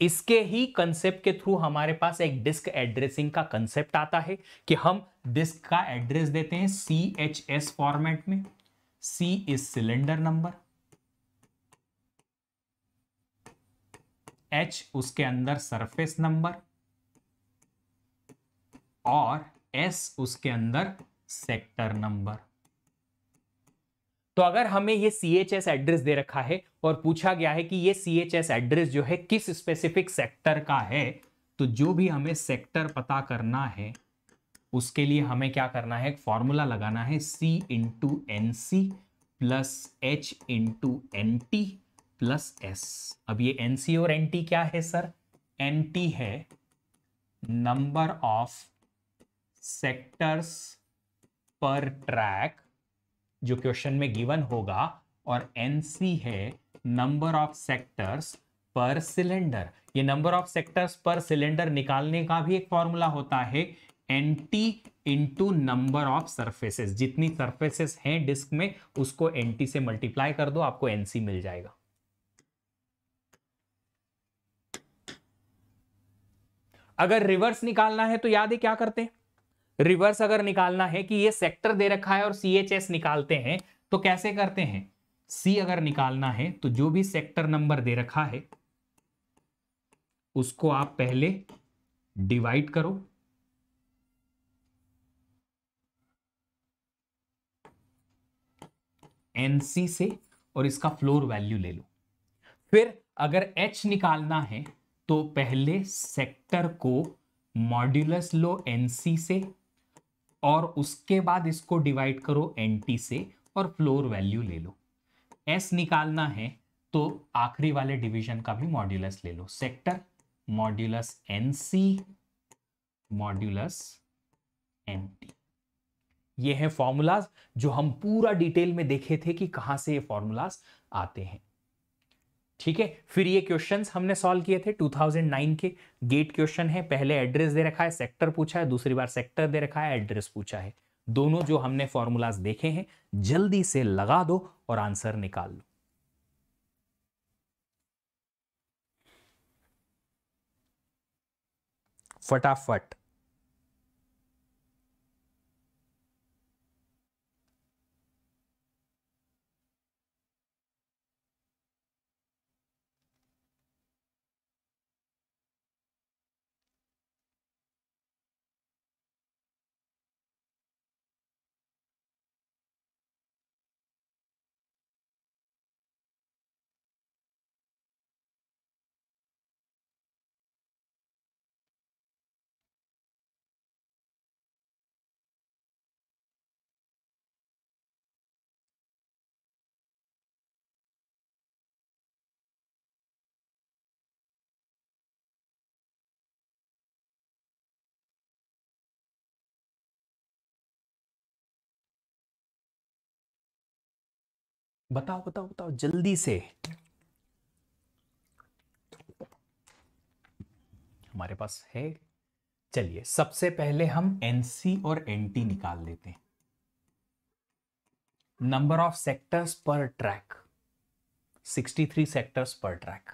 Speaker 1: इसके ही कंसेप्ट के थ्रू हमारे पास एक डिस्क एड्रेसिंग का कंसेप्ट आता है कि हम डिस्क का एड्रेस देते हैं सी एच एस फॉर्मेट में C is cylinder number H उसके अंदर सरफेस नंबर और एस उसके अंदर सेक्टर नंबर तो अगर हमें ये सी एच एस एड्रेस दे रखा है और पूछा गया है कि ये सी एच एस एड्रेस जो है किस स्पेसिफिक सेक्टर का है तो जो भी हमें सेक्टर पता करना है उसके लिए हमें क्या करना है एक फॉर्मूला लगाना है C into N C plus H into N T plus S अब ये एन सी और एन टी क्या है सर एन टी है नंबर ऑफ सेक्टर्स पर ट्रैक जो क्वेश्चन में गिवन होगा और एनसी है नंबर ऑफ सेक्टर्स पर सिलेंडर ये नंबर ऑफ सेक्टर्स पर सिलेंडर निकालने का भी एक फॉर्मूला होता है N T into number of surfaces जितनी सर्फेसेस हैं डिस्क में उसको एन टी से मल्टीप्लाई कर दो आपको एन सी मिल जाएगा अगर रिवर्स निकालना है तो याद है क्या करते हैं रिवर्स अगर निकालना है कि ये सेक्टर दे रखा है और सी निकालते हैं तो कैसे करते हैं सी अगर निकालना है तो जो भी सेक्टर नंबर दे रखा है उसको आप पहले डिवाइड करो एनसी से और इसका फ्लोर वैल्यू ले लो फिर अगर एच निकालना है तो पहले सेक्टर को मॉड्यूलस लो एनसी से और उसके बाद इसको डिवाइड करो एन टी से और फ्लोर वैल्यू ले लो एस निकालना है तो आखिरी वाले डिवीजन का भी मॉड्यूलस ले लो sector modulus N C modulus N T ये है फॉर्मूलाज जो हम पूरा डिटेल में देखे थे कि कहां से ये फॉर्मूलाज आते हैं ठीक है फिर ये क्वेश्चन हमने सॉल्व किए थे 2009 के गेट क्वेश्चन है पहले एड्रेस दे रखा है सेक्टर पूछा है दूसरी बार सेक्टर दे रखा है एड्रेस पूछा है दोनों जो हमने फॉर्मूलाज देखे हैं जल्दी से लगा दो और आंसर निकाल लो फटाफट बताओ बताओ बताओ जल्दी से हमारे पास है चलिए सबसे पहले हम एनसी और एनटी निकाल लेते हैं नंबर ऑफ सेक्टर्स पर ट्रैक 63 सेक्टर्स पर ट्रैक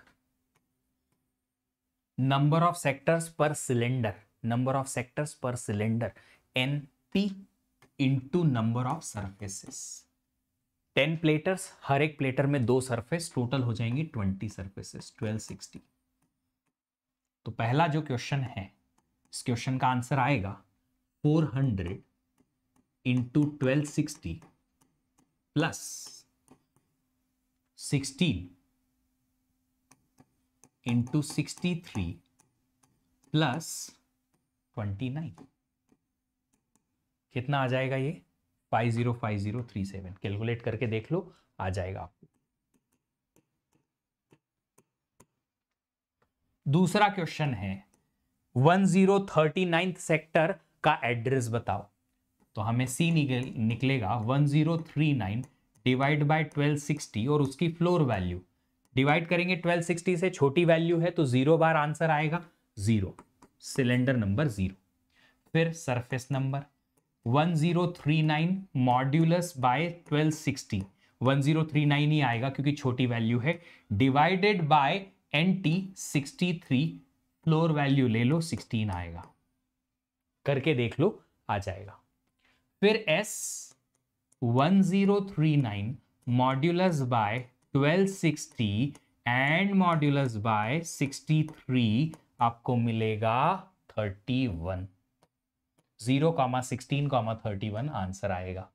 Speaker 1: नंबर ऑफ सेक्टर्स पर सिलेंडर नंबर ऑफ सेक्टर्स पर cylinder N P into number of surfaces ten platters हर एक प्लेटर में दो सरफेस टोटल हो जाएंगी ट्वेंटी सर्फेसेस ट्वेल्व सिक्सटी तो पहला जो क्वेश्चन है इस क्वेश्चन का आंसर आएगा four hundred into twelve sixty plus sixteen into sixty three plus twenty nine कितना आ जाएगा ये five zero five zero three seven calculate करके देख लो आ जाएगा आपको दूसरा क्वेश्चन है one zero thirty ninth sector का एड्रेस बताओ तो हमें सी निकल, निकलेगा one zero three nine divide by twelve sixty और उसकी फ्लोर वैल्यू डिवाइड करेंगे ट्वेल्व सिक्सटी से छोटी वैल्यू है तो जीरो बार आंसर आएगा जीरो सिलेंडर नंबर जीरो फिर सरफेस नंबर 1039 मॉड्यूलस बाय 1260 1039 ही आएगा क्योंकि छोटी वैल्यू है divided by N T sixty three floor value ले लो 16 आएगा करके देख लो आ जाएगा फिर S 1039 modulus by 1260 and modulus by 63 आपको मिलेगा 31 zero comma sixteen comma thirty one answer आएगा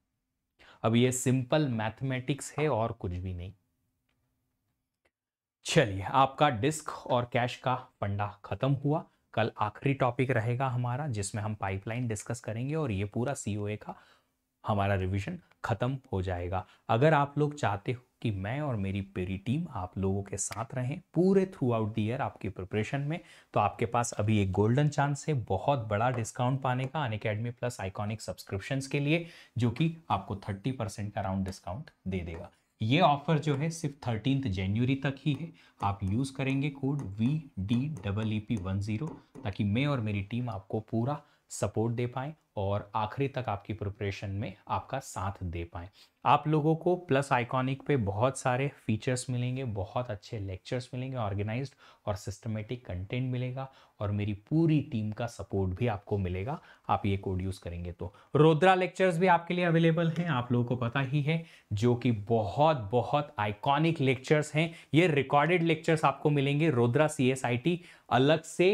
Speaker 1: अब ये सिंपल मैथमेटिक्स है और कुछ भी नहीं चलिए आपका डिस्क और कैश का पंडा खत्म हुआ कल आखिरी टॉपिक रहेगा हमारा जिसमें हम पाइपलाइन डिस्कस करेंगे और ये पूरा सीओए का हमारा रिविजन खत्म हो जाएगा अगर आप लोग चाहते हो कि मैं और मेरी पूरी टीम आप लोगों के साथ रहें पूरे थ्रू आउट द ईयर आपके प्रिपरेशन में तो आपके पास अभी एक गोल्डन चांस है बहुत बड़ा डिस्काउंट पाने का Unacademy plus iconic subscription के लिए जो कि आपको थर्टी परसेंट का राउंड डिस्काउंट दे देगा ये ऑफर जो है सिर्फ थर्टीन जनवरी तक ही है आप यूज़ करेंगे code V D double E P one zero ताकि मैं और मेरी टीम आपको पूरा सपोर्ट दे पाएँ और आखिरी तक आपकी प्रिपरेशन में आपका साथ दे पाएँ आप लोगों को प्लस आइकॉनिक पे बहुत सारे फीचर्स मिलेंगे बहुत अच्छे लेक्चर्स मिलेंगे ऑर्गेनाइज्ड और सिस्टमेटिक कंटेंट मिलेगा और मेरी पूरी टीम का सपोर्ट भी आपको मिलेगा आप ये कोड यूज़ करेंगे तो रोद्रा लेक्चर्स भी आपके लिए अवेलेबल हैं आप लोगों को पता ही है जो कि बहुत बहुत आइकॉनिक लेक्चर्स हैं ये रिकॉर्डेड लेक्चर्स आपको मिलेंगे रोद्रा सी अलग से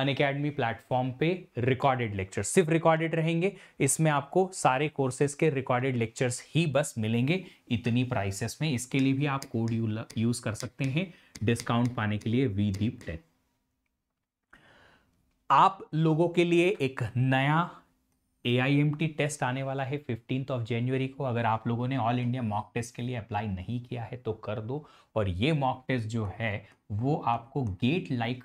Speaker 1: अन अकेडमी प्लेटफॉर्म पे रिकॉर्डेड लेक्चर सिर्फ रिकॉर्डेड रहेंगे इसमें आपको सारे कोर्सेज के रिकॉर्डेड लेक्चर्स ही बस मिलेंगे इतनी प्राइसेस में इसके लिए भी आप कोड यूज कर सकते हैं डिस्काउंट पाने के लिए वी दीप टेन आप लोगों के लिए एक नया ए टेस्ट आने वाला है फिफ्टींथ ऑफ जनवरी को अगर आप लोगों ने ऑल इंडिया मॉक टेस्ट के लिए अप्लाई नहीं किया है तो कर दो और ये मॉक टेस्ट जो है वो आपको गेट लाइक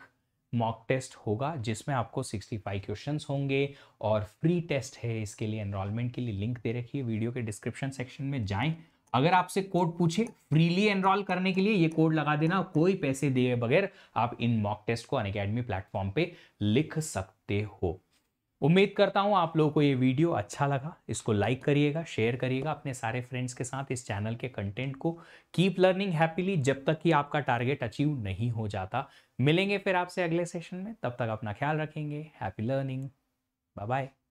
Speaker 1: मॉक टेस्ट होगा जिसमें आपको 65 क्वेश्चंस होंगे और फ्री टेस्ट है इसके लिए एनरोलमेंट के लिए लिंक दे रखी है वीडियो के डिस्क्रिप्शन सेक्शन में जाएं अगर आपसे कोड पूछे फ्रीली एनरोल करने के लिए ये कोड लगा देना कोई पैसे दिए बगैर आप इन मॉक टेस्ट को अन प्लेटफॉर्म पे लिख सकते हो उम्मीद करता हूँ आप लोगों को ये वीडियो अच्छा लगा इसको लाइक करिएगा शेयर करिएगा अपने सारे फ्रेंड्स के साथ इस चैनल के कंटेंट को कीप लर्निंग हैप्पीली जब तक कि आपका टारगेट अचीव नहीं हो जाता मिलेंगे फिर आपसे अगले सेशन में तब तक अपना ख्याल रखेंगे हैप्पी लर्निंग बाय बाय